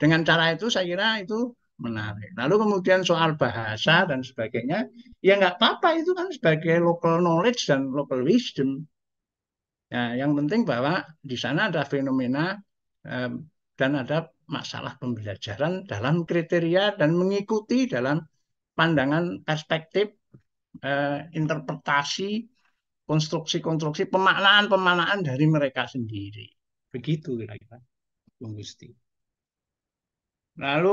dengan cara itu saya kira itu menarik. Lalu kemudian soal bahasa dan sebagainya, ya nggak apa-apa itu kan sebagai local knowledge dan local wisdom. Ya, yang penting bahwa di sana ada fenomena eh, dan ada masalah pembelajaran dalam kriteria dan mengikuti dalam pandangan perspektif, eh, interpretasi, konstruksi-konstruksi, pemaknaan-pemaknaan dari mereka sendiri. Begitu kira-kira. Bung Gusti. Lalu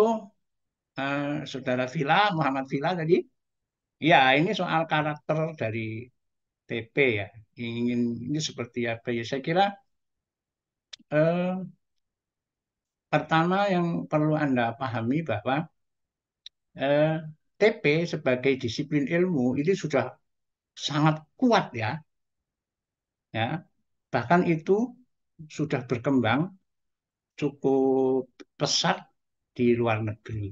uh, saudara Vila, Muhammad Vila tadi, ya ini soal karakter dari TP ya. Ingin ini seperti apa ya? Saya kira uh, pertama yang perlu anda pahami bahwa uh, eh, TP sebagai disiplin ilmu ini sudah sangat kuat ya, ya bahkan itu sudah berkembang cukup pesat di luar negeri.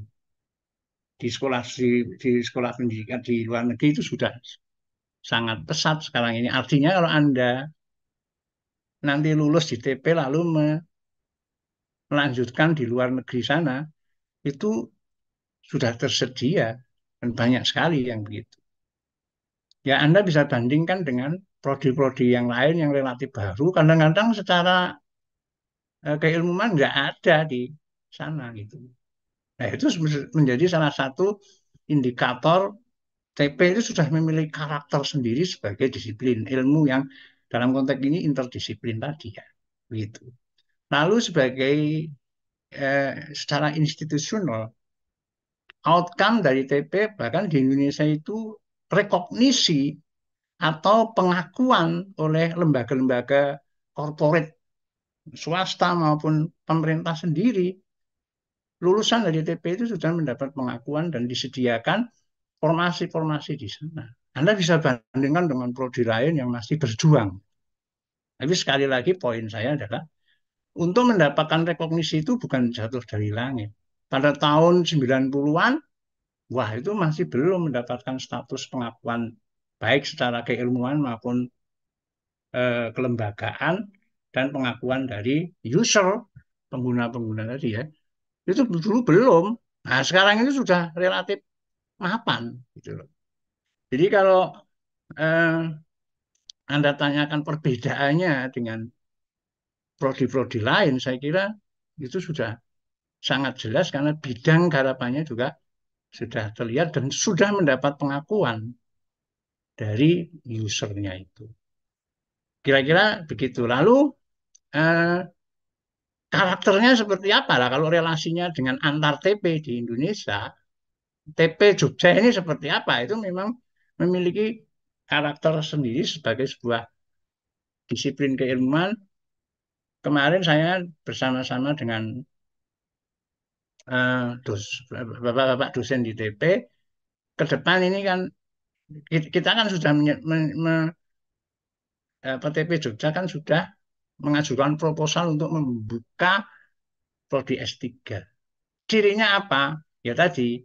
Di sekolah di, di sekolah pendidikan di luar negeri itu sudah sangat pesat sekarang ini. Artinya kalau Anda nanti lulus di TP lalu melanjutkan di luar negeri sana, itu sudah tersedia dan banyak sekali yang begitu. Ya Anda bisa bandingkan dengan prodi-prodi yang lain yang relatif baru, kadang-kadang secara Eh, keilmuan nggak ada di sana gitu. Nah itu menjadi salah satu indikator TP itu sudah memiliki karakter sendiri sebagai disiplin ilmu yang dalam konteks ini interdisiplin tadi ya, begitu. Lalu sebagai eh, secara institusional outcome dari TP bahkan di Indonesia itu rekognisi atau pengakuan oleh lembaga-lembaga korporat swasta maupun pemerintah sendiri lulusan dari TP itu sudah mendapat pengakuan dan disediakan formasi-formasi di sana. Anda bisa bandingkan dengan prodi lain yang masih berjuang. Tapi sekali lagi poin saya adalah untuk mendapatkan rekognisi itu bukan jatuh dari langit. Pada tahun 90-an, wah itu masih belum mendapatkan status pengakuan baik secara keilmuan maupun eh, kelembagaan dan pengakuan dari user pengguna-pengguna tadi ya itu dulu belum nah sekarang ini sudah relatif mapan gitu loh jadi kalau eh, anda tanyakan perbedaannya dengan prodi-prodi lain saya kira itu sudah sangat jelas karena bidang garapannya juga sudah terlihat dan sudah mendapat pengakuan dari usernya itu kira-kira begitu lalu Eh, karakternya seperti apa lah kalau relasinya dengan antar TP di Indonesia, TP Jogja ini seperti apa itu memang memiliki karakter sendiri sebagai sebuah disiplin keilmuan. Kemarin saya bersama-sama dengan eh, dos, bapak-bapak dosen di TP, ke depan ini kan kita kan sudah men, men, men, eh, PTP Jogja kan sudah mengajukan proposal untuk membuka prodi S3. Cirinya apa? Ya tadi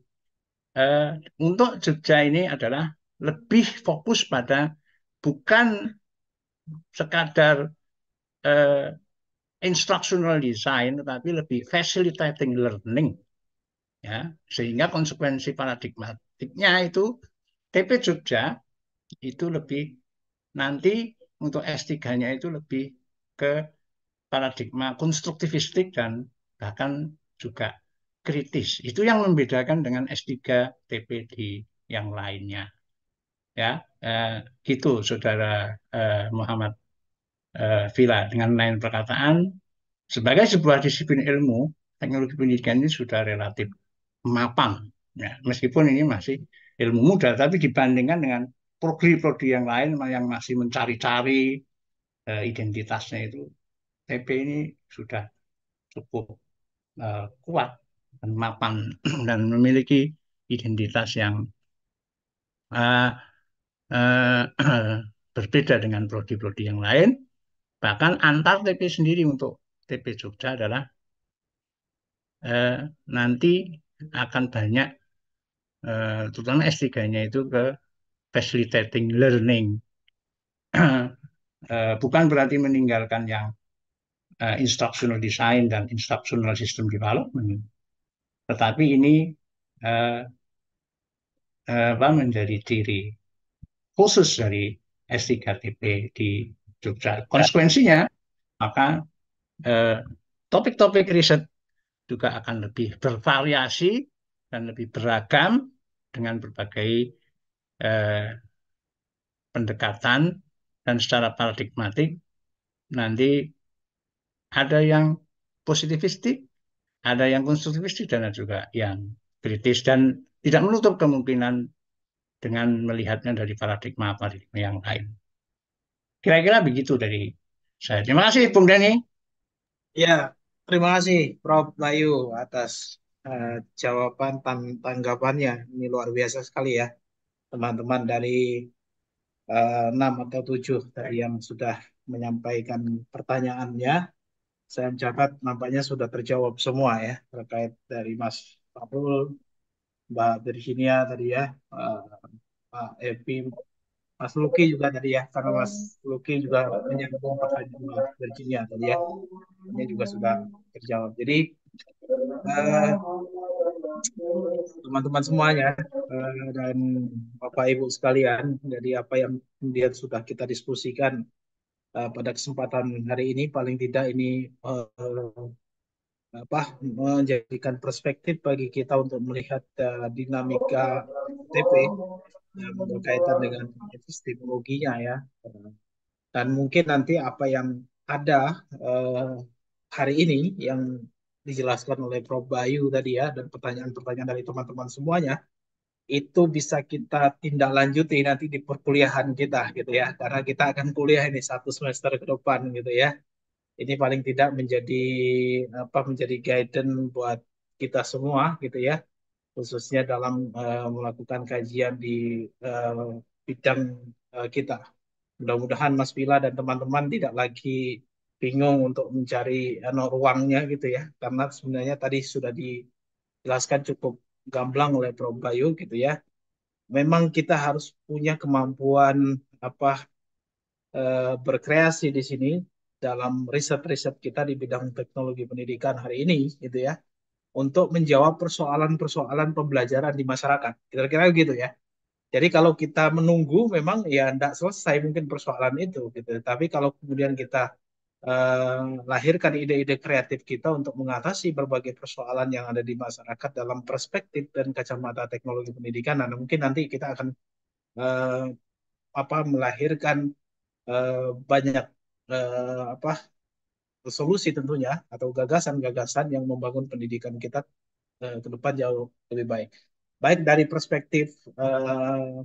eh, untuk Jogja ini adalah lebih fokus pada bukan sekadar eh, instructional design tetapi lebih facilitating learning ya sehingga konsekuensi paradigmatiknya itu TP Jogja itu lebih nanti untuk S3-nya itu lebih ke paradigma konstruktivistik dan bahkan juga kritis. Itu yang membedakan dengan S3 TPD yang lainnya. Ya, eh, gitu Saudara eh, Muhammad eh, Vila dengan lain perkataan sebagai sebuah disiplin ilmu, teknologi pendidikan ini sudah relatif mapan. Ya, meskipun ini masih ilmu muda, tapi dibandingkan dengan prodi-prodi yang lain yang masih mencari-cari Eh, identitasnya itu TP ini sudah cukup eh, kuat dan mapan dan memiliki identitas yang eh, berbeda dengan prodi-prodi yang lain bahkan antar TP sendiri untuk TP Jogja adalah uh, nanti akan banyak uh, terutama S3-nya itu ke facilitating learning Eh, bukan berarti meninggalkan yang eh, instructional design dan instructional system development, tetapi ini uh, uh, menjadi ciri khusus dari s di Jogja. Ya. Konsekuensinya, maka topik-topik uh, riset juga akan lebih bervariasi dan lebih beragam dengan berbagai uh, pendekatan dan secara paradigmatik nanti ada yang positivistik, ada yang konstruktivistik dan ada juga yang kritis dan tidak menutup kemungkinan dengan melihatnya dari paradigma paradigma yang lain. Kira-kira begitu dari saya. Terima kasih Bung Dani. Ya, terima kasih Prof. Bayu atas uh, jawaban tanggapannya. Ini luar biasa sekali ya teman-teman dari Eh, enam uh, atau tujuh dari yang sudah menyampaikan pertanyaannya. Saya mencatat nampaknya sudah terjawab semua ya terkait dari Mas Abdul, Mbak Virginia tadi ya, uh, Pak Epi, Mas Luki juga tadi ya, karena Mas Luki juga menyambung pertanyaan Mbak Virginia tadi ya, ini juga sudah terjawab. Jadi uh, teman-teman semuanya eh, dan Bapak Ibu sekalian dari apa yang kemudian sudah kita diskusikan eh, pada kesempatan hari ini paling tidak ini eh, apa menjadikan perspektif bagi kita untuk melihat dinamika TP yang berkaitan dengan epistemologinya ya dan mungkin nanti apa yang ada hari ini yang dijelaskan oleh Prof. Bayu tadi ya dan pertanyaan-pertanyaan dari teman-teman semuanya itu bisa kita tindak lanjuti nanti di perkuliahan kita gitu ya karena kita akan kuliah ini satu semester ke depan gitu ya ini paling tidak menjadi apa menjadi guidance buat kita semua gitu ya khususnya dalam uh, melakukan kajian di uh, bidang uh, kita mudah-mudahan Mas Pila dan teman-teman tidak lagi bingung untuk mencari ano, ruangnya gitu ya karena sebenarnya tadi sudah dijelaskan cukup gamblang oleh Prof Bayu gitu ya memang kita harus punya kemampuan apa e, berkreasi di sini dalam riset-riset kita di bidang teknologi pendidikan hari ini gitu ya untuk menjawab persoalan-persoalan pembelajaran di masyarakat kira-kira gitu ya jadi kalau kita menunggu memang ya tidak selesai mungkin persoalan itu gitu tapi kalau kemudian kita melahirkan lahirkan ide-ide kreatif kita untuk mengatasi berbagai persoalan yang ada di masyarakat dalam perspektif dan kacamata teknologi pendidikan. Nah, mungkin nanti kita akan uh, apa melahirkan uh, banyak uh, apa solusi tentunya atau gagasan-gagasan yang membangun pendidikan kita uh, ke depan jauh lebih baik. Baik dari perspektif uh,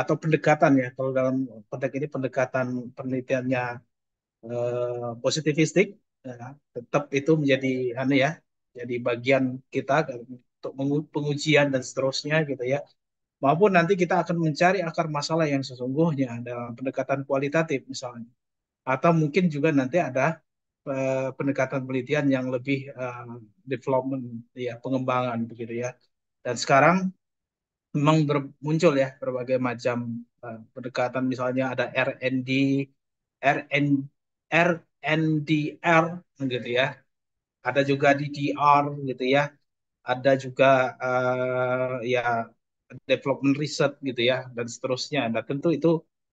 atau pendekatan ya kalau dalam konteks ini pendekatan penelitiannya uh, positivistik ya, tetap itu menjadi anu ya jadi bagian kita untuk pengujian dan seterusnya gitu ya maupun nanti kita akan mencari akar masalah yang sesungguhnya dalam pendekatan kualitatif misalnya atau mungkin juga nanti ada uh, pendekatan penelitian yang lebih uh, development ya pengembangan begitu ya dan sekarang memang muncul ya berbagai macam uh, pendekatan misalnya ada R&D RN RNDR gitu ya. Ada juga DDR gitu ya. Ada juga uh, ya development research gitu ya dan seterusnya. Nah, tentu itu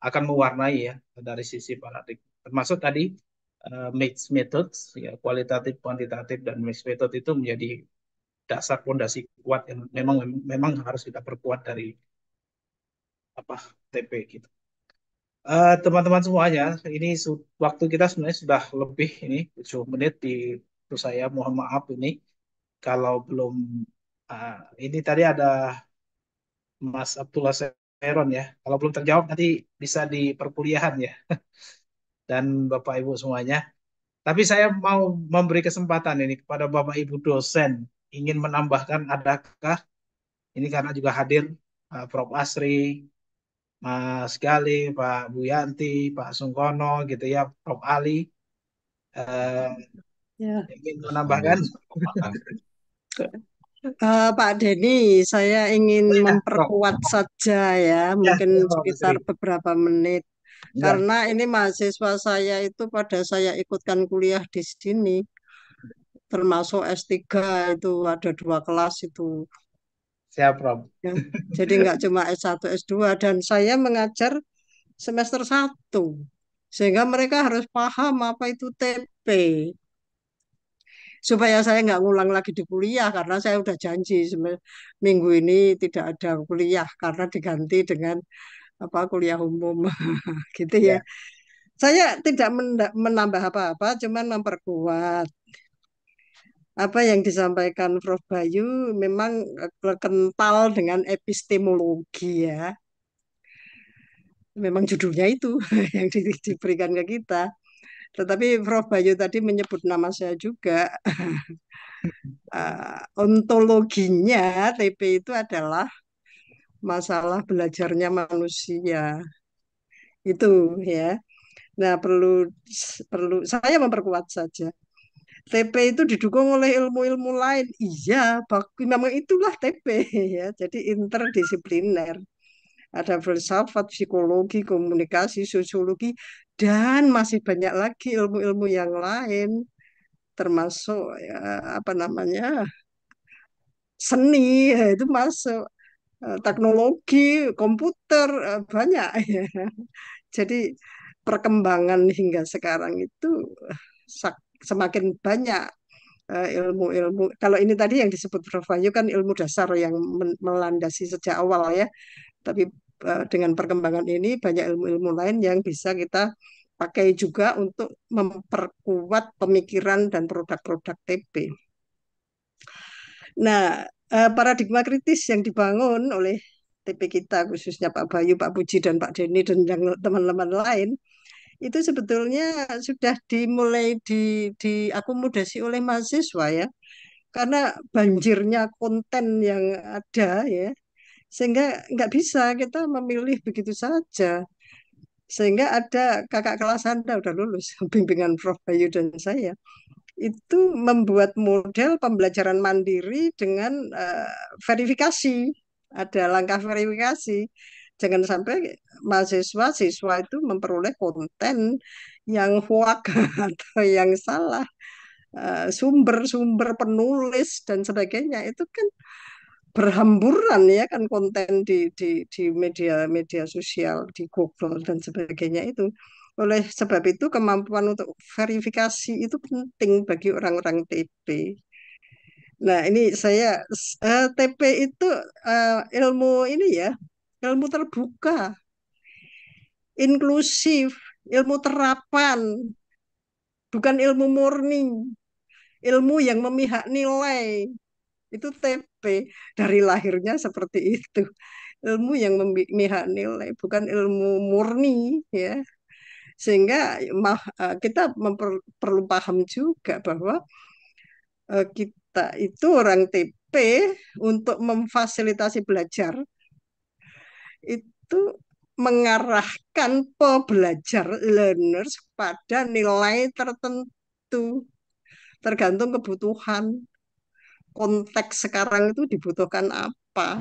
akan mewarnai ya dari sisi paradigma. Termasuk tadi uh, mixed methods ya kualitatif, kuantitatif dan mixed method itu menjadi dasar fondasi kuat yang memang memang harus kita perkuat dari apa TP gitu. Eh, teman-teman semuanya, ini waktu kita sebenarnya sudah lebih ini 7 menit di saya mohon maaf ini kalau belum uh, ini tadi ada Mas Abdullah Seron ya. Kalau belum terjawab nanti bisa di perkuliahan ya. Dan Bapak Ibu semuanya. Tapi saya mau memberi kesempatan ini kepada Bapak Ibu dosen ingin menambahkan adakah ini karena juga hadir uh, Prof Asri, Mas Gali, Pak Buyanti, Pak Sungkono gitu ya, Prof Ali. Uh, ya. Ingin menambahkan? Uh, Pak Denny, saya ingin ya, memperkuat oh. saja ya, iya, mungkin ya, sekitar beberapa menit. Ya. Karena ini mahasiswa saya itu pada saya ikutkan kuliah di sini, termasuk S3 itu ada dua kelas itu. Siap, Prof. Ya, jadi nggak cuma S1, S2 dan saya mengajar semester 1. Sehingga mereka harus paham apa itu TP. Supaya saya nggak ngulang lagi di kuliah karena saya udah janji minggu ini tidak ada kuliah karena diganti dengan apa kuliah umum gitu ya. ya. Saya tidak menambah apa-apa, cuman memperkuat apa yang disampaikan Prof. Bayu memang eh, kental dengan epistemologi ya. Memang judulnya itu yang di, diberikan ke kita. Tetapi Prof. Bayu tadi menyebut nama saya juga. uh, ontologinya TP itu adalah masalah belajarnya manusia. Itu ya. Nah, perlu perlu saya memperkuat saja TP itu didukung oleh ilmu-ilmu lain. Iya, memang itulah TP ya. Jadi interdisipliner. Ada filsafat, psikologi, komunikasi, sosiologi, dan masih banyak lagi ilmu-ilmu yang lain, termasuk ya, apa namanya seni ya, itu masuk eh, teknologi, komputer eh, banyak ya. Jadi perkembangan hingga sekarang itu eh, sak semakin banyak eh, ilmu-ilmu. Kalau ini tadi yang disebut Prof Wahyu kan ilmu dasar yang melandasi sejak awal ya. Tapi eh, dengan perkembangan ini banyak ilmu-ilmu lain yang bisa kita pakai juga untuk memperkuat pemikiran dan produk-produk TP. Nah, eh, paradigma kritis yang dibangun oleh TP kita khususnya Pak Bayu, Pak Puji dan Pak Denny dan yang teman-teman lain itu sebetulnya sudah dimulai di diakomodasi oleh mahasiswa ya karena banjirnya konten yang ada ya sehingga nggak bisa kita memilih begitu saja sehingga ada kakak kelas anda udah lulus bimbingan Prof Bayu dan saya itu membuat model pembelajaran mandiri dengan uh, verifikasi ada langkah verifikasi jangan sampai mahasiswa siswa itu memperoleh konten yang hoax atau yang salah eh, sumber-sumber penulis dan sebagainya itu kan berhamburan ya kan konten di di di media-media sosial di Google dan sebagainya itu oleh sebab itu kemampuan untuk verifikasi itu penting bagi orang-orang TP. Nah ini saya uh, eh, TP itu uh, ilmu ini ya ilmu terbuka, inklusif, ilmu terapan, bukan ilmu murni, ilmu yang memihak nilai. Itu TP dari lahirnya seperti itu. Ilmu yang memihak nilai, bukan ilmu murni ya. Sehingga e, kita memper, perlu paham juga bahwa e, kita itu orang TP untuk memfasilitasi belajar itu mengarahkan pembelajar learners pada nilai tertentu tergantung kebutuhan konteks sekarang itu dibutuhkan apa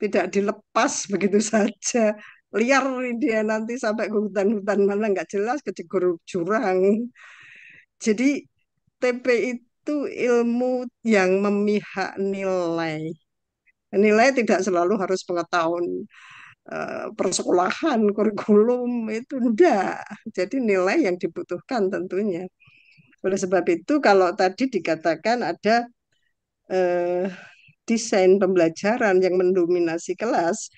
tidak dilepas begitu saja liar dia nanti sampai ke hutan-hutan mana nggak jelas ke jurang jadi TP itu ilmu yang memihak nilai nilai tidak selalu harus pengetahuan eh, persekolahan, kurikulum itu enggak. Jadi nilai yang dibutuhkan tentunya. Oleh sebab itu kalau tadi dikatakan ada eh, desain pembelajaran yang mendominasi kelas,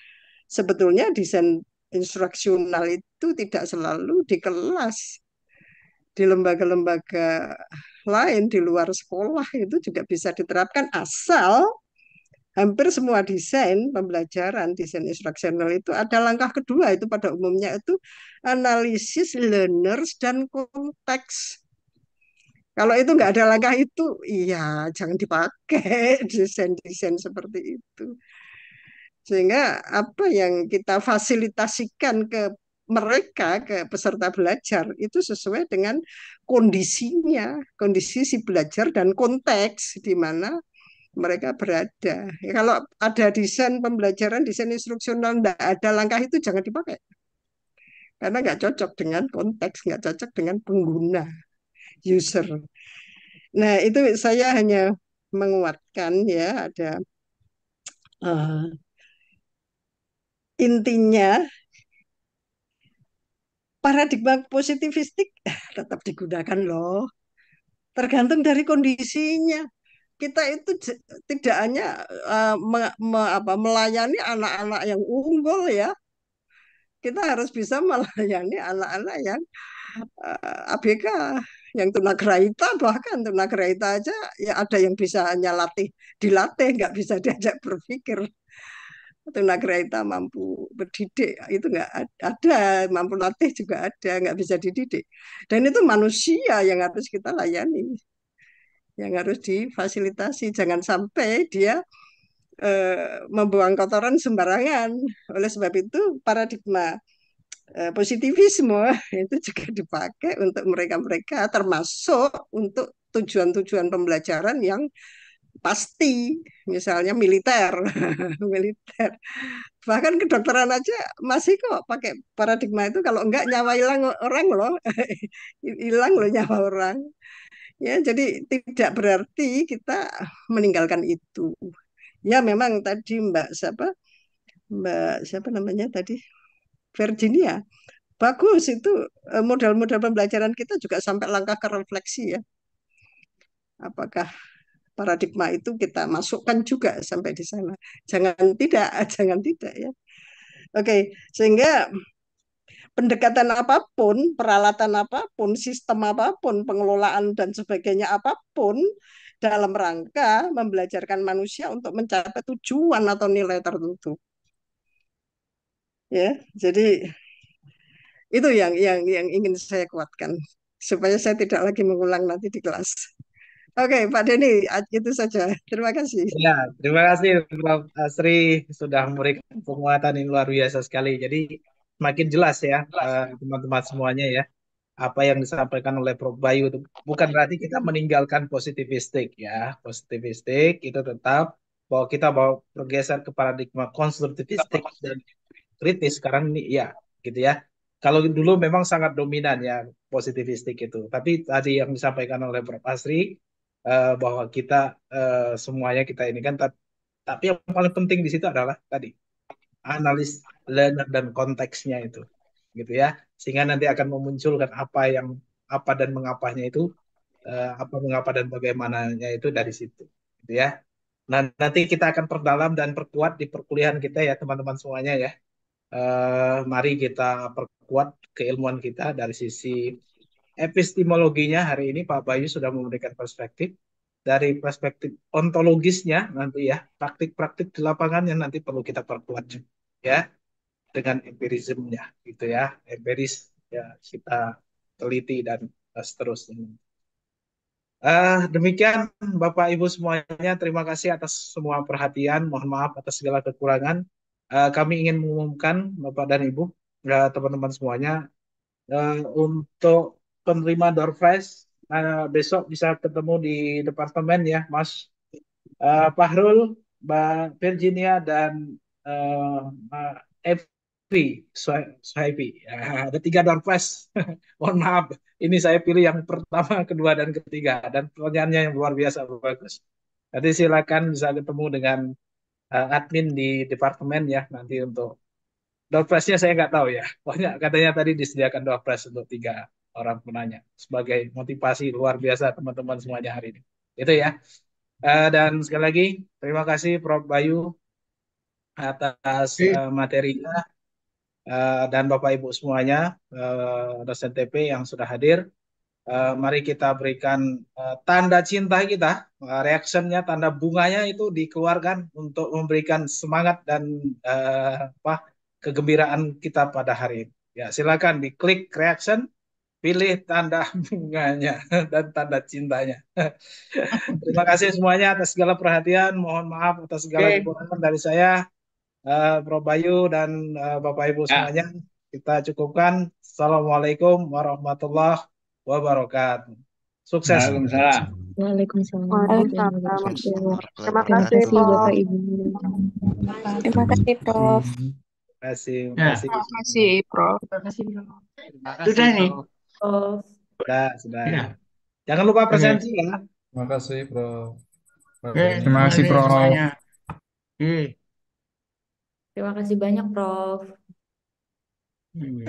sebetulnya desain instruksional itu tidak selalu di kelas. Di lembaga-lembaga lain di luar sekolah itu juga bisa diterapkan asal hampir semua desain pembelajaran desain instruksional itu ada langkah kedua itu pada umumnya itu analisis learners dan konteks. Kalau itu nggak ada langkah itu, iya jangan dipakai desain-desain seperti itu. Sehingga apa yang kita fasilitasikan ke mereka ke peserta belajar itu sesuai dengan kondisinya, kondisi si belajar dan konteks di mana mereka berada. Ya, kalau ada desain pembelajaran, desain instruksional, tidak ada langkah itu jangan dipakai. Karena nggak cocok dengan konteks, nggak cocok dengan pengguna, user. Nah itu saya hanya menguatkan ya ada uh, intinya paradigma positivistik ah, tetap digunakan loh. Tergantung dari kondisinya kita itu tidak hanya uh, me, me, apa, melayani anak-anak yang unggul ya, kita harus bisa melayani anak-anak yang uh, eh, ABK, yang kereta bahkan kereta aja ya ada yang bisa hanya latih dilatih nggak bisa diajak berpikir kereta mampu berdidik itu nggak ada mampu latih juga ada nggak bisa dididik dan itu manusia yang harus kita layani yang harus difasilitasi. Jangan sampai dia e, membuang kotoran sembarangan. Oleh sebab itu paradigma e, positivisme itu juga dipakai untuk mereka-mereka termasuk untuk tujuan-tujuan pembelajaran yang pasti misalnya militer militer bahkan kedokteran aja masih kok pakai paradigma itu kalau enggak nyawa hilang orang loh hilang loh nyawa orang Ya, jadi tidak berarti kita meninggalkan itu. Ya memang tadi Mbak siapa? Mbak siapa namanya tadi? Virginia. Bagus itu eh, modal-modal pembelajaran kita juga sampai langkah ke refleksi ya. Apakah paradigma itu kita masukkan juga sampai di sana. Jangan tidak, jangan tidak ya. Oke, sehingga pendekatan apapun, peralatan apapun, sistem apapun, pengelolaan dan sebagainya apapun dalam rangka membelajarkan manusia untuk mencapai tujuan atau nilai tertentu. Ya, jadi itu yang yang yang ingin saya kuatkan supaya saya tidak lagi mengulang nanti di kelas. Oke, okay, Pak Denny, itu saja. Terima kasih. Ya, terima kasih Prof. Asri sudah memberikan penguatan yang luar biasa sekali. Jadi semakin jelas ya eh, teman-teman uh, semuanya ya apa yang disampaikan oleh Prof Bayu itu bukan berarti kita meninggalkan positivistik ya positivistik itu tetap bahwa kita mau bergeser ke paradigma konstruktivistik dan kritis sekarang ini ya gitu ya kalau dulu memang sangat dominan ya positivistik itu tapi tadi yang disampaikan oleh Prof Asri uh, bahwa kita uh, semuanya kita ini kan tapi yang paling penting di situ adalah tadi analis learner dan konteksnya itu gitu ya sehingga nanti akan memunculkan apa yang apa dan mengapanya itu uh, apa mengapa dan bagaimananya itu dari situ gitu ya nah nanti kita akan perdalam dan perkuat di perkuliahan kita ya teman-teman semuanya ya uh, mari kita perkuat keilmuan kita dari sisi epistemologinya hari ini Pak Bayu sudah memberikan perspektif dari perspektif ontologisnya nanti ya praktik-praktik di lapangan yang nanti perlu kita perkuat juga ya dengan empirismnya gitu ya empiris ya kita teliti dan seterusnya uh, demikian bapak ibu semuanya terima kasih atas semua perhatian mohon maaf atas segala kekurangan uh, kami ingin mengumumkan bapak dan ibu teman eh, teman-teman semuanya uh, untuk penerima door prize uh, besok bisa ketemu di departemen ya mas uh, Pahrul Mbak Virginia dan uh, Evi Swipe, Ya, ada tiga doorpress. Mohon maaf, ini saya pilih yang pertama, kedua, dan ketiga. Dan pertanyaannya yang luar biasa bagus. Nanti silakan bisa ketemu dengan uh, admin di departemen ya nanti untuk doorpressnya saya nggak tahu ya. pokoknya katanya tadi disediakan doorpress untuk tiga orang penanya sebagai motivasi luar biasa teman-teman semuanya hari ini. Itu ya. Uh, dan sekali lagi terima kasih Prof Bayu atas uh, materinya uh, dan Bapak Ibu semuanya uh, dosen TP yang sudah hadir. Uh, mari kita berikan uh, tanda cinta kita, uh, reaksinya, tanda bunganya itu dikeluarkan untuk memberikan semangat dan uh, apa kegembiraan kita pada hari ini. Ya, silakan diklik reaction, pilih tanda bunganya dan tanda cintanya. Terima kasih semuanya atas segala perhatian. Mohon maaf atas segala okay. kekurangan dari saya uh, eh, Bro Bayu dan uh, Bapak Ibu ya. semuanya. Kita cukupkan. Assalamualaikum warahmatullah wabarakatuh. Sukses. Waalaikumsalam. Waalaikumsalam. Waalaikumsalam. Waalaikumsalam. Terima kasih, Bapak Ibu. Hmm. Terima kasih, Prof. Terima ya. kasih. Terima kasih, Terima kasih Prof. Terima kasih, Prof. Sudah nih. Sudah, sudah. Ya. Jangan lupa presensi ya. Terima kasih, Prof. Terima kasih, Prof. Terima kasih, Prof. Terima kasih banyak, Prof. Hmm,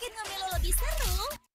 bikin ngomelo lebih seru.